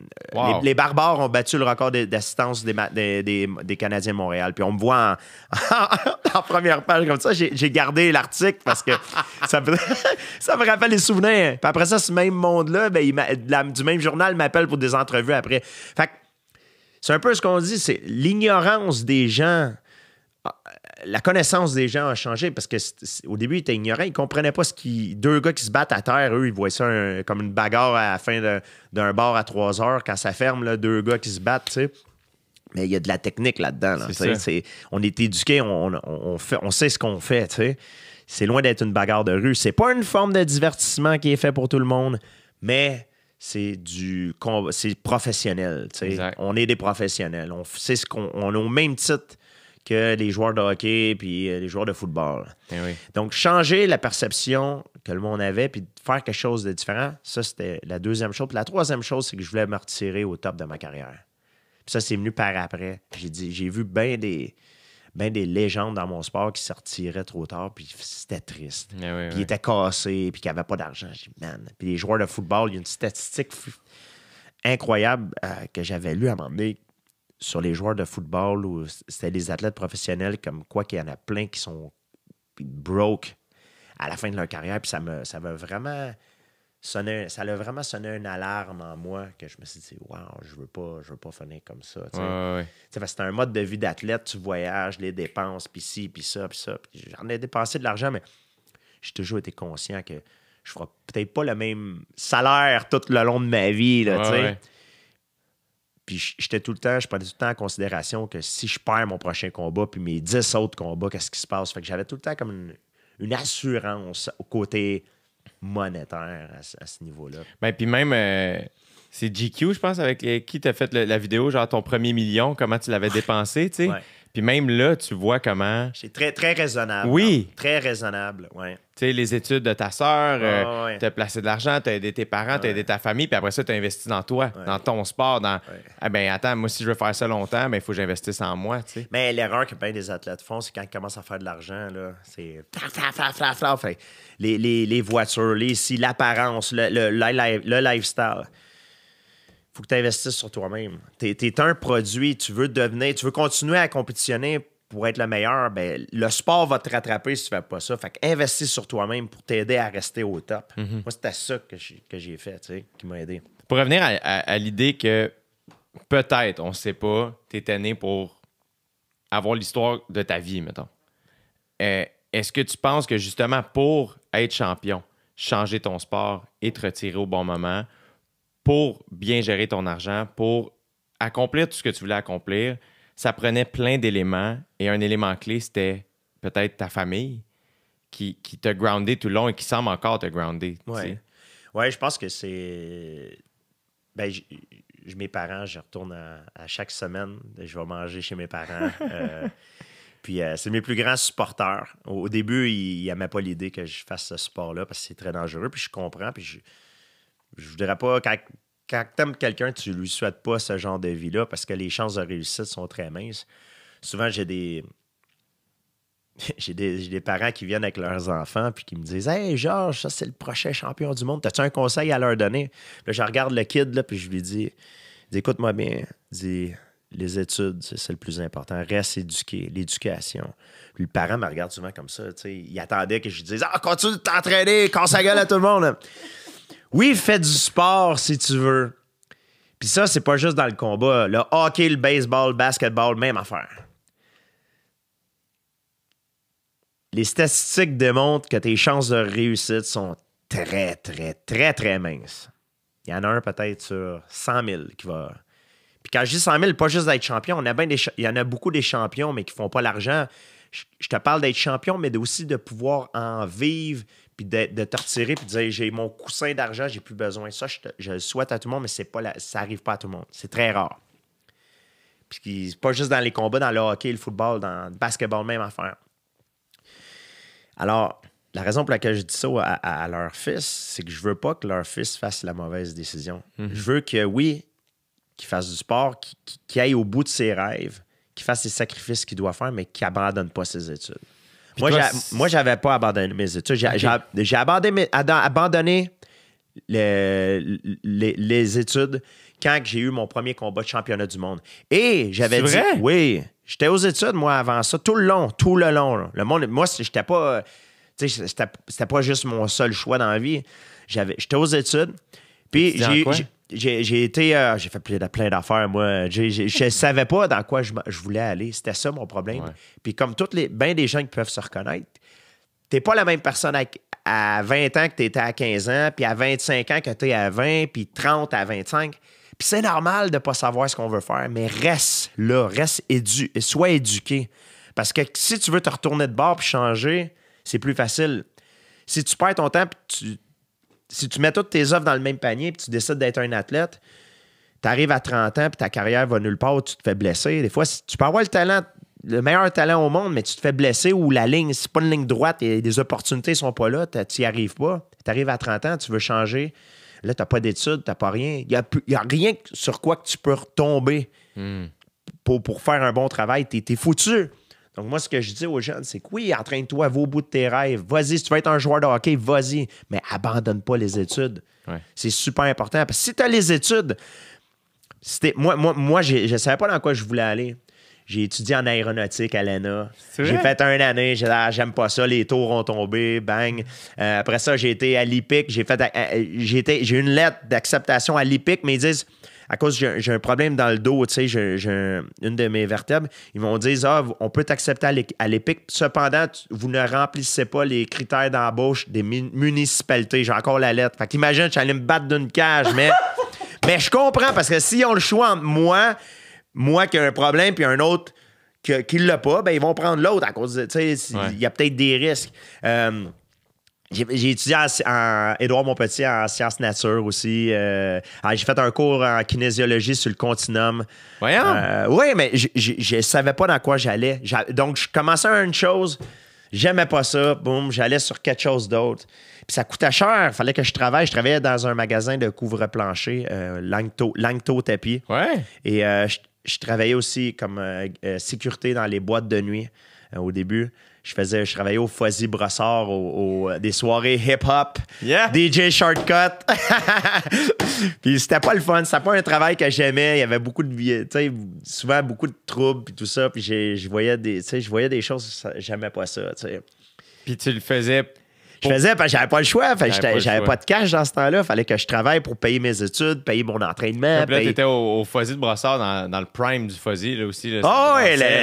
les, Barbares ont battu le record d'assistance des, Canadiens de Montréal. Puis on me voit en, première page comme ça. J'ai gardé l'article parce que ça, me, rappelle les souvenirs. Puis après ça, ce même monde-là, ben, du même journal m'appelle pour des entrevues après. Fait que c'est un peu ce qu'on dit, c'est l'ignorance des gens ah, la connaissance des gens a changé parce que au début, ils étaient ignorants. Ils comprenaient pas ce qui. Deux gars qui se battent à terre, eux, ils voient ça comme une bagarre à la fin d'un bar à trois heures. Quand ça ferme, deux gars qui se battent, tu sais. Mais il y a de la technique là-dedans. on est éduqué, on, on sait ce qu'on fait, tu sais. C'est loin d'être une bagarre de rue. C'est pas une forme de divertissement qui est fait pour tout le monde, mais c'est du c'est professionnel. On est des professionnels. On, sait ce qu'on on est au même titre que les joueurs de hockey puis euh, les joueurs de football. Eh Donc, changer la perception que le monde avait puis faire quelque chose de différent, ça, c'était la deuxième chose. la troisième chose, c'est que je voulais me retirer au top de ma carrière. ça, c'est venu par après. J'ai dit, j'ai vu bien des, bien des légendes dans mon sport qui sortiraient trop tard, puis c'était triste. Eh puis ils étaient cassés, puis qu'il n'avaient pas d'argent. J'ai dit, man. Puis les joueurs de football, il y a une statistique incroyable euh, que j'avais lue à un moment donné sur les joueurs de football où c'était des athlètes professionnels comme quoi qu'il y en a plein qui sont broke à la fin de leur carrière. Puis ça me, ça me vraiment ça a vraiment sonné une alarme en moi que je me suis dit, waouh, je veux pas, je veux pas finir comme ça. C'était un mode de vie d'athlète, tu voyages, les dépenses, puis ci, puis ça, puis ça. J'en ai dépensé de l'argent, mais j'ai toujours été conscient que je ferais peut-être pas le même salaire tout le long de ma vie. Là, puis j'étais tout le temps, je prenais tout le temps en considération que si je perds mon prochain combat, puis mes 10 autres combats, qu'est-ce qui se passe? Fait que j'avais tout le temps comme une assurance au côté monétaire à, ce niveau-là. Ben, puis même, euh, c'est GQ, je pense, avec euh, qui tu as fait la vidéo, genre ton premier million, comment tu l'avais dépensé, tu sais. Puis même là, tu vois comment. C'est très, très raisonnable. Oui. Très raisonnable, ouais. Tu sais, les études de ta sœur, euh, tu as placé de l'argent, tu as aidé tes parents, tu as aidé ta famille, puis après ça, tu as investi dans toi, dans ton sport, dans. Eh ben attends, moi, si je veux faire ça longtemps, mais ben, il faut que j'investisse en moi, tu Mais l'erreur que bien des athlètes font, c'est quand ils commencent à faire de l'argent, là, c'est. Les, les, les, voitures, les, si l'apparence, le, le lifestyle faut que tu investisses sur toi-même. Tu es, un produit, tu veux devenir, tu veux continuer à compétitionner pour être le meilleur, ben, le sport va te rattraper si tu ne fais pas ça. Fait investis sur toi-même pour t'aider à rester au top. Mhm. Moi, c'était ça que j'ai fait, tu sais, qui m'a aidé. Pour revenir à, l'idée que peut-être, on ne sait pas, tu étais né pour avoir l'histoire de ta vie, mettons. Euh, est-ce que tu penses que justement pour être champion, changer ton sport et te retirer au bon moment, pour bien gérer ton argent, pour accomplir tout ce que tu voulais accomplir, ça prenait plein d'éléments. Et un élément clé, c'était peut-être ta famille qui, qui te groundait tout le long et qui semble encore te grounder. Oui, ouais, je pense que c'est. Ben, mes parents, je retourne à, chaque semaine. Je vais manger chez mes parents. Euh, puis euh, c'est mes plus grands supporters. Au, au début, ils n'aimaient pas l'idée que je fasse ce sport-là parce que c'est très dangereux. Puis je comprends. Puis je, je voudrais pas, quand, quand aimes quelqu'un, tu lui souhaites pas ce genre de vie-là parce que les chances de réussite sont très minces. Souvent, j'ai des. J'ai des, parents qui viennent avec leurs enfants puis qui me disent Hey, Georges, ça, c'est le prochain champion du monde. T'as-tu un conseil à leur donner Là, je regarde le kid, là, puis je lui dis, Écoute-moi bien. Dis, les études, c'est le plus important. Reste éduqué, l'éducation. Puis le parent me regarde souvent comme ça. sais Il attendait que je dise Ah, continue de t'entraîner, casse la gueule à tout le monde. Oui, fais du sport si tu veux. Puis ça, c'est pas juste dans le combat. Le hockey, le baseball, le basketball, même affaire. Les statistiques démontrent que tes chances de réussite sont très, très, très, très minces. Il y en a un peut-être sur 100 000 qui va. Puis quand je dis 100 000, pas juste d'être champion, il y en a beaucoup des champions, mais qui font pas l'argent. Je te parle d'être champion, mais aussi de pouvoir en vivre, puis de, te retirer, puis de dire j'ai mon coussin d'argent, j'ai plus besoin. Ça, je, le souhaite à tout le monde, mais c'est pas ça n'arrive pas à tout le monde. C'est très rare. Puis pas juste dans les combats, dans le hockey, le football, dans le basketball, même affaire. Alors, la raison pour laquelle je dis ça à, leur fils, c'est que je veux pas que leur fils fasse la mauvaise décision. Mhm. Je veux que, oui, qu'il fasse du sport, qu'il aille au bout de ses rêves, qu'il fasse les sacrifices qu'il doit faire, mais qu'il abandonne pas ses études. Moi, moi, j'avais pas abandonné mes études. J'ai abandonné, les, études quand j'ai eu mon premier combat de championnat du monde. Et j'avais dit. Oui. J'étais aux études, moi, avant ça, tout le long, tout le long. Le monde, moi, j'étais pas. C'était pas juste mon seul choix dans la vie. J'étais aux études. Puis j'ai j'ai été. Euh, j'ai fait plein, d'affaires, moi. Je je savais pas dans quoi je, voulais aller. C'était ça mon problème. Puis comme toutes les. Bien des gens qui peuvent se reconnaître, t'es pas la même personne à, 20 ans que tu étais à 15 ans, puis à 25 ans que tu es à 20, puis 30 à 25. Puis c'est normal de pas savoir ce qu'on veut faire, mais reste là, reste édu, sois éduqué. Parce que si tu veux te retourner de bord puis changer, c'est plus facile. Si tu perds ton temps puis tu si tu mets toutes tes offres dans le même panier et tu décides d'être un athlète, tu arrives à 30 ans et ta carrière va nulle part, tu te fais blesser. Des fois, tu peux avoir le talent, le meilleur talent au monde, mais tu te fais blesser ou la ligne, c'est pas une ligne droite et les opportunités sont pas là, tu n'y arrives pas. Tu arrives à 30 ans, tu veux changer. Là, tu n'as pas d'études, tu n'as pas rien. Il n'y a, a, rien sur quoi que tu peux retomber hmm. pour, faire un bon travail. Tu es foutu. Donc, moi, ce que je dis aux jeunes, c'est que oui, entraîne-toi, va au bout de tes rêves. Vas-y, si tu veux être un joueur de hockey, vas-y. Mais abandonne pas les études. C'est super important. Parce que si tu as les études, moi, moi, moi je ne savais pas dans quoi je voulais aller. J'ai étudié en aéronautique à l'ENA. J'ai fait un année, ah, j'aime pas ça, les tours ont tombé, bang. Euh, après ça, j'ai été à l'IPIC, j'ai fait, euh, euh, j'ai eu une lettre d'acceptation à l'IPIC, mais ils disent, à cause j'ai un problème dans le dos, tu sais, j'ai une de mes vertèbres, ils vont dire ah, on peut t'accepter à l'ÉPIC, Cependant, vous ne remplissez pas les critères d'embauche des municipalités. J'ai encore la lettre. Fait suis allé me battre d'une cage, mais, mais je comprends parce que si on le choix entre moi, moi qui ai un problème, puis un autre qui ne l'a pas, ben ils vont prendre l'autre à cause de. Tu sais, il y a peut-être des risques. Euh, j'ai étudié en, Édouard Montpetit en sciences nature aussi. Euh, ah, j'ai fait un cours en kinésiologie sur le continuum. Voyons. Euh, oui, mais je ne savais pas dans quoi j'allais. Donc, je commençais à une chose, j'aimais pas ça, boum, j'allais sur quelque chose d'autre. Puis ça coûtait cher, il fallait que je travaille. Je travaillais dans un magasin de couvre-plancher, euh, Langto, Tapis. Ouais. Et euh, je, je, travaillais aussi comme sécurité dans les boîtes de nuit au début je faisais, je travaillais au Foisy Brossard, euh, des soirées hip-hop, DJ Shortcut. puis c'était pas le fun, c'était pas un travail que j'aimais. Il y avait beaucoup de, tu souvent beaucoup de troubles puis tout ça. Puis je voyais des, tu je voyais des choses, j'aimais pas ça. Puis tu le faisais je faisais parce j'avais pas le choix. J'avais pas, de cash dans ce temps-là. Fallait que je travaille pour payer mes études, payer mon entraînement. Puis là, au, au de Brossard, dans, le prime du Fuzzy, là aussi. oh,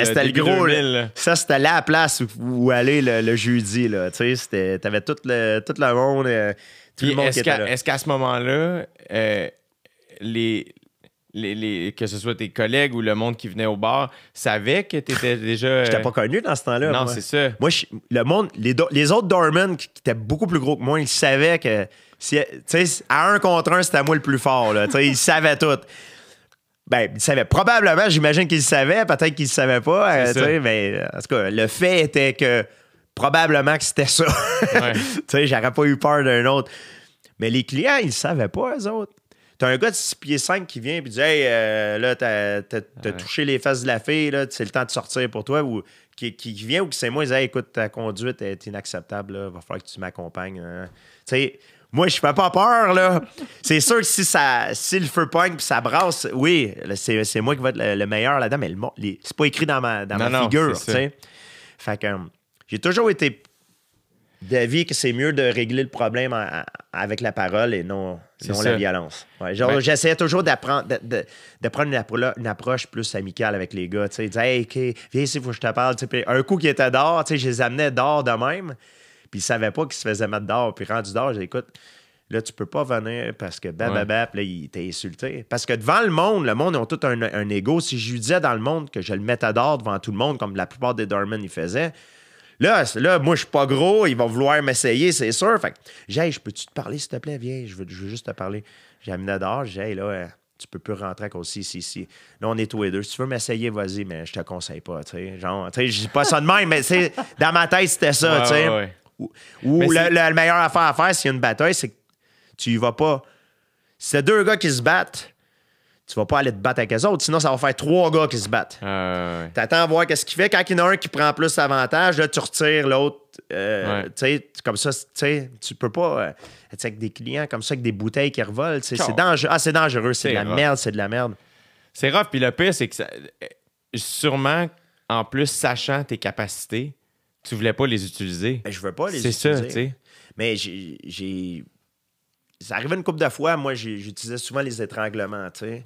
c'était le gros. là. Ça, c'était la place où, aller le, jeudi. Là. Tu sais, t'avais tout le, tout le monde. Euh, tout le monde est-ce qu'à, ce moment-là, euh, les, que ce soit tes collègues ou le monde qui venait au bar, savait que tu étais déjà. je euh, J'étais pas connu dans ce temps-là. Non, c'est ça. Moi, le monde, les, les autres Dorman qui, étaient beaucoup plus gros que moi, ils savaient que. Si, à un contre un, c'était moi le plus fort. Là, ils savaient tout. Ben, ils savaient probablement, j'imagine qu'ils savaient, peut-être qu'ils le savaient pas. Euh, sais mais en tout le fait était que probablement que c'était ça. tu sais, j'aurais pas eu peur d'un autre. Mais les clients, ils savaient pas, eux autres. T'as un gars de 6 pieds 5 qui vient et dit Hey, euh, là, t'as, touché les fesses de la fille, là, c'est le temps de sortir pour toi. Ou qui, vient ou qui c'est moi, il dit écoute, ta conduite est inacceptable, là, va falloir que tu m'accompagnes. Hein. Tu sais, moi, je fais pas peur, là. c'est sûr que si, ça, si le feu pogne puis ça brasse, oui, c'est, moi qui vais être le, meilleur là-dedans, mais le, les, c'est pas écrit dans ma, dans ma figure, tu sais. Fait que j'ai toujours été d'avis que c'est mieux de régler le problème avec la parole et non, la violence. Ben- j'essayais toujours d'apprendre de, prendre une, approche plus amicale avec les gars. Ils disaient viens ici, faut que je te parle. un coup qui était dehors, je les amenais d'or de même. Puis ils savaient pas qu'ils se faisaient mettre d'or. Puis rendu dehors, j'ai écoute, là, tu peux pas venir parce que bah, là, il t'a insulté. Parce que devant le monde, le monde, ils ont tout un, ego. Si je lui disais dans le monde que je le mettais d'or devant tout le monde, comme la plupart des Dormans, ils faisaient, Là, moi, je suis pas gros, il va vouloir m'essayer, c'est sûr. Fait j'ai, je peux-tu te parler, s'il te plaît? Viens, je veux, juste te parler. J'ai amené dehors, j'ai, là, euh, tu peux plus rentrer avec cause Là, on est tous les deux. Si tu veux m'essayer, vas-y, mais je te conseille pas, tu sais. dis pas ça de même, mais dans ma tête, c'était ça, Ou, la, meilleure affaire à faire s'il y a une bataille, c'est que tu y vas pas. C'est deux gars qui se battent tu vas pas aller te battre avec les autres, sinon ça va faire trois gars qui se battent. Euh, ah, Tu attends à voir qu'est-ce qu'il fait. Quand il y en a un qui prend plus d'avantages, là, tu retires l'autre. Euh, Comme ça, tu peux pas être euh, avec des clients comme ça, avec des bouteilles qui revolent. C'est oh. dangereux. Ah, c'est dangereux, c'est de la merde, c'est de la merde. C'est rough. Puis le pire, c'est que euh, sûrement, en plus, sachant tes capacités, tu voulais pas les utiliser. Ben, je veux pas les utiliser. C'est ça, Mais j'ai ça arrivait une couple de fois, moi, j'utilisais souvent les étranglements, tu sais.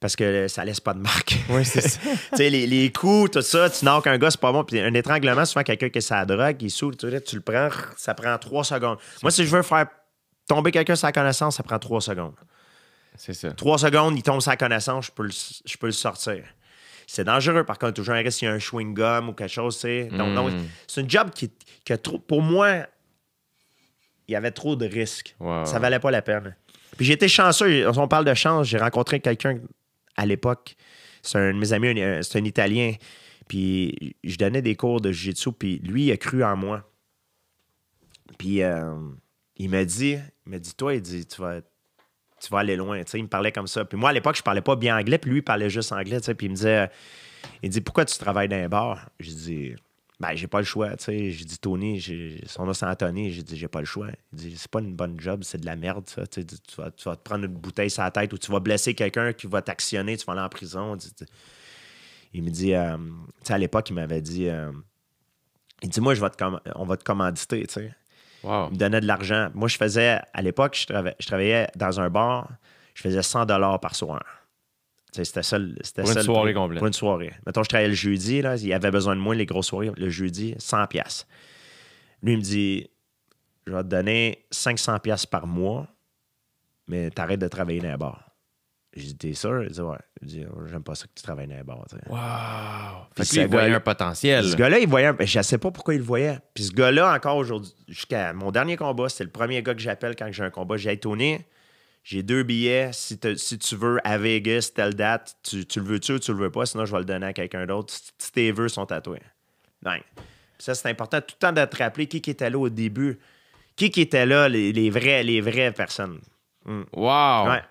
Parce que ça laisse pas de marque. Oui, c'est ça. tu sais, les, coups, tout ça, tu knock un gars, c'est pas bon. Puis un étranglement, souvent, quelqu'un qui est sa drogue, il saoule, tu, le prends, ça prend trois secondes. Moi, si je veux faire tomber quelqu'un sa connaissance, ça prend trois secondes. C'est ça. Trois secondes, il tombe sa connaissance, je peux le, je peux le sortir. C'est dangereux, par contre, toujours un risque s'il y a un chewing-gum ou quelque chose, tu sais. Donc, hmm. c'est une job qui, qui a trop, pour moi, il y avait trop de risques. Ça valait pas la peine. Puis j'étais chanceux. On parle de chance. J'ai rencontré quelqu'un à l'époque. C'est un de mes amis, c'est un Italien. Puis je donnais des cours de jiu-jitsu. Puis lui, il a cru en moi. Puis euh, il m'a dit, il m'a dit, toi, il dit, tu vas, tu vas aller loin. Tu sais, il me parlait comme ça. Puis moi, à l'époque, je parlais pas bien anglais. Puis lui, il parlait juste anglais. Tu sais, puis il me disait, il dit, pourquoi tu travailles dans un bar? Je dis, ben, j'ai pas le choix. Tu sais, j'ai dit, Tony, son c'est Anthony, j'ai dit, j'ai pas le choix. Il dit, c'est pas une bonne job, c'est de la merde, ça. Tu, vas, te prendre une bouteille sur la tête ou tu vas blesser quelqu'un qui va t'actionner, tu vas aller en prison. Il me dit, euh, tu sais, à l'époque, il m'avait dit, euh, il dit, moi, je on va te commanditer, tu sais. Il me donnait de l'argent. Moi, je faisais, à l'époque, je, je travaillais dans un bar, je faisais 100 par soir. C'était ça. C'était pour une soirée complète. Pour une soirée. Mettons, je travaillais le jeudi, là, il avait besoin de moi, les grosses soirées, le jeudi, 100 pièces. Lui, il me dit, je vais te donner 500 pièces par mois, mais t'arrêtes de travailler dans les bars. J'ai dit, t'es sûr? Il dit, ouais. Il dit, oh, j'aime pas ça que tu travailles dans les bars. Wow! Puis il voyait un potentiel. Ce gars-là, il voyait un... Je sais pas pourquoi il le voyait. Puis ce gars-là, encore aujourd'hui, jusqu'à mon dernier combat, c'était le premier gars que j'appelle quand j'ai un combat. J'ai étonné j'ai deux billets. Si, tu veux à Vegas, telle date, tu, le veux-tu ou tu le veux pas, sinon je vais le donner à quelqu'un d'autre. Si tes vœux sont à toi. Ça, c'est important tout le temps de te rappeler qui, qui était là au début. Qui, qui était là, les, vraies les vraies personnes. Hmm. Wow! Ouais.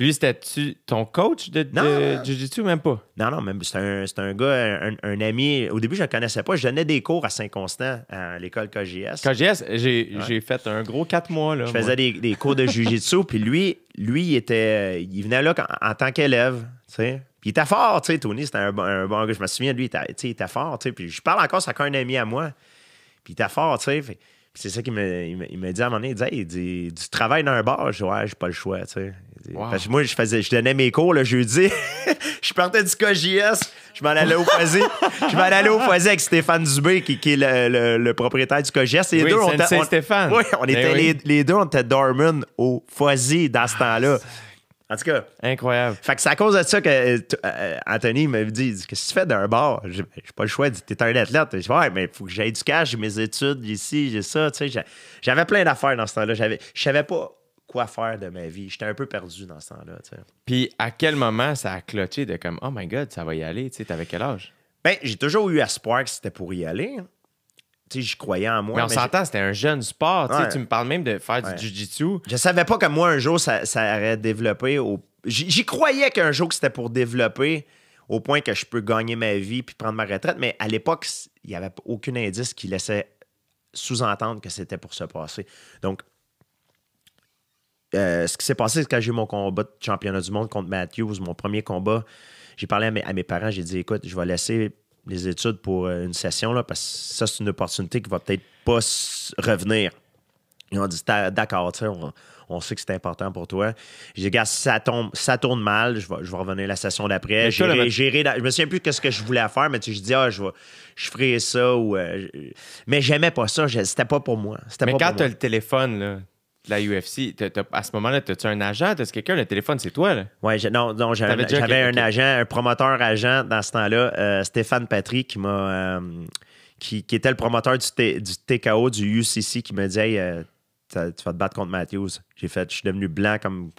Lui, c'était-tu ton coach de, euh, Jiu-Jitsu ou même pas? Non, non, même c'était un, gars, un, ami. Au début, je ne le connaissais pas. Je donnais des cours à Saint-Constant à l'école KGS. KGS, j'ai fait un gros quatre mois. Là, je faisais des, cours de Jiu-Jitsu, puis lui, lui il, était, il venait là en, tant qu'élève. Puis il était fort, tu sais, Tony, c'était un, bon gars. Je me souviens, de lui, il était, fort, tu Puis je parle encore, c'est encore un ami à moi. Puis il était fort, tu sais. C'est ça qu'il m'a dit à un moment donné. Il dit, hey, du travail dans un bar. Je dis, ouais, j'ai pas le choix. Tu sais. moi, je, faisais, je donnais mes cours le jeudi. je partais du KJS. Je m'en allais au Foisy. je m'en allais au Foisy avec Stéphane Dubé, qui, est le, propriétaire du KJS. Les deux, on, on, Stéphane. Oui, on eh était, Les, deux, on était dormant au Foisy dans ce temps-là. Ah, en tout cas. Incroyable. Fait que c'est à cause de ça que euh, euh, Anthony me dit Qu'est-ce que tu fais d'un bar J'ai pas le choix, es un athlète. Je Ouais, mais il faut que j'aille du cash, j'ai mes études ici, j'ai ça. Tu sais, j'avais plein d'affaires dans ce temps-là. Je savais pas quoi faire de ma vie. J'étais un peu perdu dans ce temps-là. Puis à quel moment ça a cloché de comme Oh my God, ça va y aller Tu sais, t'avais quel âge ben, j'ai toujours eu espoir que c'était pour y aller j'y croyais en moi. Mais on s'entend, c'était un jeune sport. Tu me parles même de faire du jiu-jitsu. Je savais pas que moi, un jour, ça, ça aurait développé. J'y croyais qu'un jour, que c'était pour développer au point que je peux gagner ma vie puis prendre ma retraite. Mais à l'époque, il n'y avait aucun indice qui laissait sous-entendre que c'était pour se passer. Donc, euh, ce qui s'est passé, c'est quand j'ai eu mon combat de championnat du monde contre Matthews, mon premier combat, j'ai parlé à mes parents, j'ai dit, écoute, je vais laisser les études pour euh, une session, là, parce que ça, c'est une opportunité qui va peut-être pas revenir. Ils ont dit, d'accord, on, sait que c'est important pour toi. J'ai dit, si ça, tombe, ça tourne mal, je vais, je vais revenir la session d'après. je me souviens plus de ce que je voulais faire, mais je dis, ah, je, vais, je ferai ça. Ou, euh, mais j'aimais pas ça, c'était pas pour moi. mais quand tu as le téléphone, là, la UFC, à ce moment-là, as-tu un agent? as quelqu'un? Le téléphone, c'est toi, Oui, non, j'avais un, agent, un promoteur-agent dans ce temps-là, euh, Stéphane Patrick, qui m'a... Euh, qui, était le promoteur du, du, TKO, du UCC, qui me dit euh, tu vas te battre contre Matthews. J'ai fait, je suis devenu blanc comme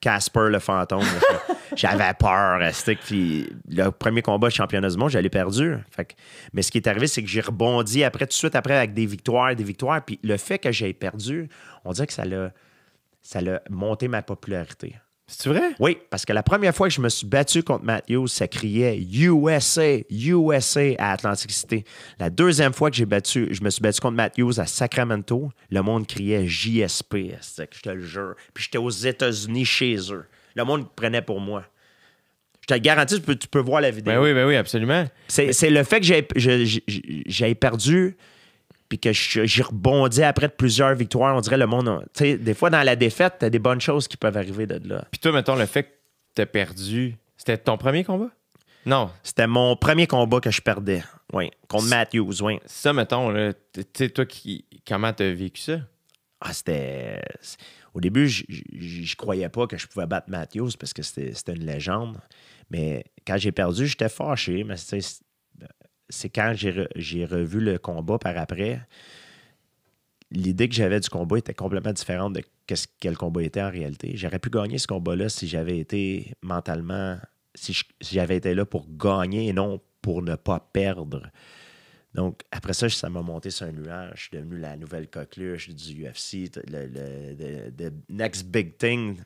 Casper le fantôme. J'avais peur, Puis le premier combat de championnat du monde, j'allais perdu. mais ce qui est arrivé, c'est que j'ai rebondi après, tout de suite après, avec des victoires, des victoires. Puis le fait que j'ai perdu, on dirait que ça l'a, ça l'a monté ma popularité. C'est vrai? Oui, parce que la première fois que je me suis battu contre Matthews, ça criait USA, USA à Atlantic City. La deuxième fois que j'ai battu, je me suis battu contre Matthews à Sacramento, le monde criait JSP, je te le jure. Puis j'étais aux États-Unis chez eux le monde prenait pour moi. Je te garantis, tu peux, tu peux voir la vidéo. Ben oui, ben oui, absolument. C'est le fait que j'ai perdu puis que j'ai rebondi après de plusieurs victoires. On dirait le monde. Tu des fois, dans la défaite, as des bonnes choses qui peuvent arriver de là. Puis toi, mettons, le fait que t'as perdu, c'était ton premier combat? Non. C'était mon premier combat que je perdais. Oui. Contre Matthews, oui. Ça, mettons, tu toi, qui, comment t'as vécu ça? Ah, c'était au début, je croyais pas que je pouvais battre Matthews parce que c'était une légende. Mais quand j'ai perdu, j'étais fâché. Mais c'est quand j'ai revu le combat par après. L'idée que j'avais du combat était complètement différente de ce que combat était en réalité. J'aurais pu gagner ce combat-là si j'avais été mentalement, si j'avais été là pour gagner et non pour ne pas perdre. Donc, après ça, ça m'a monté sur un nuage. Je suis devenu la nouvelle coqueluche du UFC, le, next big thing.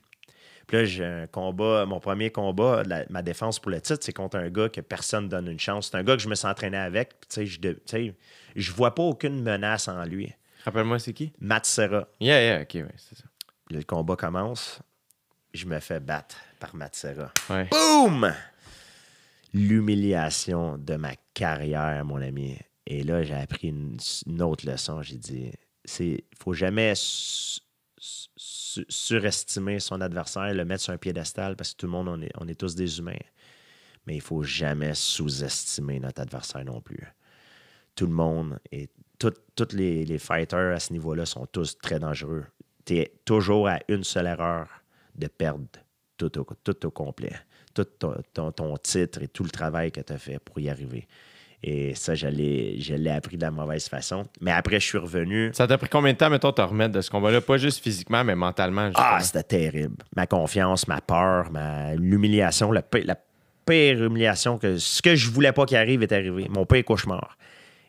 Puis là, j'ai un combat, mon premier combat, ma défense pour le titre, c'est contre un gars que personne ne donne une chance. C'est un gars que je me suis entraîné avec. Tu sais, je, ne vois pas aucune menace en lui. Rappelle-moi, c'est qui? Matt Yeah, yeah, ok, ouais, c'est ça. le combat commence. Je me fais battre par Matt Serra. Boum! L'humiliation de ma carrière, mon ami. Et là, j'ai appris une, autre leçon. J'ai dit, ne faut jamais surestimer son adversaire, le mettre sur un piédestal parce que tout le monde, on est, tous des humains. Mais il ne faut jamais sous-estimer notre adversaire non plus. Tout le monde et tous les, fighters à ce niveau-là sont tous très dangereux. Tu es toujours à une seule erreur de perdre tout au, complet, tout ton titre et tout le travail que tu as fait pour y arriver. Et ça, je l'ai appris de la mauvaise façon. Mais après, je suis revenu. Ça t'a pris combien de temps, mettons, de te remettre de ce combat-là? Pas juste physiquement, mais mentalement. Ah, c'était terrible. Ma confiance, ma peur, ma... l'humiliation, la, pire humiliation que ce que je voulais pas qu'il arrive est arrivé. Mon pire cauchemar.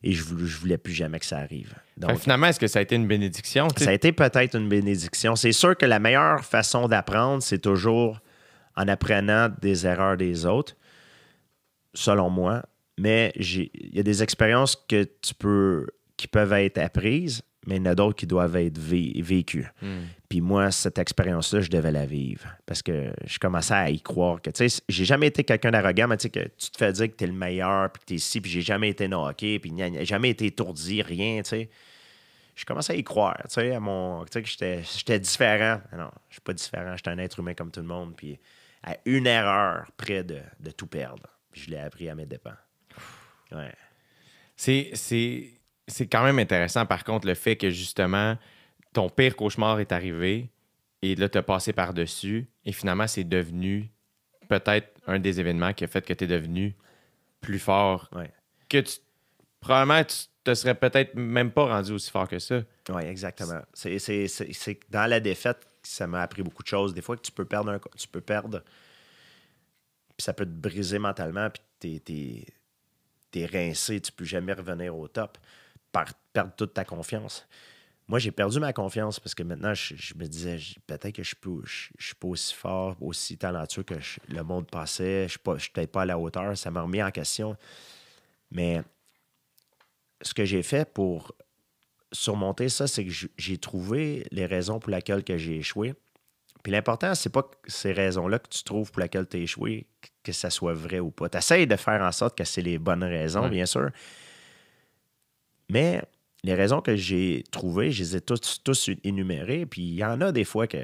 Et je ne voulais plus jamais que ça arrive. Donc, finalement, est-ce que ça a été une bénédiction? Ça a été peut-être une bénédiction. C'est sûr que la meilleure façon d'apprendre, c'est toujours en apprenant des erreurs des autres. Selon moi, mais il y a des expériences que tu peux, qui peuvent être apprises, mais il y en a d'autres qui doivent être vécues. Hmm. Puis moi, cette expérience-là, je devais la vivre parce que je commençais à y croire que, tu sais, j'ai jamais été quelqu'un d'arrogant, tu que tu te fais dire que tu es le meilleur, puis que es ici puis j'ai jamais été knocké, puis jamais été étourdi, rien, tu sais. Je commençais à y croire, tu sais, à mon, tu que j'étais différent. Ah non, je suis pas différent, j'étais un être humain comme tout le monde, puis à une erreur près de, tout perdre. je l'ai appris à mes dépens. C'est quand même intéressant, par contre, le fait que justement, ton pire cauchemar est arrivé et là, tu as passé par-dessus et finalement, c'est devenu peut-être un des événements qui a fait que tu es devenu plus fort. Que tu, probablement, tu te serais peut-être même pas rendu aussi fort que ça. Oui, exactement. C'est dans la défaite ça m'a appris beaucoup de choses. Des fois que tu peux perdre, un, tu peux perdre, puis ça peut te briser mentalement, puis t'es t'es rincé, tu peux jamais revenir au top, perdre toute ta confiance. Moi, j'ai perdu ma confiance parce que maintenant, je, me disais, peut-être que je ne suis pas aussi fort, aussi talentueux que le monde passait, je ne suis, peut-être pas à la hauteur, ça m'a remis en question. Mais ce que j'ai fait pour surmonter ça, c'est que j'ai trouvé les raisons pour lesquelles j'ai échoué. Puis l'important, c'est pas ces raisons-là que tu trouves pour lesquelles tu es échoué, que ça soit vrai ou pas. Tu essaies de faire en sorte que c'est les bonnes raisons, bien sûr. Mais les raisons que j'ai trouvées, je les ai toutes énumérées. Puis il y en a des fois que,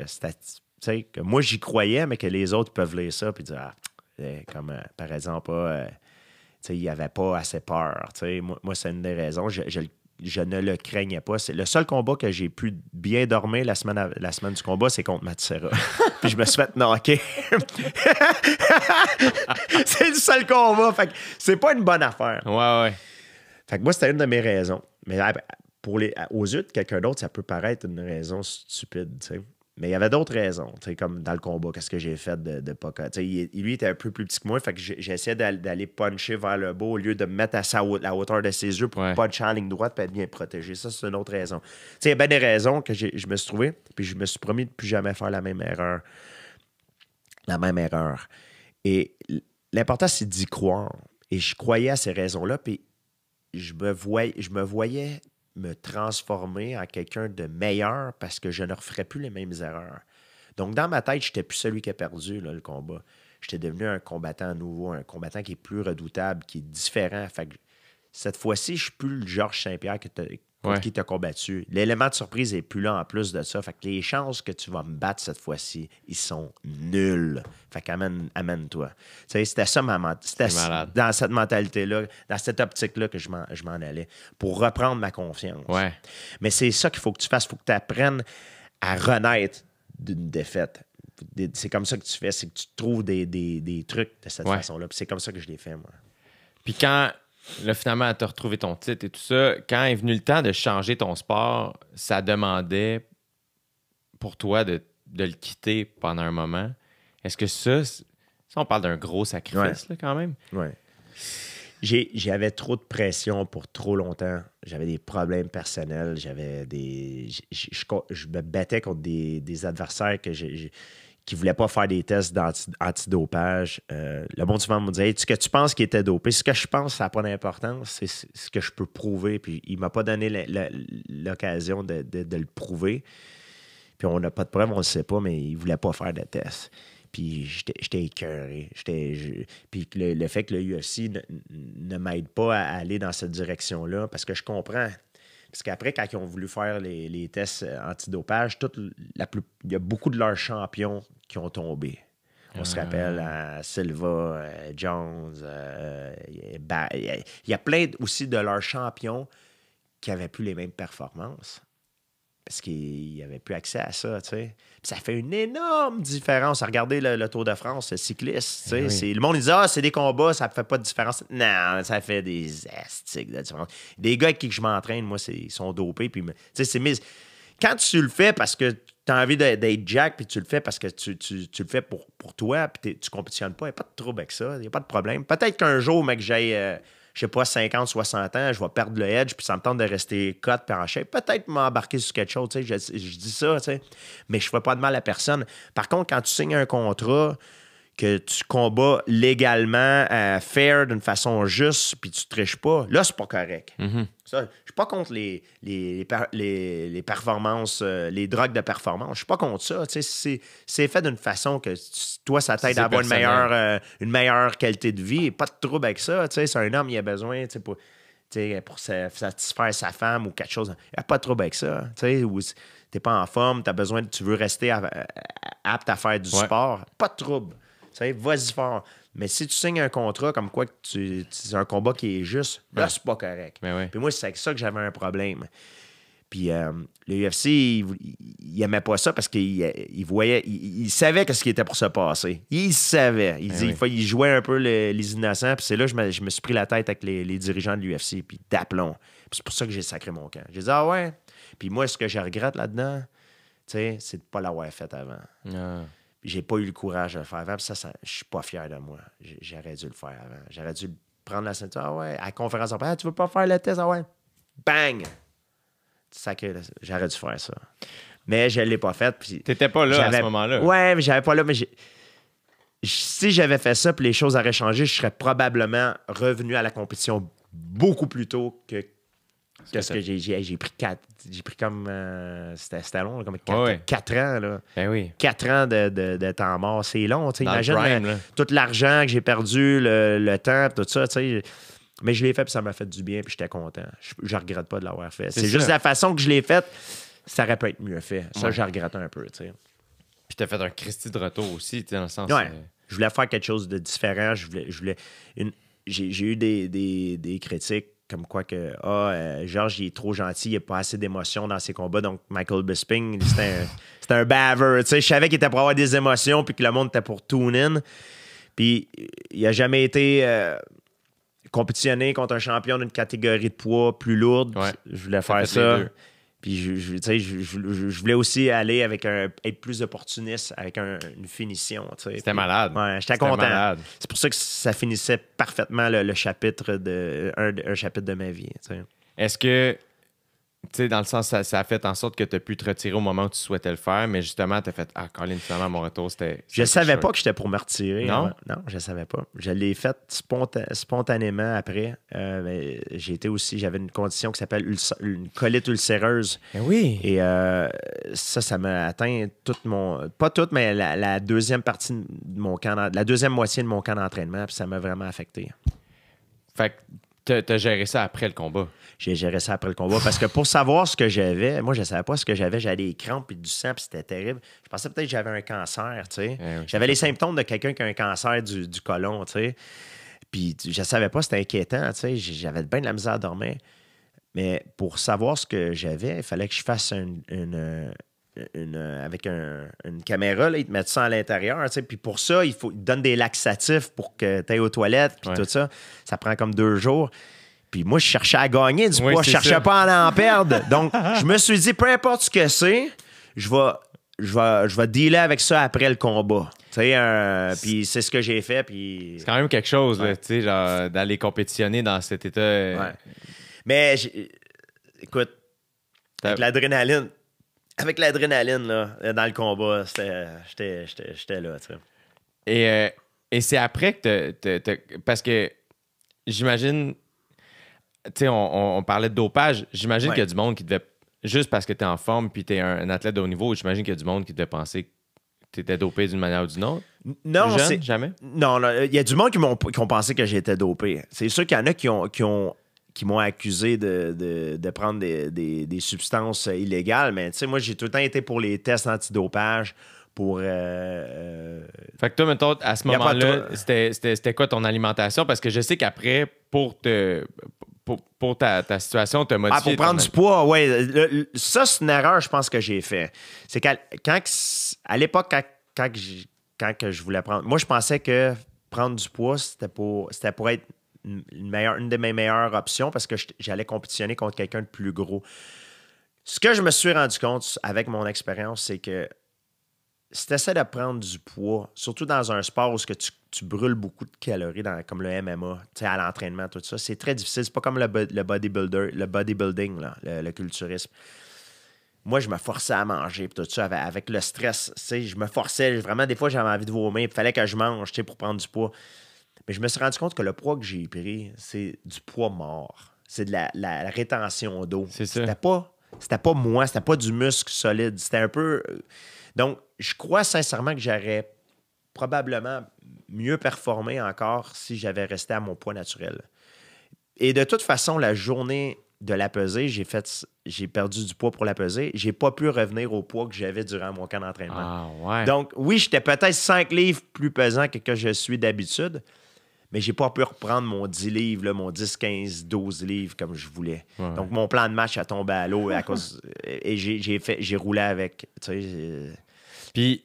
que moi, j'y croyais, mais que les autres peuvent lire ça puis dire, ah, eh, comme euh, par exemple, euh, il n'y avait pas assez peur. Moi, c'est une des raisons. Je, je, je ne le craignais pas. C'est le seul combat que j'ai pu bien dormir la semaine, la semaine du combat, c'est contre Matsera. Puis je me suis fait knocker. c'est le seul combat. Fait que c'est pas une bonne affaire. Ouais, ouais. Fait que moi, c'était une de mes raisons. Mais pour les, aux yeux de quelqu'un d'autre, ça peut paraître une raison stupide, tu sais. Mais il y avait d'autres raisons, comme dans le combat, qu'est-ce que j'ai fait de, de pas. lui était un peu plus petit que moi, fait que j'essayais d'aller puncher vers le bas au lieu de me mettre à la hauteur de ses yeux pour ouais. puncher en ligne droite et être bien protégé. Ça, c'est une autre raison. Il y a bien des raisons que je me suis trouvé, puis je me suis promis de ne plus jamais faire la même erreur. La même erreur. Et l'important, c'est d'y croire. Et je croyais à ces raisons-là, puis je me voyais, je me voyais me transformer en quelqu'un de meilleur parce que je ne referais plus les mêmes erreurs. Donc, dans ma tête, je n'étais plus celui qui a perdu le combat. J'étais devenu un combattant nouveau, un combattant qui est plus redoutable, qui est différent. cette fois-ci, je ne suis plus le Georges Saint-Pierre que, qui t'a combattu. L'élément de surprise n'est plus là en plus de ça. Fait que les chances que tu vas me battre cette fois-ci, ils sont nuls. Fait qu'amène-toi. Amène c'était ça ma dans cette mentalité-là, dans cette optique-là que je m'en allais pour reprendre ma confiance. Ouais. Mais c'est ça qu'il faut que tu fasses. Il faut que tu apprennes à renaître d'une défaite. C'est comme ça que tu fais, c'est que tu trouves des, trucs de cette façon-là. C'est comme ça que je l'ai fait, moi. Puis quand, Là, finalement, à te retrouvé ton titre et tout ça. Quand est venu le temps de changer ton sport, ça demandait pour toi de, le quitter pendant un moment. Est-ce que ça, on parle d'un gros sacrifice quand même? Oui. J'avais trop de pression pour trop longtemps. J'avais des problèmes personnels. J'avais des. Je, me battais contre des, adversaires que j'ai qui ne voulait pas faire des tests antidopage. Euh, le bon vent me disait « Ce que tu penses qu'il était dopé, ce que je pense, ça n'a pas d'importance, c'est ce que je peux prouver. Puis il ne m'a pas donné l'occasion de, le prouver. Puis on n'a pas de preuve, on ne sait pas, mais il ne voulait pas faire de tests. Puis j'étais écœuré. Puis le, fait que le UFC ne m'aide pas à aller dans cette direction-là, parce que je comprends parce qu'après, quand ils ont voulu faire les, tests euh, antidopage, il y a beaucoup de leurs champions qui ont tombé. On se rappelle ah. à Silva, euh, Jones, euh, il y a plein aussi de leurs champions qui n'avaient plus les mêmes performances parce qu'il n'y avait plus accès à ça, tu sais. ça fait une énorme différence. Regardez le, le Tour de France, le cycliste, tu sais. Eh le monde, dit « Ah, c'est des combats, ça ne fait pas de différence. » Non, ça fait des astiques de différence. Des gars avec qui je m'entraîne, moi, ils sont dopés, puis... Tu sais, c'est Quand tu le fais parce que tu as envie d'être Jack, puis tu le fais parce que tu, le fais pour, pour toi, puis tu ne compétitionnes pas, il n'y a pas de trouble avec ça, il n'y a pas de problème. Peut-être qu'un jour, mec, j'aille... Euh, je sais pas, 50, 60 ans, je vais perdre le edge, puis ça me tente de rester cut » puis « Peut-être m'embarquer sur quelque chose, tu sais, je, dis ça, tu sais, mais je ne pas de mal à personne. Par contre, quand tu signes un contrat, que tu combats légalement, à euh, faire d'une façon juste, puis tu ne triches pas, là, c'est pas correct. Mhm. je suis pas contre les, les, les, performances, euh, les drogues de performance. Je suis pas contre ça. C'est fait d'une façon que toi, ça t'aide à avoir une meilleure, euh, une meilleure qualité de vie. pas de trouble avec ça. C'est un homme, il a besoin pour, satisfaire sa femme ou quelque chose. Il n'y a pas de trouble avec ça. Tu ou, t'es pas en forme, as besoin, tu veux rester apte à faire du sport, pas de trouble sais, vas-y fort. Mais si tu signes un contrat comme quoi que tu, c'est un combat qui est juste, là, c'est pas correct. Ben puis moi, c'est avec ça que j'avais un problème. Puis euh, le UFC, il, aimait pas ça parce qu'il euh, il voyait, il, savait que ce qui était pour se passer. Il savait. Il, ben dit, il jouait un peu les innocents. Puis c'est là que je me, je me, suis pris la tête avec les, dirigeants de l'UFC, puis d'aplomb. Puis c'est pour ça que j'ai sacré mon camp. J'ai dit, ah ouais. Puis moi, ce que je regrette là-dedans, c'est de pas l'avoir fait avant. Ah j'ai pas eu le courage de le faire avant. ça, je suis pas fier de moi. J'aurais dû le faire avant. J'aurais dû prendre la ceinture. Ah ouais, à conférence, ah, tu veux pas faire le test? Ah ouais, bang! J'aurais dû faire ça. Mais je l'ai pas fait. Puis T'étais pas là à ce moment-là. Ouais, mais j'avais pas là. si j'avais fait ça, puis les choses auraient changé, je serais probablement revenu à la compétition beaucoup plus tôt que quest que, j'ai pris j'ai pris comme euh, c'était long, comme quatre, ans là. Ben oui. Quatre ans de, de, temps mort, c'est long. Imagine euh, tout l'argent que j'ai perdu, le, le temps, tout ça. sais Mais je l'ai fait puis ça m'a fait du bien puis j'étais content. Je, ne regrette pas de l'avoir fait. C'est juste la façon que je l'ai faite, ça aurait pu être mieux fait. Ça, ouais. je un peu. sais Puis t'as fait un Christy de retour aussi, dans le sens. Ouais. Euh, je voulais faire quelque chose de différent. voulais, voulais une, j'ai, eu des, des, des, critiques comme quoi que ah, euh, George, il est trop gentil, il n'y a pas assez d'émotions dans ses combats. Donc, Michael Bisping, c'était un, un baver. Je savais qu'il était pour avoir des émotions puis que le monde était pour tune in. Puis, il n'a jamais été euh, compétitionné contre un champion d'une catégorie de poids plus lourde. je voulais faire ça. Puis je, sais je, voulais aussi aller avec un, être plus opportuniste avec une finition. C'était malade. Ouais, j'étais content. C'est pour ça que ça finissait parfaitement le, chapitre de un, chapitre de ma vie. Est-ce que tu sais, dans le sens, ça, a fait en sorte que tu as pu te retirer au moment où tu souhaitais le faire, mais justement, tu as fait Ah, Colin, finalement, mon retour, c'était. Je savais pas que j'étais pour me retirer. Hein, non, non je savais pas. Je l'ai fait spontanément après. Euh, j'ai aussi, j'avais une condition qui s'appelle une colite ulcéreuse. Ben oui. Et euh, ça, ça m'a atteint toute mon. Pas toute, mais la, deuxième partie de mon camp, la deuxième moitié de mon camp d'entraînement, puis ça m'a vraiment affecté. Fait que tu as géré ça après le combat. J'ai géré ça après le combat parce que pour savoir ce que j'avais, moi, je ne savais pas ce que j'avais. J'avais des crampes et du sang, puis c'était terrible. Je pensais peut-être que j'avais un cancer, tu sais. Eh j'avais les symptômes de quelqu'un qui a un cancer du, du côlon, tu sais. Puis je ne savais pas, c'était inquiétant, tu sais. J'avais bien de la misère à dormir. Mais pour savoir ce que j'avais, il fallait que je fasse une, euh, euh, avec une caméra, là, ils te mettent ça à l'intérieur. tu sais. Puis pour ça, il faut, ils donnent des laxatifs pour que tu ailles aux toilettes, puis tout ça. Ça prend comme deux jours. Puis moi, je cherchais à gagner du coup, je cherchais pas à en perdre. Donc, je me suis dit, peu importe ce que c'est, je vais, je je dealer avec ça après le combat. Tu Euh, puis c'est ce que j'ai fait. Puis... C'est quand même quelque chose, tu sais, genre, d'aller compétitionner dans cet état. Euh, ouais. Mais, écoute, avec l'adrénaline, avec l'adrénaline, là, dans le combat, j'étais là, tu sais. Et, euh, et c'est après que tu Parce que j'imagine tu sais, on, parlait de dopage. J'imagine qu'il y a du monde qui devait, juste parce que tu es en forme puis tu es un, athlète de haut niveau, j'imagine qu'il y a du monde qui devait penser que tu étais dopé d'une manière ou d'une autre. Non, jamais. Non, il y a du monde qui, m'ont, qui ont pensé que j'étais dopé. C'est sûr qu'il y en a qui ont. Qui ont qui m'ont accusé de, prendre des, substances illégales. Mais tu sais, moi, j'ai tout le temps été pour les tests antidopage, pour. Euh, euh, fait que toi, à ce moment-là, c'était quoi ton alimentation? Parce que je sais qu'après, pour te, pour, ta, situation te modifier Ah, pour prendre du poids, oui. Ça, c'est une erreur, je pense, que j'ai fait. C'est qu'à à l'époque, quand, que je voulais prendre. Moi, je pensais que prendre du poids, c'était pour, être une, de mes meilleures options parce que j'allais compétitionner contre quelqu'un de plus gros. Ce que je me suis rendu compte avec mon expérience, c'est que si tu de prendre du poids, surtout dans un sport où ce que tu tu brûles beaucoup de calories dans, comme le MMA, à l'entraînement, tout ça. C'est très difficile. C'est pas comme le, bodybuilder, le bodybuilding, le, culturisme. Moi, je me forçais à manger tout ça avec, le stress. Je me forçais. Vraiment, des fois, j'avais envie de vomir. Il fallait que je mange pour prendre du poids. Mais je me suis rendu compte que le poids que j'ai pris, c'est du poids mort. C'est de la, la, rétention d'eau. C'était pas, c'était pas moi, c'était pas du muscle solide. C'était un peu. Euh, donc, je crois sincèrement que j'aurais probablement mieux performé encore si j'avais resté à mon poids naturel. Et de toute façon, la journée de la pesée, j'ai fait j'ai perdu du poids pour la pesée, j'ai pas pu revenir au poids que j'avais durant mon camp d'entraînement. Ah, Donc oui, j'étais peut-être 5 livres plus pesant que que je suis d'habitude, mais j'ai pas pu reprendre mon 10 livres, mon 10, 15, 12 livres comme je voulais. Donc mon plan de match a tombé à l'eau à cause et j'ai fait j'ai roulé avec, euh, puis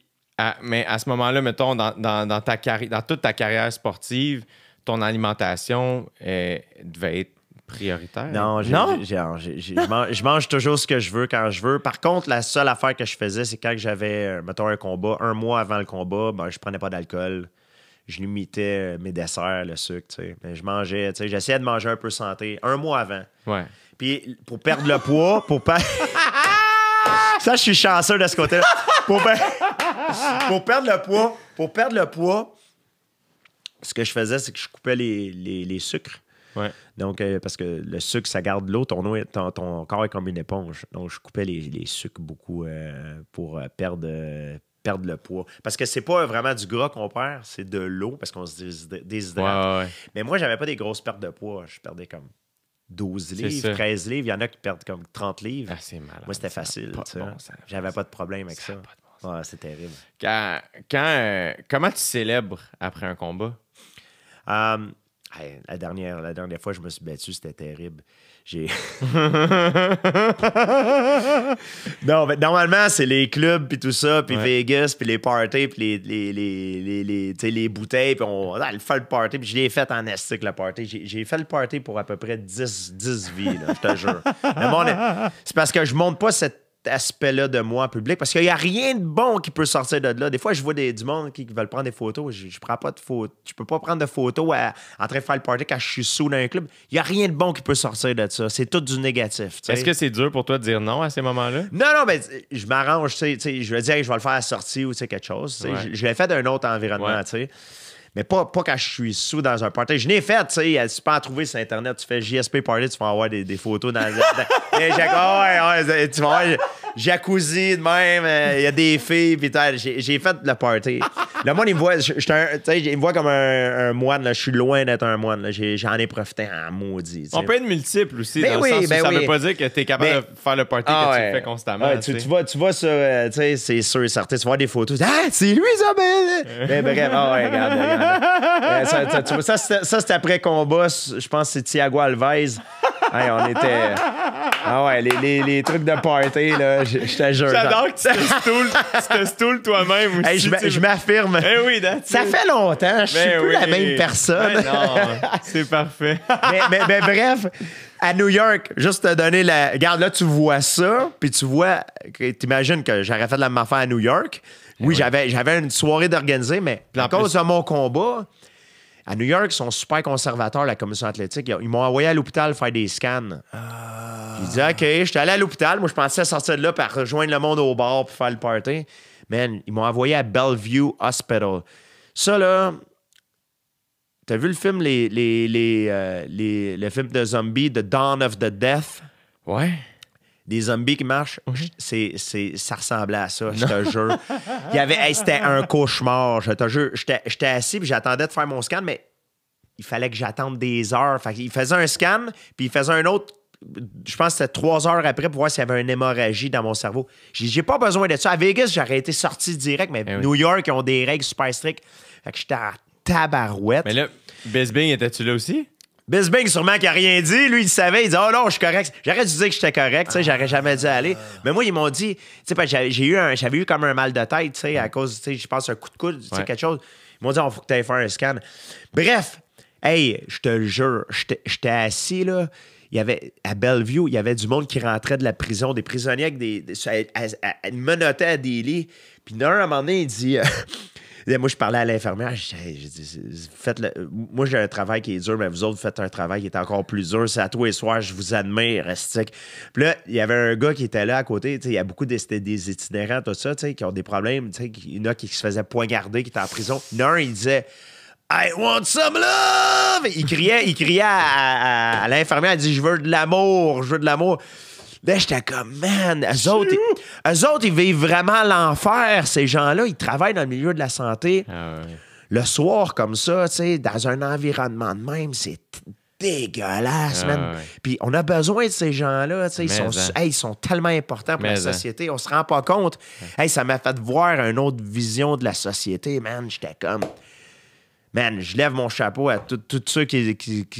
mais à ce moment-là, mettons, dans, ta dans toute ta carrière sportive, ton alimentation eh, devait être prioritaire. Non, je, mange, toujours ce que je veux quand je veux. Par contre, la seule affaire que je faisais, c'est quand j'avais, euh, mettons, un combat, un mois avant le combat, ben, je prenais pas d'alcool. Je limitais euh, mes desserts, le sucre, tu sais. Mais je mangeais, tu sais, j'essayais de manger un peu santé un mois avant. Ouais. Puis pour perdre le poids, pour pas. Ça, je suis chanceux de ce côté-là. Pour perdre. pour perdre le poids, pour perdre le poids, ce que je faisais, c'est que je coupais les, sucres. Donc, euh, parce que le sucre, ça garde l'eau. Ton, corps est comme une éponge. Donc, je coupais les, sucres beaucoup euh, pour euh, perdre, perdre le poids. Parce que c'est pas vraiment du gras qu'on perd, c'est de l'eau parce qu'on se déshydrate. Mais moi, j'avais pas des grosses pertes de poids. Je perdais comme 12 livres, 13 livres. Il y en a qui perdent comme 30 livres. Ah, moi, c'était facile. j'avais pas de problème avec ça. Ouais, c'est terrible. Quand, euh, comment tu célèbres après un combat? Hum, la, dernière, la dernière fois, je me suis battu, c'était terrible. J'ai. non, mais normalement, c'est les clubs, puis tout ça, puis Vegas, puis les parties, puis les, les, les, les, bouteilles, puis on fait ah, le party, puis je l'ai fait en estique, le party. J'ai fait le party pour à peu près 10, 10 vies, je te jure. C'est parce que je monte pas cette aspect-là de moi en public parce qu'il n'y a rien de bon qui peut sortir de là. Des fois, je vois des, du monde qui, veulent prendre des photos. Je, je prends pas de photos. Tu peux pas prendre de photos en train de faire le party quand je suis sous dans un club. Il n'y a rien de bon qui peut sortir de ça. C'est tout du négatif. Est-ce que c'est dur pour toi de dire non à ces moments-là? Non, non, mais ben, je m'arrange. Je vais dire, je vais le faire à la sortie ou quelque chose. Je, l'ai fait d'un autre environnement. sais. Mais pas, pas quand je suis sous dans un party. Je l'ai fait, tu sais. Tu peux en trouver sur Internet. Tu fais JSP Party, tu vas avoir des, photos dans. dans et oh, ah ouais, ouais, tu vas avoir jacuzzi de même. Euh, il y a des filles, puis J'ai fait le party. Le monde, il me voit, je, me voit comme un, moine. Là. Je suis loin d'être un moine. J'en ai, profité en maudit. On peut être multiple aussi. Ben ben ça veut pas dire que tu es capable ben, de faire le party ah que tu fais constamment. Ah, tu, vois tu vois sur. Euh, tu sais, c'est sûr et certain. Tu vois des photos. Ah, c'est lui, Isabelle! mais bref, oh, regarde, regarde. Eh, ça, c'était après combat. Je pense que c'est Thiago Alves. on était. Ah ouais, les, trucs de party, là, je, te jure. J'adore que tu te stoules toi-même aussi. je m'affirme. Eh ça fait longtemps, je suis ben plus la même personne. Ben c'est parfait. mais, bref, à New York, juste te donner la. Regarde, là, tu vois ça, puis tu vois. T'imagines que j'aurais fait de la même affaire à New York. Ben oui, j'avais, une soirée d'organiser, mais à cause de mon combat, à New York, ils sont super conservateurs, la commission athlétique. Ils m'ont envoyé à l'hôpital faire des scans. Ah. Ils disaient, OK, j'étais allé à l'hôpital. Moi, je pensais sortir de là pour rejoindre le monde au bar pour faire le party. Man, ils m'ont envoyé à Bellevue Hospital. Ça, là, t'as vu le film, les, les, les, euh, le film de zombies, The Dawn of the Death? Ouais des zombies qui marchent, c'est, c'est, ça ressemblait à ça, je te jure. Il y avait, c'était un cauchemar, je te jure. J'étais, assis puis j'attendais de faire mon scan, mais il fallait que j'attende des heures. Fait il faisait un scan, puis il faisait un autre je pense que c'était trois heures après pour voir s'il y avait une hémorragie dans mon cerveau. J'ai, j'ai pas besoin de ça. À Vegas, j'aurais été sorti direct, mais eh New York, ils ont des règles super strictes. Fait que j'étais à tabarouette. Mais là, Best étais-tu là aussi? Bisbing, sûrement, qui a rien dit. Lui, il savait. Il dit Oh non, je suis correct. J'aurais dû dire que j'étais correct. J'aurais jamais dû aller. Ah. Mais moi, ils m'ont dit Tu sais, j'ai eu, un, eu comme un mal de tête à cause, tu je pense, un coup de coude, quelque chose. Ils m'ont dit On faut que tu faire un scan. Bref, hey, je te jure, j'étais assis là. Il y avait, à Bellevue, il y avait du monde qui rentrait de la prison, des prisonniers avec des. des à, des lits. Puis, d'un, moment donné, il dit. Moi, je parlais à l'infirmière, je moi, j'ai un travail qui est dur, mais vous autres, faites un travail qui est encore plus dur. C'est à tous et soirs, je vous admire. Puis là, il y avait un gars qui était là à côté, il y a beaucoup c'était des itinérants, tout ça, qui ont des problèmes. Il y en a qui se faisaient poignarder, qui étaient en prison. Non, il disait. I want some love! Il criait, il criait à, à l'infirmière, il dit Je veux de l'amour, je veux de l'amour. Là, j'étais comme, man, eux autres, ils, autres, ils vivent vraiment l'enfer, ces gens-là. Ils travaillent dans le milieu de la santé. Ah le soir, comme ça, tu sais, dans un environnement de même, c'est dégueulasse, ah man. Puis on a besoin de ces gens-là. Ils, sont, hein. ils sont tellement importants pour la hein. société. On se rend pas compte. Hey, ça m'a fait voir une autre vision de la société, man. J'étais comme. Man, je lève mon chapeau à tous ceux qui,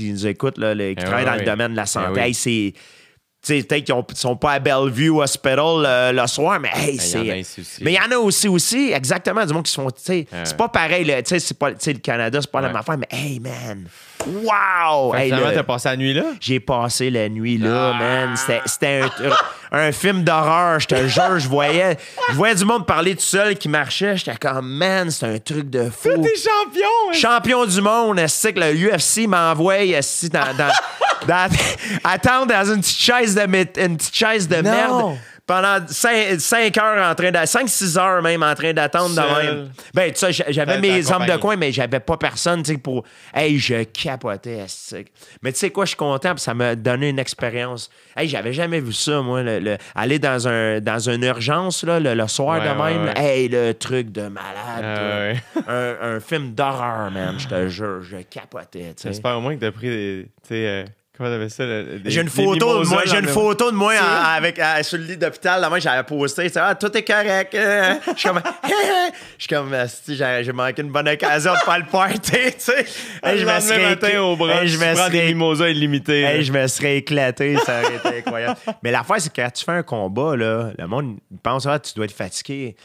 nous écoutent, là, qui eh travaillent dans le domaine de la eh santé. C'est peut-être qu'ils sont pas à Bellevue Hospital euh, le soir, mais hey, ben, c'est. Mais il y en a aussi, aussi, exactement, du monde qui sont. font... C'est pas pareil, le, c'est pas, le Canada, c'est pas la même affaire, mais hey, man! Wow! t'as passé la nuit là? J'ai passé la nuit là, ah! man. C'était un, film d'horreur, je te jure. Je voyais, voyais du monde parler tout seul qui marchait. J'étais comme, man, c'est un truc de fou. T'es champion! Hein? Champion du monde. C'est que le UFC m'envoie ici, dans d'attendre attendre dans une petite chaise de, merde pendant 5, heures en train de 5 6 heures même en train d'attendre de même. Ben j'avais mes hommes de coin mais j'avais pas personne pour hey je capotais. Mais tu sais quoi je suis content puis ça m'a donné une expérience. Hey j'avais jamais vu ça moi aller dans un dans une urgence là le, soir de même. Hey le truc de malade. Ah, un, film d'horreur man, je te jure, je capotais. J'espère au moins que t'as pris des, euh, Comment t'avais ça? J'ai une photo de moi, j'ai une photo de moi avec, sur le lit d'hôpital. là moi j'avais posté. Ah, tout est correct. Hein. Je suis comme, je suis comme, j'ai manqué une bonne occasion de faire le party, tu sais. je me serais éclaté au bras, je me serais mimosas illimité. je me serais éclaté, ça aurait été incroyable. Mais la l'affaire, c'est que quand tu fais un combat, là, le monde pense, que ah, tu dois être fatigué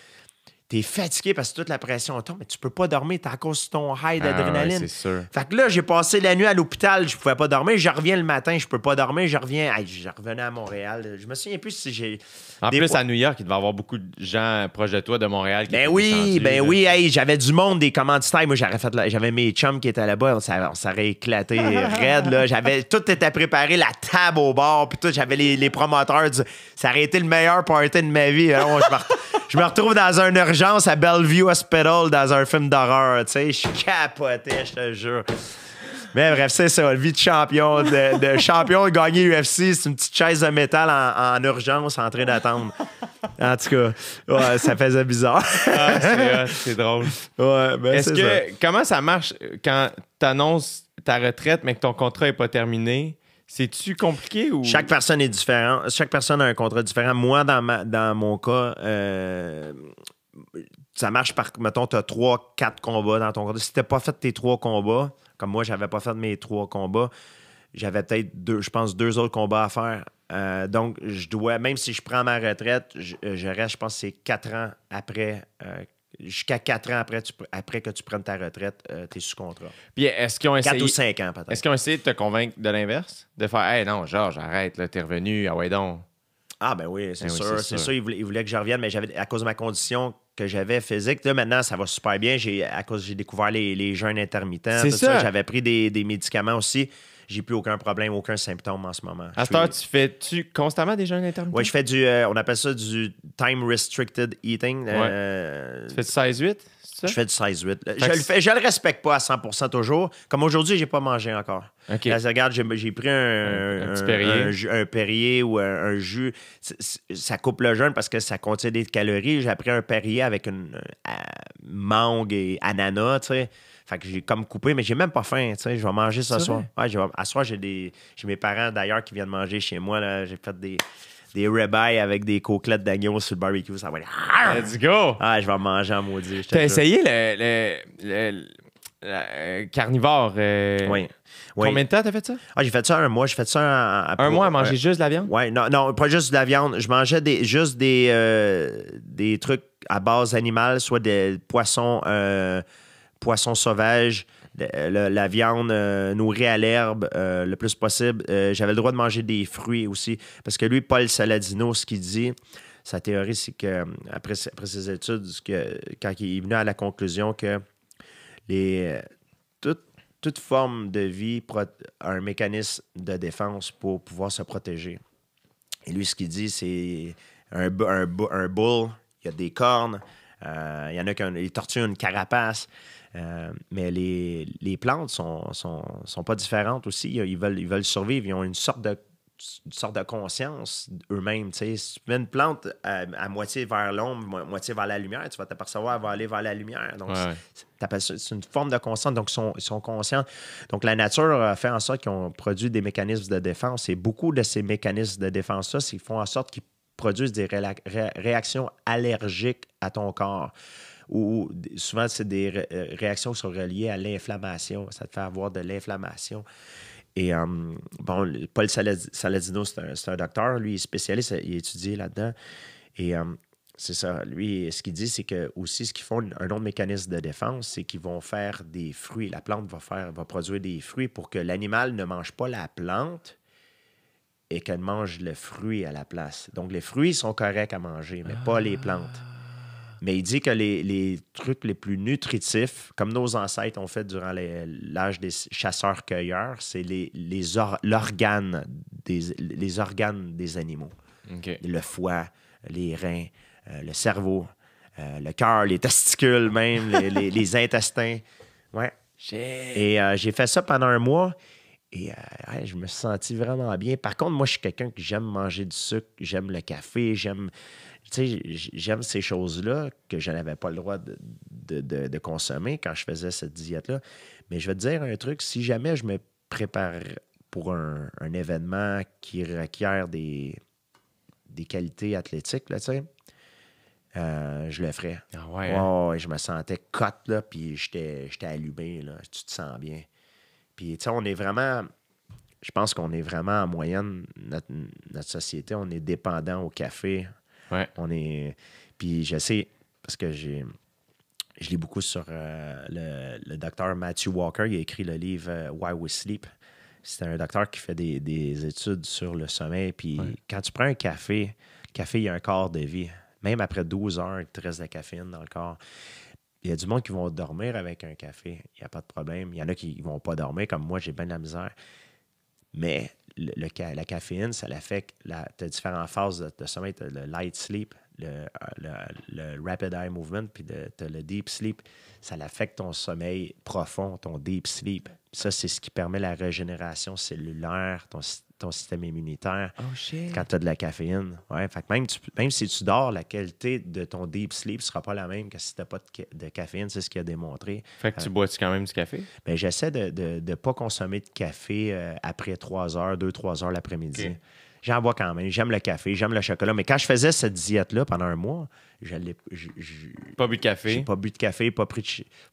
t'es fatigué parce que toute la pression tombe, mais tu peux pas dormir, t'es à cause de ton high ah d'adrénaline. c'est sûr fait que là, j'ai passé la nuit à l'hôpital, je pouvais pas dormir, je reviens le matin, je peux pas dormir, je reviens, je revenais à Montréal. Je me souviens plus si j'ai. En plus, à New York, il devait y avoir beaucoup de gens proches de toi de Montréal Ben oui, ben oui, j'avais du monde, des commanditaires. Moi, j'avais j'avais mes chums qui étaient là-bas, on s'aurait éclaté raide, là. J'avais, tout était préparé, la table au bord puis tout, j'avais les, promoteurs Ça aurait été le meilleur party de ma vie. Hein. je, me, retrouve dans un urgent à Bellevue Hospital dans un film d'horreur. Tu sais, je capoté, je te jure. Mais bref, c'est ça, vie de champion, de, champion de gagner UFC, c'est une petite chaise de métal en, urgence en train d'attendre. En tout cas, ça faisait bizarre. Ah, c'est, drôle. Ben, Est-ce que comment ça marche euh, quand tu annonces ta retraite mais que ton contrat n'est pas terminé? C'est-tu compliqué ou. Chaque personne est différente. Chaque personne a un contrat différent. Moi, dans, ma, dans mon cas, euh, ça marche par, mettons, tu as 3, 4 combats dans ton contrat. Si tu pas fait tes trois combats, comme moi, j'avais pas fait mes trois combats, j'avais peut-être deux, je pense, deux autres combats à faire. Euh, donc, je dois, même si je prends ma retraite, je, euh, je reste, je pense, c'est quatre ans après. Euh, jusqu'à 4 ans après, après que tu prennes ta retraite, tu es sous contrat. Puis est-ce qu'ils ont essayé. 4 ou 5 ans, peut-être. Est-ce qu'ils ont essayé de te convaincre de l'inverse De faire, hey, non, genre arrête, là, t'es revenu, ah ouais, donc. Ah, ben oui, c'est ben sûr. c'est sûr. Il, voulait, que je revienne, mais j'avais à cause de ma condition que j'avais physique. Là, maintenant, ça va super bien. J'ai, à cause j'ai découvert les, les jeûnes intermittents. J'avais pris des, médicaments aussi j'ai plus aucun problème, aucun symptôme en ce moment. À tu fais-tu constamment des jeûnes intermittents? Oui, je fais du, euh, on appelle ça du time restricted eating. Euh, tu fais 16-8? Je fais du 16-8. Je, le fais- je le respecte pas à 100 toujours. Comme aujourd'hui, j'ai pas mangé encore. regarde, j'ai, pris un, Un- ou un, jus. ça coupe le jeûne parce que ça contient des calories. J'ai pris un Perrier avec une euh, mangue et ananas, tu sais. Fait que j'ai comme coupé, mais j'ai même pas faim, tu Je vais manger ce soir. à ce soir, j'ai des j'ai mes parents d'ailleurs qui viennent manger chez moi. Là. J'ai fait des des rabais avec des coquelettes d'agneau sur le barbecue, ça va aller. Let's go! Ah, je vais en manger en maudit. T'as essayé le, le, le, euh, carnivore? Euh, oui. Combien de temps t'as fait ça? Ah, j'ai fait ça un mois. J'ai fait ça un un mois à manger juste de la viande? Oui, non, non, pas juste de la viande. Je mangeais des, juste des, euh, des trucs à base animale, soit des poissons, poissons sauvages, euh, la, viande euh, nourrie à l'herbe euh, le plus possible. J'avais le droit de manger des fruits aussi. Parce que lui, Paul Saladino, ce qu'il dit, sa théorie, c'est que après, ses études, que, quand il est venu à la conclusion que les, toute forme de vie a un mécanisme de défense pour pouvoir se protéger. Et lui, ce qu'il dit, c'est un, un, un bull, il y a des cornes, il y en a qui ont, une carapace. Euh, mais les, les plantes sont, sont, sont, pas différentes aussi. Ils veulent, ils veulent survivre. Ils ont une sorte de sorte de conscience eux-mêmes. Tu si mets une plante à, moitié vers l'ombre, moitié vers la lumière, tu vas t'apercevoir qu'elle va aller vers la lumière. Donc, c'est une forme de conscience. Donc, ils sont, conscients. Donc, la nature fait en sorte qu'ils ont produit des mécanismes de défense. Et beaucoup de ces mécanismes de défense-là, ils font en sorte qu'ils produisent des réactions allergiques à ton corps ou souvent, c'est des euh, réactions qui sont reliées à l'inflammation. Ça te fait avoir de l'inflammation. Et hum, bon, Paul Saladino, c'est un, docteur, lui, il est spécialiste, il étudie là-dedans. Et hum, c'est ça, lui, ce qu'il dit, c'est que aussi, ce qu'ils font, un autre mécanisme de défense, c'est qu'ils vont faire des fruits. La plante va, faire, va produire des fruits pour que l'animal ne mange pas la plante et qu'elle mange le fruit à la place. Donc, les fruits sont corrects à manger, mais pas les ah. plantes. Mais il dit que les, trucs les plus nutritifs, comme nos ancêtres ont fait durant l'âge des chasseurs-cueilleurs, c'est les, des, organes des animaux. Le foie, les reins, euh, le cerveau, euh, le cœur, les testicules même, les, intestins. Ouais. Et euh, j'ai fait ça pendant un mois. Et je me suis senti vraiment bien. Par contre, moi, je suis quelqu'un que j'aime manger du sucre, j'aime le café, j'aime j'aime ces choses-là que je n'avais pas le droit de, consommer quand je faisais cette diète-là. Mais je vais te dire un truc, si jamais je me prépare pour un, événement qui requiert des, des qualités athlétiques, là, euh, je le ferais. Ah hein? ouais, je me sentais cote, là, puis j'étais allumé, là. Tu te sens bien. Puis, tu on est vraiment je pense qu'on est vraiment en moyenne, notre, notre, société, on est dépendant au café on est... Puis je sais, parce que j'ai je lis beaucoup sur euh, le, docteur Matthew Walker. Il a écrit le livre euh, Why We Sleep. C'est un docteur qui fait des, études sur le sommeil. Puis quand tu prends un café, café, il y a un corps de vie. Même après 12 heures, il te reste de la caféine dans le corps. Il y a du monde qui vont dormir avec un café. Il n'y a pas de problème. Il y en a qui ne vont pas dormir, comme moi, j'ai bien de la misère. Mais le, la caféine, ça l'affecte. La, tu as différentes phases de, de sommeil. Tu as le light sleep, le, le, rapid eye movement, puis tu as le deep sleep. Ça l'affecte ton sommeil profond, ton deep sleep. Ça, c'est ce qui permet la régénération cellulaire, ton, ton système immunitaire oh, quand tu as de la caféine. Ouais, même, même si tu dors, la qualité de ton deep sleep ne sera pas la même que si tu n'as pas de, caféine. C'est ce qu'il a démontré. Fait que tu euh, bois-tu quand même du café? Ben, J'essaie de ne pas consommer de café euh, après 3 heures, 2-3 heures l'après-midi. J'en bois quand même. J'aime le café, j'aime le chocolat. Mais quand je faisais cette diète-là pendant un mois, je pas bu de café. pas bu de café, pas pris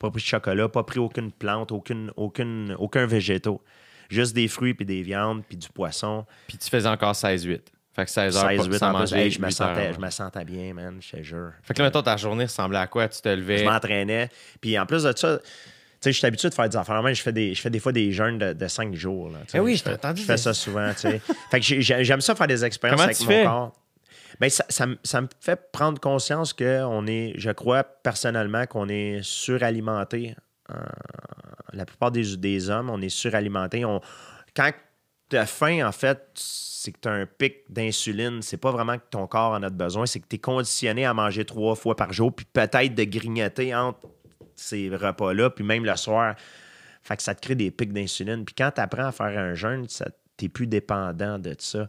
de, chocolat, pas pris aucune plante, aucune, aucune, aucun végétaux juste des fruits, puis des viandes, puis du poisson. Puis tu faisais encore 16-8. Fait que 16 heures, 16, 8 en je, me sentais, bien, man, je te jure. Fait que là, maintenant, ta journée ressemblait à quoi? Tu te levais? Je m'entraînais. Puis en plus de ça, je suis habitué de faire des affaires. je fais des, fois des jeûnes de, 5 jours. Eh oui, je, entendu. Je fais ça souvent, fait que j'aime ça faire des expériences avec mon corps. Ben, Mais ça, me fait prendre conscience que est, je crois personnellement qu'on est suralimenté euh, la plupart des, des, hommes, on est suralimenté. On, quand tu as faim, en fait, c'est que tu as un pic d'insuline. C'est pas vraiment que ton corps en a besoin, c'est que tu es conditionné à manger trois fois par jour, puis peut-être de grignoter entre ces repas-là, puis même le soir. Fait que ça te crée des pics d'insuline. Puis quand tu apprends à faire un jeûne, tu plus dépendant de ça.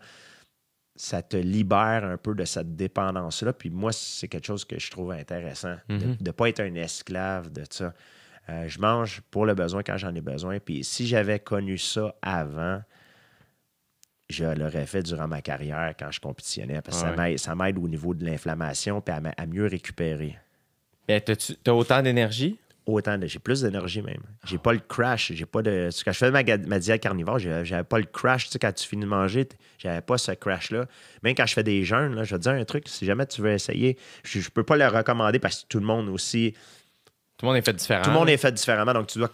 Ça te libère un peu de cette dépendance-là. Puis moi, c'est quelque chose que je trouve intéressant, de ne mm-hmm. pas être un esclave de ça. Euh, je mange pour le besoin quand j'en ai besoin. Puis si j'avais connu ça avant, je l'aurais fait durant ma carrière quand je compétitionnais. Parce que ça m'aide au niveau de l'inflammation et à, mieux récupérer. Tu T'as autant d'énergie? Autant de. J'ai plus d'énergie même. J'ai pas le crash. J'ai pas de. Quand je fais ma, diète carnivore, j'avais pas le crash. Tu sais, quand tu finis de manger, j'avais pas ce crash-là. Même quand je fais des jeûnes, là, je veux dire un truc, si jamais tu veux essayer, je, je peux pas le recommander parce que tout le monde aussi tout le monde est fait différemment. Tout le monde est fait différemment. Donc, tu dois,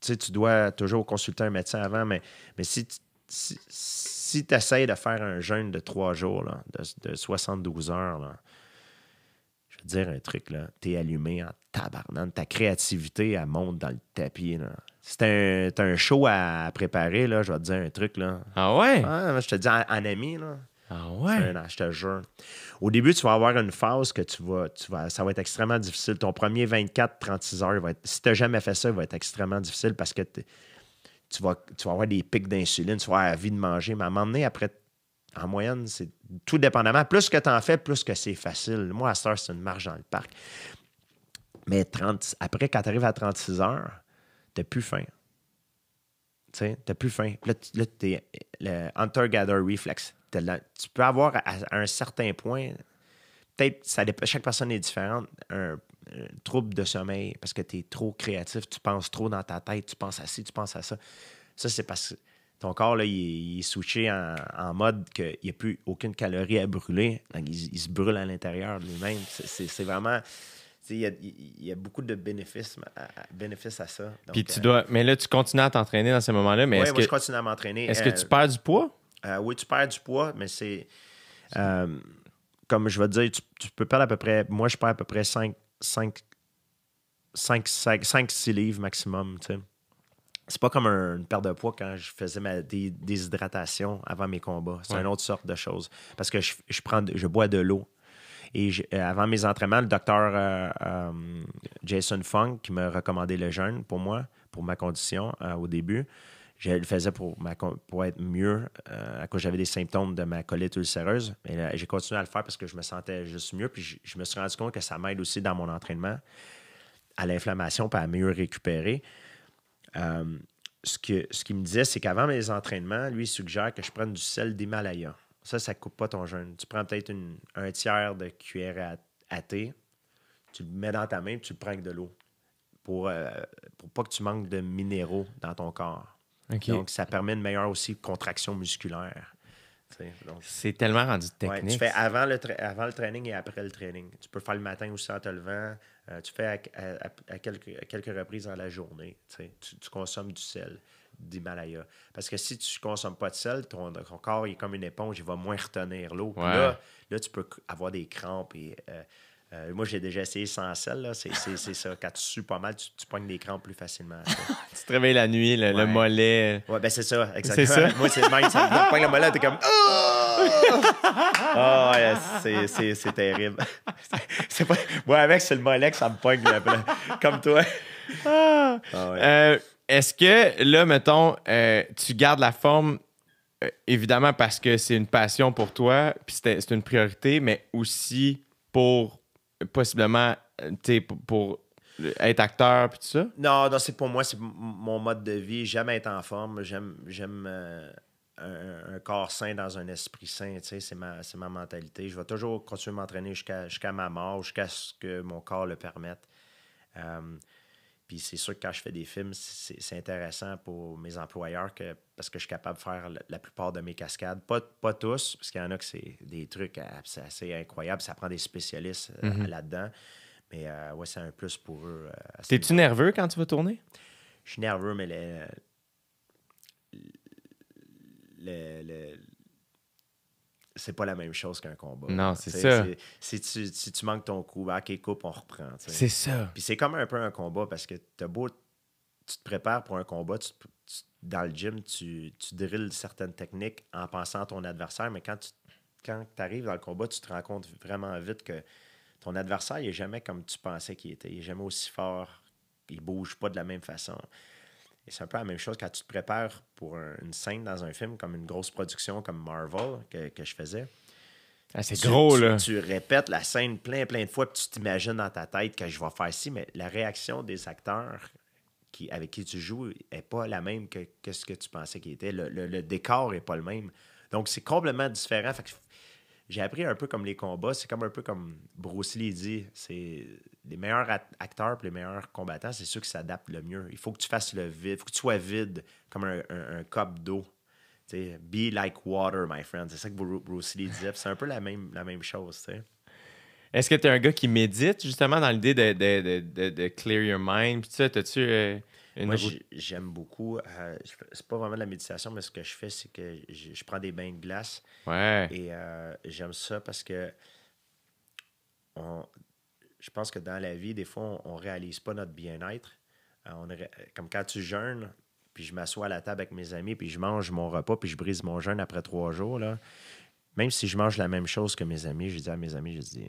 tu dois toujours consulter un médecin avant, mais, mais si, si, tu essaies de faire un jeûne de trois jours, de, 72 heures, là, je veux dire un truc, là, es allumé en tabarnane. Ta créativité, elle monte dans le tapis. Là. Si tu un, un, show à préparer, là, je vais te dire un truc. Là. Ah ouais? je te dis en, ami, là. Ah ouais? je te Au début, tu vas avoir une phase que tu vas, tu vas, ça va être extrêmement difficile. Ton premier 24-36 heures, si tu n'as jamais fait ça, il va être extrêmement difficile parce que tu vas, tu vas avoir des pics d'insuline, tu vas avoir envie de manger. Mais à un moment donné, après, en moyenne, c'est tout dépendamment. Plus que tu en fais, plus que c'est facile. Moi, à ça, c'est une marche dans le parc. Mais 30, après, quand tu arrives à 36 heures, tu plus faim. Tu sais, plus faim. Là, tu es le hunter gather reflex tu peux avoir à, un certain point, peut-être ça chaque personne est différente, un, trouble de sommeil parce que tu es trop créatif, tu penses trop dans ta tête, tu penses à ci, tu penses à ça. Ça, c'est parce que ton corps, là, il, est switché en, mode qu'il n'y a plus aucune calorie à brûler. il, se brûle à l'intérieur de lui-même. C'est vraiment. Il y, a, beaucoup de bénéfices à, à ça. Puis tu euh, dois. Mais là, tu continues à t'entraîner dans ces moments-là. Oui, est je continue à m'entraîner. Est-ce que euh, tu perds du poids? Euh, oui, tu perds du poids, mais c'est. Euh, comme je vais te dire, tu, peux perdre à peu près. Moi, je perds à peu près 5, 5, 5, 5, 5 6 livres maximum. C'est pas comme une perte de poids quand je faisais ma déshydratation avant mes combats. C'est une autre sorte de chose. Parce que je, prends, je bois de l'eau. Et euh, avant mes entraînements, le docteur Jason Funk qui m'a recommandé le jeûne pour moi, pour ma condition au début, je le faisais pour, pour être mieux euh, à cause j'avais des symptômes de ma colite ulcéreuse. Mais j'ai continué à le faire parce que je me sentais juste mieux. Puis je, me suis rendu compte que ça m'aide aussi dans mon entraînement à l'inflammation et à mieux récupérer. Euh, ce qu'il ce me disait, c'est qu'avant mes entraînements, lui, suggère que je prenne du sel d'Himalaya. Ça, ça ne coupe pas ton jeûne. Tu prends peut-être un tiers de cuillère à, thé, tu le mets dans ta main et tu le prends avec de l'eau pour, ne euh, pas que tu manques de minéraux dans ton corps. Donc, ça permet une meilleure aussi contraction musculaire. C'est tellement rendu technique. tu fais avant le, avant le training et après le training. Tu peux faire le matin aussi en te levant. Euh, tu fais à, quelques, quelques, reprises dans la journée. Tu, consommes du sel, d'Himalaya. Parce que si tu ne consommes pas de sel, ton, corps est comme une éponge, il va moins retenir l'eau. Là, là, tu peux avoir des crampes et euh, euh, moi, j'ai déjà essayé sans sel. Là. C'est, c'est, c'est ça. Quand tu sues pas mal, tu, tu pognes des plus facilement. tu te réveilles la nuit, le, mollet. Ouais, ben c'est ça, exactement. moi, c'est le même. Ça me le mollet, t'es comme. oh, ouais, c'est, c'est, c'est terrible. pas... Moi, avec, c'est le mollet que ça me pogne. comme toi. Ah. Euh, est-ce que, là, mettons, euh, tu gardes la forme évidemment parce que c'est une passion pour toi, puis c'est une priorité, mais aussi pour possiblement euh, pour, pour être acteur puis tout ça? Non, non, c'est pour moi, c'est mon mode de vie. J'aime être en forme. J'aime j'aime euh, un, corps sain dans un esprit sain. C'est ma, mentalité. Je vais toujours continuer à m'entraîner jusqu'à ma mort, jusqu'à ce que mon corps le permette. Euh, puis c'est sûr que quand je fais des films, c'est intéressant pour mes employeurs que, parce que je suis capable de faire la plupart de mes cascades. Pas, pas tous, parce qu'il y en a que c'est des trucs assez, incroyables. Ça prend des spécialistes euh, mm-hmm. là-dedans. Mais euh, ouais, c'est un plus pour eux. Euh, T'es-tu nerveux quand tu vas tourner? Je suis nerveux, mais le, le, c'est pas la même chose qu'un combat. Non, c'est ça. Si tu, si tu manques ton coup, bah, ok, coupe, on reprend. C'est ça. Puis c'est comme un peu un combat parce que t'as beau, tu te prépares pour un combat, dans le gym, tu, tu drilles certaines techniques en pensant à ton adversaire, mais quand tu arrives dans le combat, tu te rends compte vraiment vite que ton adversaire n'est jamais comme tu pensais qu'il était. Il n'est jamais aussi fort. Il bouge pas de la même façon. Et c'est un peu la même chose quand tu te prépares pour une scène dans un film, comme une grosse production comme Marvel que, que je faisais. Ah, c'est gros, tu, là. Tu, répètes la scène plein, plein de fois, puis tu t'imagines dans ta tête que je vais faire ci, mais la réaction des acteurs qui, avec qui tu joues n'est pas la même que, quest ce que tu pensais qu'il était. Le, décor n'est pas le même. Donc, c'est complètement différent. Fait j'ai appris un peu comme les combats. C'est comme un peu comme Bruce Lee dit c'est les meilleurs acteurs et les meilleurs combattants, c'est ceux qui s'adaptent le mieux. Il faut que tu fasses le vide, il faut que tu sois vide comme un, un, cop d'eau. Be like water, my friend. C'est ça que Bruce Lee disait. C'est un peu la même, la même chose. Est-ce que tu es un gars qui médite justement dans l'idée de, de, clear your mind? tu moi, j'aime beaucoup. Euh, c'est pas vraiment de la méditation, mais ce que je fais, c'est que je, prends des bains de glace. Et euh, j'aime ça parce que on, je pense que dans la vie, des fois, on, ne réalise pas notre bien-être. Euh, comme quand tu jeûnes, puis je m'assois à la table avec mes amis, puis je mange mon repas, puis je brise mon jeûne après trois jours. Là. Même si je mange la même chose que mes amis, je dis à mes amis, je dis,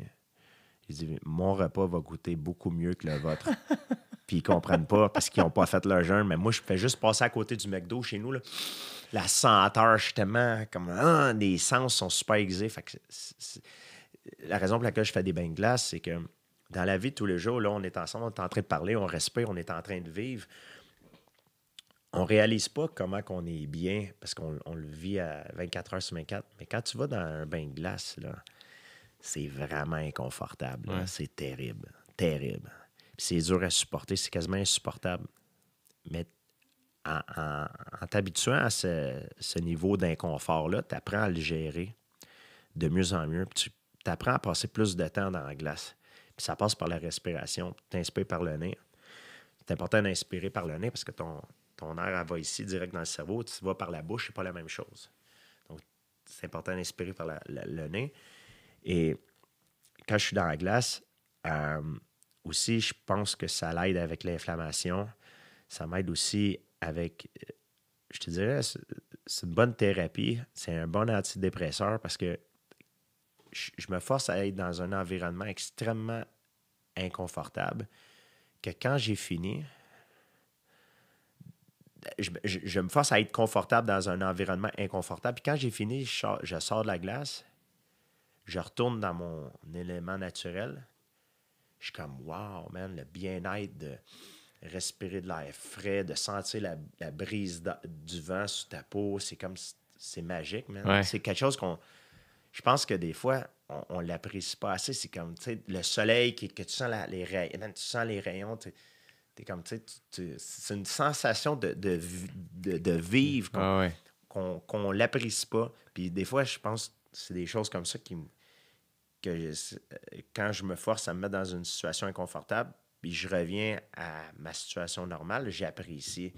je dis mon repas va goûter beaucoup mieux que le vôtre. puis ils comprennent pas parce qu'ils n'ont pas fait leur jeûne. Mais moi, je fais juste passer à côté du McDo chez nous. Là. La senteur, justement, comme hein, les sens sont super aiguisés. La raison pour laquelle je fais des bains de glace, c'est que dans la vie de tous les jours, là, on est ensemble, on est en train de parler, on respire, on est en train de vivre. On réalise pas comment qu'on est bien parce qu'on le vit à 24 heures sur 24. Mais quand tu vas dans un bain de glace, là, c'est vraiment inconfortable. C'est terrible. Terrible c'est dur à supporter, c'est quasiment insupportable. Mais en, t'habituant à ce, niveau d'inconfort-là, tu apprends à le gérer de mieux en mieux. tu apprends à passer plus de temps dans la glace. Puis ça passe par la respiration. Tu t'inspires par le nez. C'est important d'inspirer par le nez parce que ton, ton air va ici direct dans le cerveau. Tu vas par la bouche, c'est pas la même chose. Donc, c'est important d'inspirer par le nez. Et quand je suis dans la glace, euh, aussi, je pense que ça l'aide avec l'inflammation. Ça m'aide aussi avec, je te dirais, c'est une bonne thérapie. C'est un bon antidépresseur parce que je me force à être dans un environnement extrêmement inconfortable que quand j'ai fini, je, me force à être confortable dans un environnement inconfortable. Puis quand j'ai fini, je sors, de la glace, je retourne dans mon élément naturel, je suis comme, wow, man, le bien-être de respirer de l'air frais, de sentir la, brise du vent sur ta peau, c'est comme, c'est magique, man. C'est quelque chose qu'on, je pense que des fois, on, ne l'apprécie pas assez. C'est comme, tu sais, le soleil, qui, que tu sens les rayons, tu sens les rayons, tu es comme, tu sais, c'est une sensation de, de, vivre ah qu'on l'apprécie pas. Puis des fois, je pense c'est des choses comme ça qui, que euh, quand je me force à me mettre dans une situation inconfortable, puis je reviens à ma situation normale, j'apprécie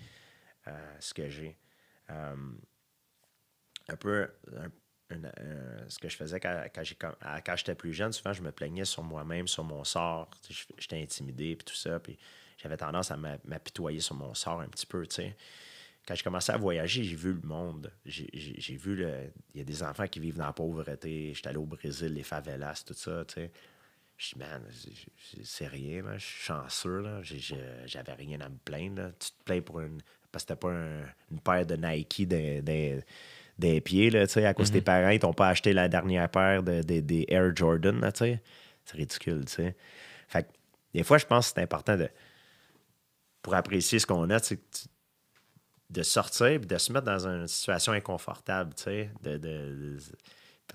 euh, ce que j'ai. Hum, un peu euh, ce que je faisais quand, j'étais plus jeune, souvent je me plaignais sur moi-même, sur mon sort. J'étais intimidé, puis tout ça. Puis j'avais tendance à m'apitoyer sur mon sort un petit peu, tu sais quand j'ai commencé à voyager, j'ai vu le monde. J'ai vu, le... il y a des enfants qui vivent dans la pauvreté. J'étais allé au Brésil, les favelas, tout ça, tu sais. Je dis, man, c'est rien, je suis chanceux, là. J'avais rien à me plaindre, Tu te plains pour une. Parce que t'as pas une paire de Nike des pied, pieds, là, tu sais, à cause de tes mm-hmm. parents, ils t'ont pas acheté la dernière paire des Air Jordan, tu sais. C'est ridicule, tu sais. Fait que, des fois, je pense que c'est important de. Pour apprécier ce qu'on a, tu de sortir et de se mettre dans une situation inconfortable. Tu sais, de, de,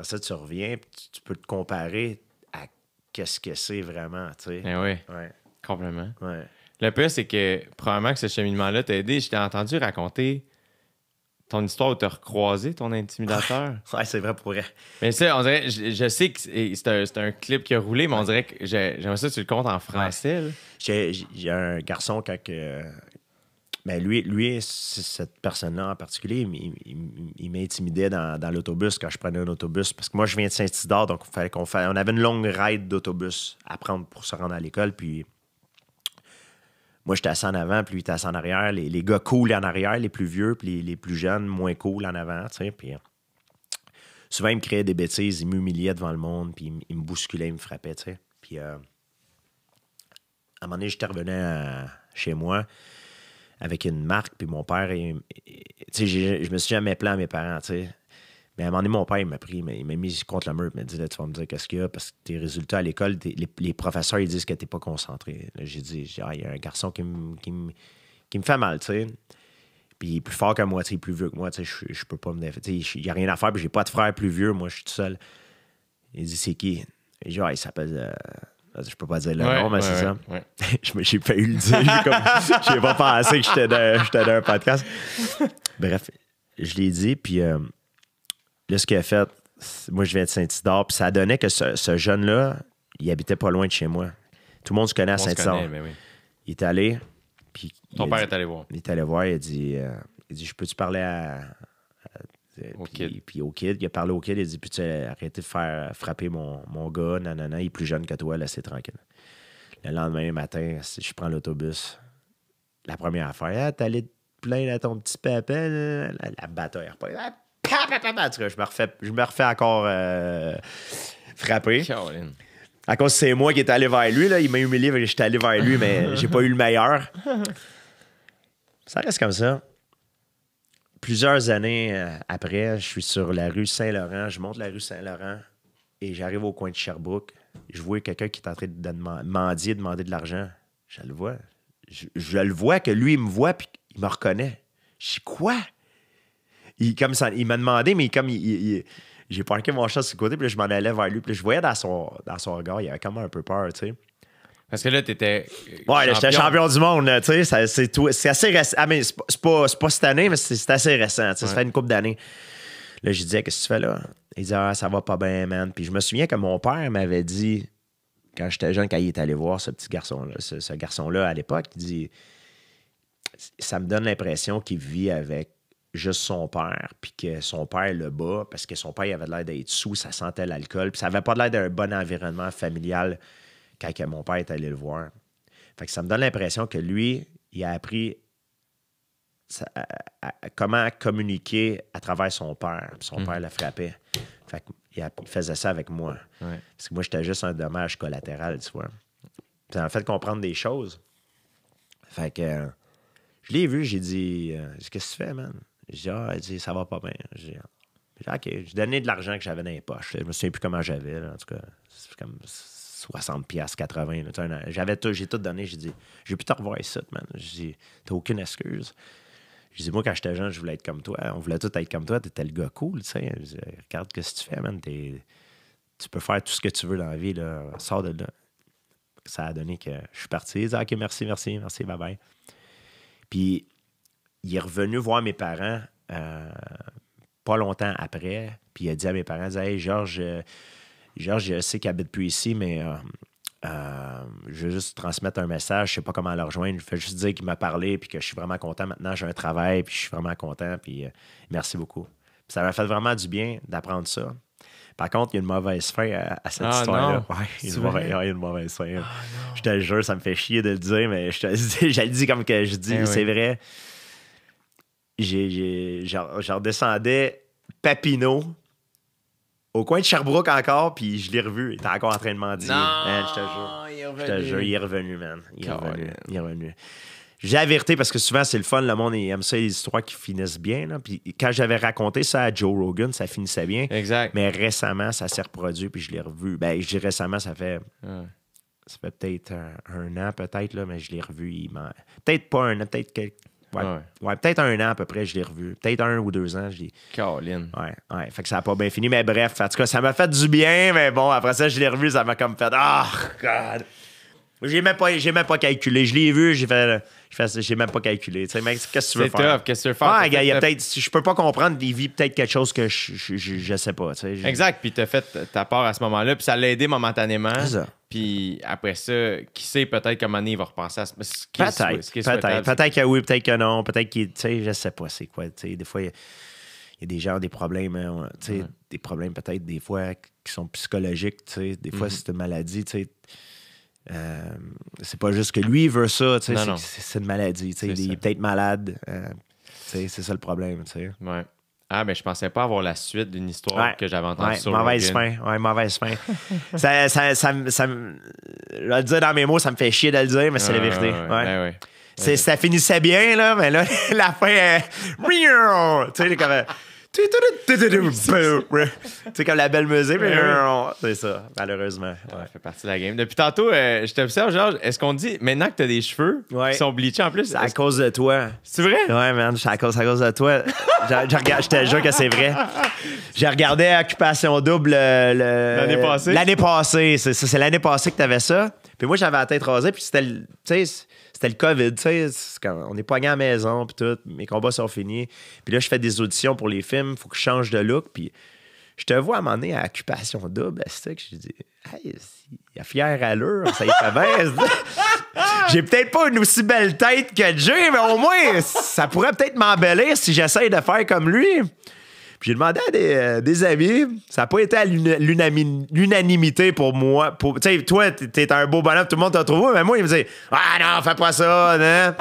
ça, tu reviens tu, peux te comparer à qu'est-ce que c'est vraiment. Tu sais. Eh oui. Complètement. Le pire, c'est que probablement que ce cheminement-là t'a aidé. Je t'ai entendu raconter ton histoire où t'as recroisé ton intimidateur. ouais, c'est vrai pour vrai. Mais ça, on dirait, je, sais que c'est un, clip qui a roulé, mais on dirait que j'aimerais ça que tu le comptes en français. J'ai un garçon, quand, mais lui, lui cette personne-là en particulier, il, m'a intimidé m'intimidait dans, l'autobus quand je prenais un autobus. Parce que moi, je viens de Saint-Isidore, donc On avait une longue ride d'autobus à prendre pour se rendre à l'école. Puis moi, j'étais assis en avant, puis lui, il était assis en arrière. Les, gars cool en arrière, les plus vieux, puis les, plus jeunes, moins cool en avant, tu sais. Puis euh, souvent, il me créait des bêtises, il m'humiliait devant le monde, puis il, me bousculait, il me frappait, tu Puis euh, à un moment donné, j'étais revenu chez moi avec une marque, puis mon père, Tu sais, je me suis jamais plaint à mes parents, tu sais. Mais à un moment donné, mon père, il m'a pris, il m'a mis contre la mur, il m'a dit, là, tu vas me dire qu'est-ce qu'il y a, parce que tes résultats à l'école, les, professeurs, ils disent que t'es pas concentré. J'ai dit, ah, il y a un garçon qui me fait mal, tu sais. Puis il est plus fort que moi, tu plus vieux que moi, tu sais, je, peux pas me... Tu il n'y a rien à faire, puis j'ai pas de frère plus vieux, moi, je suis tout seul. Il dit, c'est qui? dit, ah, il s'appelle... Euh, je peux pas dire le nom, mais c'est ça ça. J'ai pas eu le dire. J'ai pas pensé que j'étais dans, un podcast. Bref, je l'ai dit. Puis euh, là, ce qu'il a fait, moi, je viens de Saint-Isidore. Puis ça donnait que ce, jeune-là, il habitait pas loin de chez moi. Tout le monde se connaît à Saint-Isidore. Ben il est allé. Puis Ton père est allé voir. Il est allé voir. Il a dit, euh, il dit Je peux-tu parler à, euh, Pis puis, au kid, il a parlé au kid, il a dit putain, de faire frapper mon, gars, nanana, il est plus jeune que toi, c'est tranquille. Le lendemain matin, je prends l'autobus. La première affaire, ah, allé t'allais plein à ton petit papa, la, bataille ah, je me refais, encore euh, frapper. À cause c'est moi qui est allé vers lui, il m'a humilié, j'étais allé vers lui, mais j'ai pas eu le meilleur. Ça reste comme ça plusieurs années euh, après, je suis sur la rue Saint-Laurent, je monte la rue Saint-Laurent et j'arrive au coin de Sherbrooke. Je vois quelqu'un qui est en train de mendier, demander de l'argent. Je le vois. Je, le vois que lui, il me voit puis il me reconnaît. Je dis quoi? Il, comme ça, il m'a demandé, mais comme j'ai parqué mon chat sur le côté, puis je m'en allais vers lui. Puis je voyais dans son, dans son regard, il avait quand même un peu peur, tu sais. Parce que là, t'étais. Euh, ouais, là, j'étais champion du monde, tu sais. C'est assez récent. Ah, mais c'est pas, cette année, mais c'est assez récent. Ça fait une couple d'années. Là, je disais, qu'est-ce que tu fais là? Il disait, ah, ça va pas bien, man. Puis je me souviens que mon père m'avait dit, quand j'étais jeune, quand il est allé voir ce petit garçon-là, ce, garçon-là à l'époque, il dit, ça me donne l'impression qu'il vit avec juste son père, puis que son père le bat, parce que son père il avait l'air d'être sous, ça sentait l'alcool, puis ça avait pas l'air d'un bon environnement familial quand mon père est allé le voir. Fait que ça me donne l'impression que lui, il a appris comment communiquer à travers son père. son hmm. père l'a frappé. Fait il, faisait ça avec moi. Parce que moi, j'étais juste un dommage collatéral, tu vois. ça fait comprendre des choses. Fait que je l'ai vu, j'ai dit euh, Qu'est-ce que tu fais, man? J'ai dit, ah, ça va pas bien. Ah. J'ai dit, OK, j'ai donné de l'argent que j'avais dans les poches. Je me souviens plus comment j'avais, en tout cas. C'est comme 60 pièces 80 j'avais tout j'ai tout donné j'ai dit j'ai plus te revoir ça man j'ai t'as aucune excuse je dis, moi, quand j'étais jeune, je voulais être comme toi. On voulait tous être comme toi. étais le gars cool, tu sais. Regarde ce que tu fais, man. Tu peux faire tout ce que tu veux dans la vie, là. Sors de là. Ça a donné que je suis parti. dis, OK, merci, merci, merci, bye bye. Puis, il est revenu voir mes parents euh, pas longtemps après. Puis, il a dit à mes parents, Hey, Georges, euh, Genre je sais qu'il habite plus ici, mais euh, euh, je veux juste transmettre un message, je sais pas comment le rejoindre, je veux juste dire qu'il m'a parlé, puis que je suis vraiment content maintenant, j'ai un travail, puis je suis vraiment content, puis euh, merci beaucoup. ça m'a fait vraiment du bien d'apprendre ça. Par contre, il y a une mauvaise fin à, cette ah, histoire-là. il, y a une mauvaise fin. Ah, je te jure, ça me fait chier de le dire, mais je, te, le dis comme que je dis, eh c'est vrai. J'ai, redescendais Papineau au coin de Sherbrooke encore, puis je l'ai revu. Il était encore en train de m'en Non, je te jure. Il est revenu. Je te jure, il est revenu, man. Il est revenu. Il est revenu. J'ai averti parce que souvent, c'est le fun. Le monde aime ça, les histoires qui finissent bien. Puis quand j'avais raconté ça à Joe Rogan, ça finissait bien. Exact. Mais récemment, ça s'est reproduit, puis je l'ai revu. Ben, je dis récemment, ça fait. Ça fait peut-être un, an, peut-être, là, mais je l'ai revu. Peut-être pas un an, peut-être quelques Ouais. ouais. peut-être un an à peu près, je l'ai revu. Peut-être un ou deux ans, je l'ai. Caroline. Ouais, ouais. Fait que ça n'a pas bien fini, mais bref. En tout cas, ça m'a fait du bien, mais bon, après ça, je l'ai revu, ça m'a comme fait. oh, God. J'ai même, même pas calculé. Je l'ai vu, j'ai fait. Je j'ai même pas calculé. Tu sais, qu'est-ce que tu veux faire? qu'est-ce que tu veux faire? Ah, il y a peut-être, je peux pas comprendre, il vit peut-être quelque chose que je, je, je, sais pas. Tu sais, exact, puis t'as fait ta part à ce moment-là, puis ça l'a aidé momentanément. Puis après ça, qui sait, peut-être qu'à un il va repenser à ce, qu'il Peut-être, peut-être. Peut-être que oui, peut-être que non, peut-être qu'il, tu sais, je sais pas c'est quoi. Tu sais, des fois, il y a des gens, des problèmes, hein, des problèmes peut-être des fois qui sont psychologiques, des fois, mm-hmm. c'est une maladie, tu sais euh, c'est pas juste que lui veut ça, c'est une maladie. tu il, il est peut-être malade. Euh, c'est ça le problème. sais. Ouais. Ah, mais ben, je pensais pas avoir la suite d'une histoire que j'avais entendue ouais. sur mauvaise Logan. fin. Ouais, mauvaise fin. ça, ça, ça, ça, je vais le dire dans mes mots, ça me fait chier de le dire, mais c'est la vérité. Ben ça finissait bien, là, mais là, la fin, est... tu sais, comme. Tu sais, comme la belle musique. Ben c'est ça, malheureusement. Ouais. fait partie de la game. Depuis tantôt, euh, je t'observe, Georges. Est-ce qu'on dit maintenant que t'as des cheveux qui sont bleachés en plus C'est à cause de toi. C'est vrai Ouais, man, c'est à cause, de toi. je, je, te jure que c'est vrai. J'ai regardé Occupation Double euh, l'année passée. L'année passée, c'est l'année passée que t'avais ça. Puis moi, j'avais la tête rasée, puis c'était. Tu sais, c'était le COVID, tu sais, on est poigné à la maison, puis tout, mes combats sont finis. Puis là, je fais des auditions pour les films, faut que je change de look, puis je te vois à un moment donné à Occupation Double, c'est que je dis, hey, il a fière allure, ça y ça bien. j'ai peut-être pas une aussi belle tête que Jay, mais au moins, ça pourrait peut-être m'embellir si j'essaye de faire comme lui. Puis j'ai demandé à euh, des, amis. Ça n'a pas été à l'unanimité pour moi. tu sais, toi, t'es un beau bonhomme, tout le monde t'a trouvé, mais moi, il me disait Ah non, fais pas ça, non. Hein.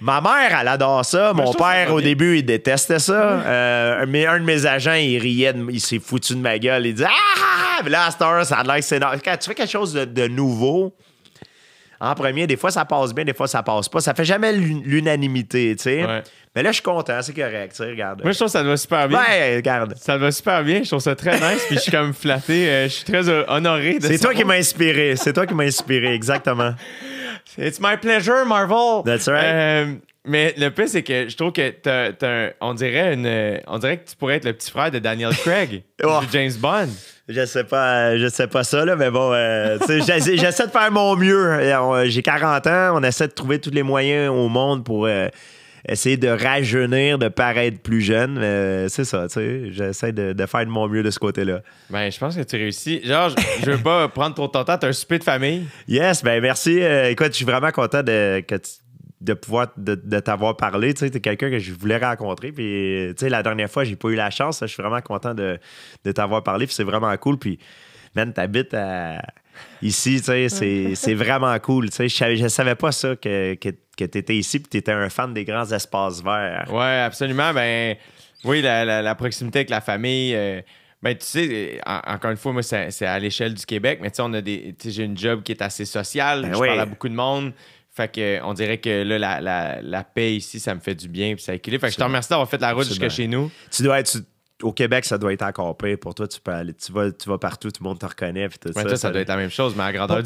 Ma mère, elle adore ça. Ben, Mon père, au début, il détestait ça. Euh, mais un de mes agents, il riait, il s'est foutu de ma gueule. Il dit Ah, là, à ça a l'air c'est. Quand tu fais quelque chose de nouveau, en premier. Des fois, ça passe bien, des fois, ça passe pas. Ça fait jamais l'unanimité, tu sais. Mais là, je suis content, c'est correct, tu sais, Moi, je trouve ça va super bien. Ouais, regarde. Ça va super bien, je trouve ça très nice, puis je suis comme flatté, euh, je suis très euh, honoré de C'est toi qui m'as inspiré, c'est toi qui m'as inspiré, exactement. It's my pleasure, Marvel. That's right. Euh, mais le plus c'est que je trouve que t'as, on, dirait une, on dirait que tu pourrais être le petit frère de Daniel Craig, ou de James Bond. Je sais pas, je sais pas ça, mais bon, euh, j'essaie, de faire mon mieux. Euh, j'ai 40 ans, on essaie de trouver tous les moyens au monde pour euh, essayer de rajeunir, de paraître plus jeune. mais c'est ça, tu sais, j'essaie de, faire de mon mieux de ce côté-là. Ben, je pense que tu réussis. Genre, je- veux pas prendre trop de ton temps, t'as un souper de famille. Yes, ben merci. écoute, je suis vraiment content de, que tu de pouvoir de, t'avoir parlé. Tu sais, es quelqu'un que je voulais rencontrer. Puis, la dernière fois, j'ai pas eu la chance. Je suis vraiment content de, t'avoir parlé. c'est vraiment cool. Puis, man, t'habites ici, c'est vraiment cool. je, je savais pas ça que, que, que t'étais ici. Puis, étais un fan des grands espaces verts. Ouais, absolument. Ben, oui, la, proximité avec la famille. Euh, ben, tu sais, encore une fois, moi, c'est à, l'échelle du Québec, mais j'ai une job qui est assez sociale. Ben je parle à beaucoup de monde. Fait que, on dirait que là, la, paix ici, ça me fait du bien, puis ça équilibre. Fait que je te remercie d'avoir fait la route jusqu'à chez nous. Tu dois être, au Québec, ça doit être encore pire. Pour toi, tu peux aller, tu vas, tu vas partout, tout le monde te reconnaît. Puis ça, doit être la même chose, mais à grandeur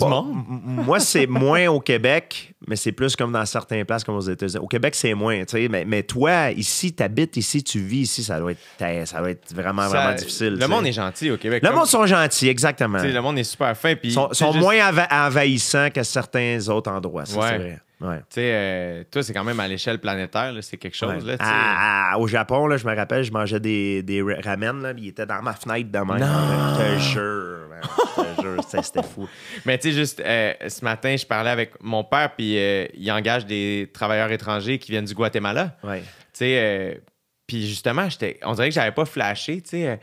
moi, c'est moins au Québec, mais c'est plus comme dans certains places, comme aux États-Unis. Au Québec, c'est moins, tu sais. Mais, mais, toi, ici, tu habites ici, tu vis ici, ça doit être, ça doit être vraiment, vraiment difficile. Le monde est gentil au Québec. Le monde sont gentils, exactement. le monde est super fin. Ils sont, moins envahissants que certains autres endroits, c'est vrai. Ouais. Tu sais, euh, toi, c'est quand même à l'échelle planétaire, c'est quelque chose. Là, ah, ah, au Japon, là, je me rappelle, je mangeais des, des ramen, là, il était dans ma fenêtre demain. Je te jure, c'était fou. Mais tu sais, juste euh, ce matin, je parlais avec mon père, puis euh, il engage des travailleurs étrangers qui viennent du Guatemala. Ouais. Tu sais, puis justement, on dirait que j'avais pas flashé, tu sais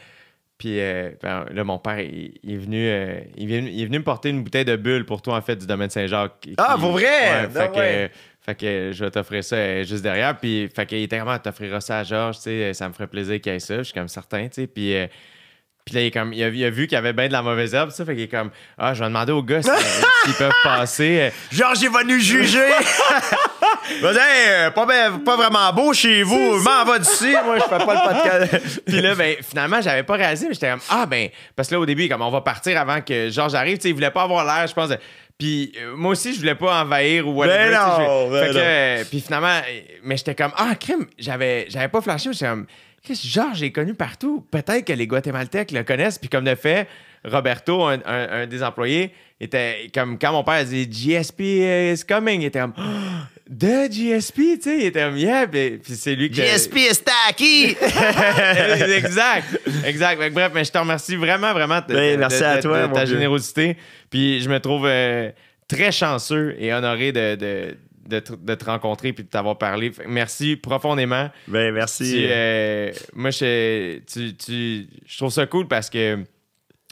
puis euh, ben, là, mon père, il, est venu, euh, il, me porter une bouteille de bulle pour toi, en fait, du domaine de Saint-Jacques. Ah, pour vrai? Ah fait, que, je vais t'offrir ça euh, juste derrière. Puis, fait qu'il était vraiment, t'offrir ça à Georges, ça me ferait plaisir qu'il ait ça. Je suis comme certain, tu Puis. puis là, il, comme, il, a, vu qu'il y avait bien de la mauvaise herbe, ça. Fait qu'il est comme, ah, je vais demander aux gars s'ils peuvent passer. Georges, il va nous juger! ben, pas, pas, vraiment beau chez vous, m'en va d'ici, moi, je fais pas le podcast. puis là, ben, finalement, j'avais pas réalisé, mais j'étais comme, ah, ben, parce que là, au début, comme on va partir avant que Georges arrive, tu sais, il voulait pas avoir l'air, je pense. Puis euh, moi aussi, je voulais pas envahir ou whatever. Ben non, ben euh, puis finalement, euh, mais j'étais comme, ah, crime, j'avais, j'avais pas flashé, j'étais comme, Georges est connu partout. Peut-être que les Guatémaltèques le connaissent. Puis comme de fait, Roberto, un, des employés, était comme quand mon père a dit GSP is coming, il était comme. Oh! de GSP, tu sais, il était un ben, puis, c'est lui qui. GSP est acquis! exact, exact. bref, mais je te remercie vraiment, vraiment de, ben, toi, ta générosité. Puis je me trouve euh, très chanceux et honoré de, te, de rencontrer puis de t'avoir parlé. Merci profondément. Ben, merci. Euh, moi, je, tu, trouve ça cool parce que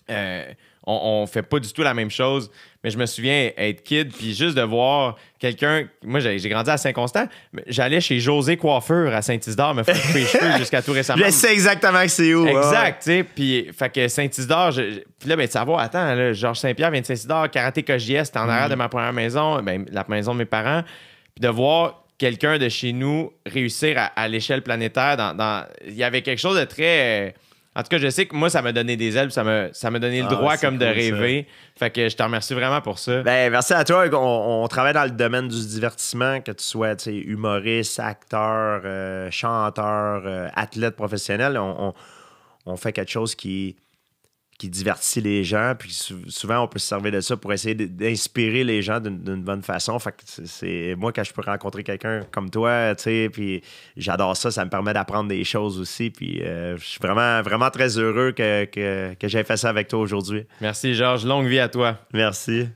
euh, on fait pas du tout la même chose mais je me souviens être kid, puis juste de voir quelqu'un. Moi, j'ai grandi à Saint-Constant. J'allais chez José Coiffeur à Saint-Isidore me faire couper les cheveux jusqu'à tout récemment. Je sais exactement que c'est où. Exact, tu sais. Puis, fait que Saint-Isidore, puis là, ben, tu sais, attends, Georges Saint-Pierre vient de Saint-Isidore, Karaté KJS, c'était en mm. arrière de ma première maison, ben, la maison de mes parents. Puis de voir quelqu'un de chez nous réussir à, l'échelle planétaire, dans, il y avait quelque chose de très en tout cas, je sais que moi, ça m'a donné des ailes, ça m'a, ça m'a donné le ah, droit comme de rêver. Fait que je te remercie vraiment pour ça. Ben, merci à toi. On, travaille dans le domaine du divertissement, que tu sois humoriste, acteur, euh, chanteur, euh, athlète professionnel. on, fait quelque chose qui qui divertit les gens. Puis souvent, on peut se servir de ça pour essayer d'inspirer les gens d'une bonne façon. Fait que c'est moi, quand je peux rencontrer quelqu'un comme toi, tu sais, puis j'adore ça. Ça me permet d'apprendre des choses aussi. Puis euh, je suis vraiment, vraiment très heureux que, que, que j'ai fait ça avec toi aujourd'hui. Merci, Georges. Longue vie à toi. Merci.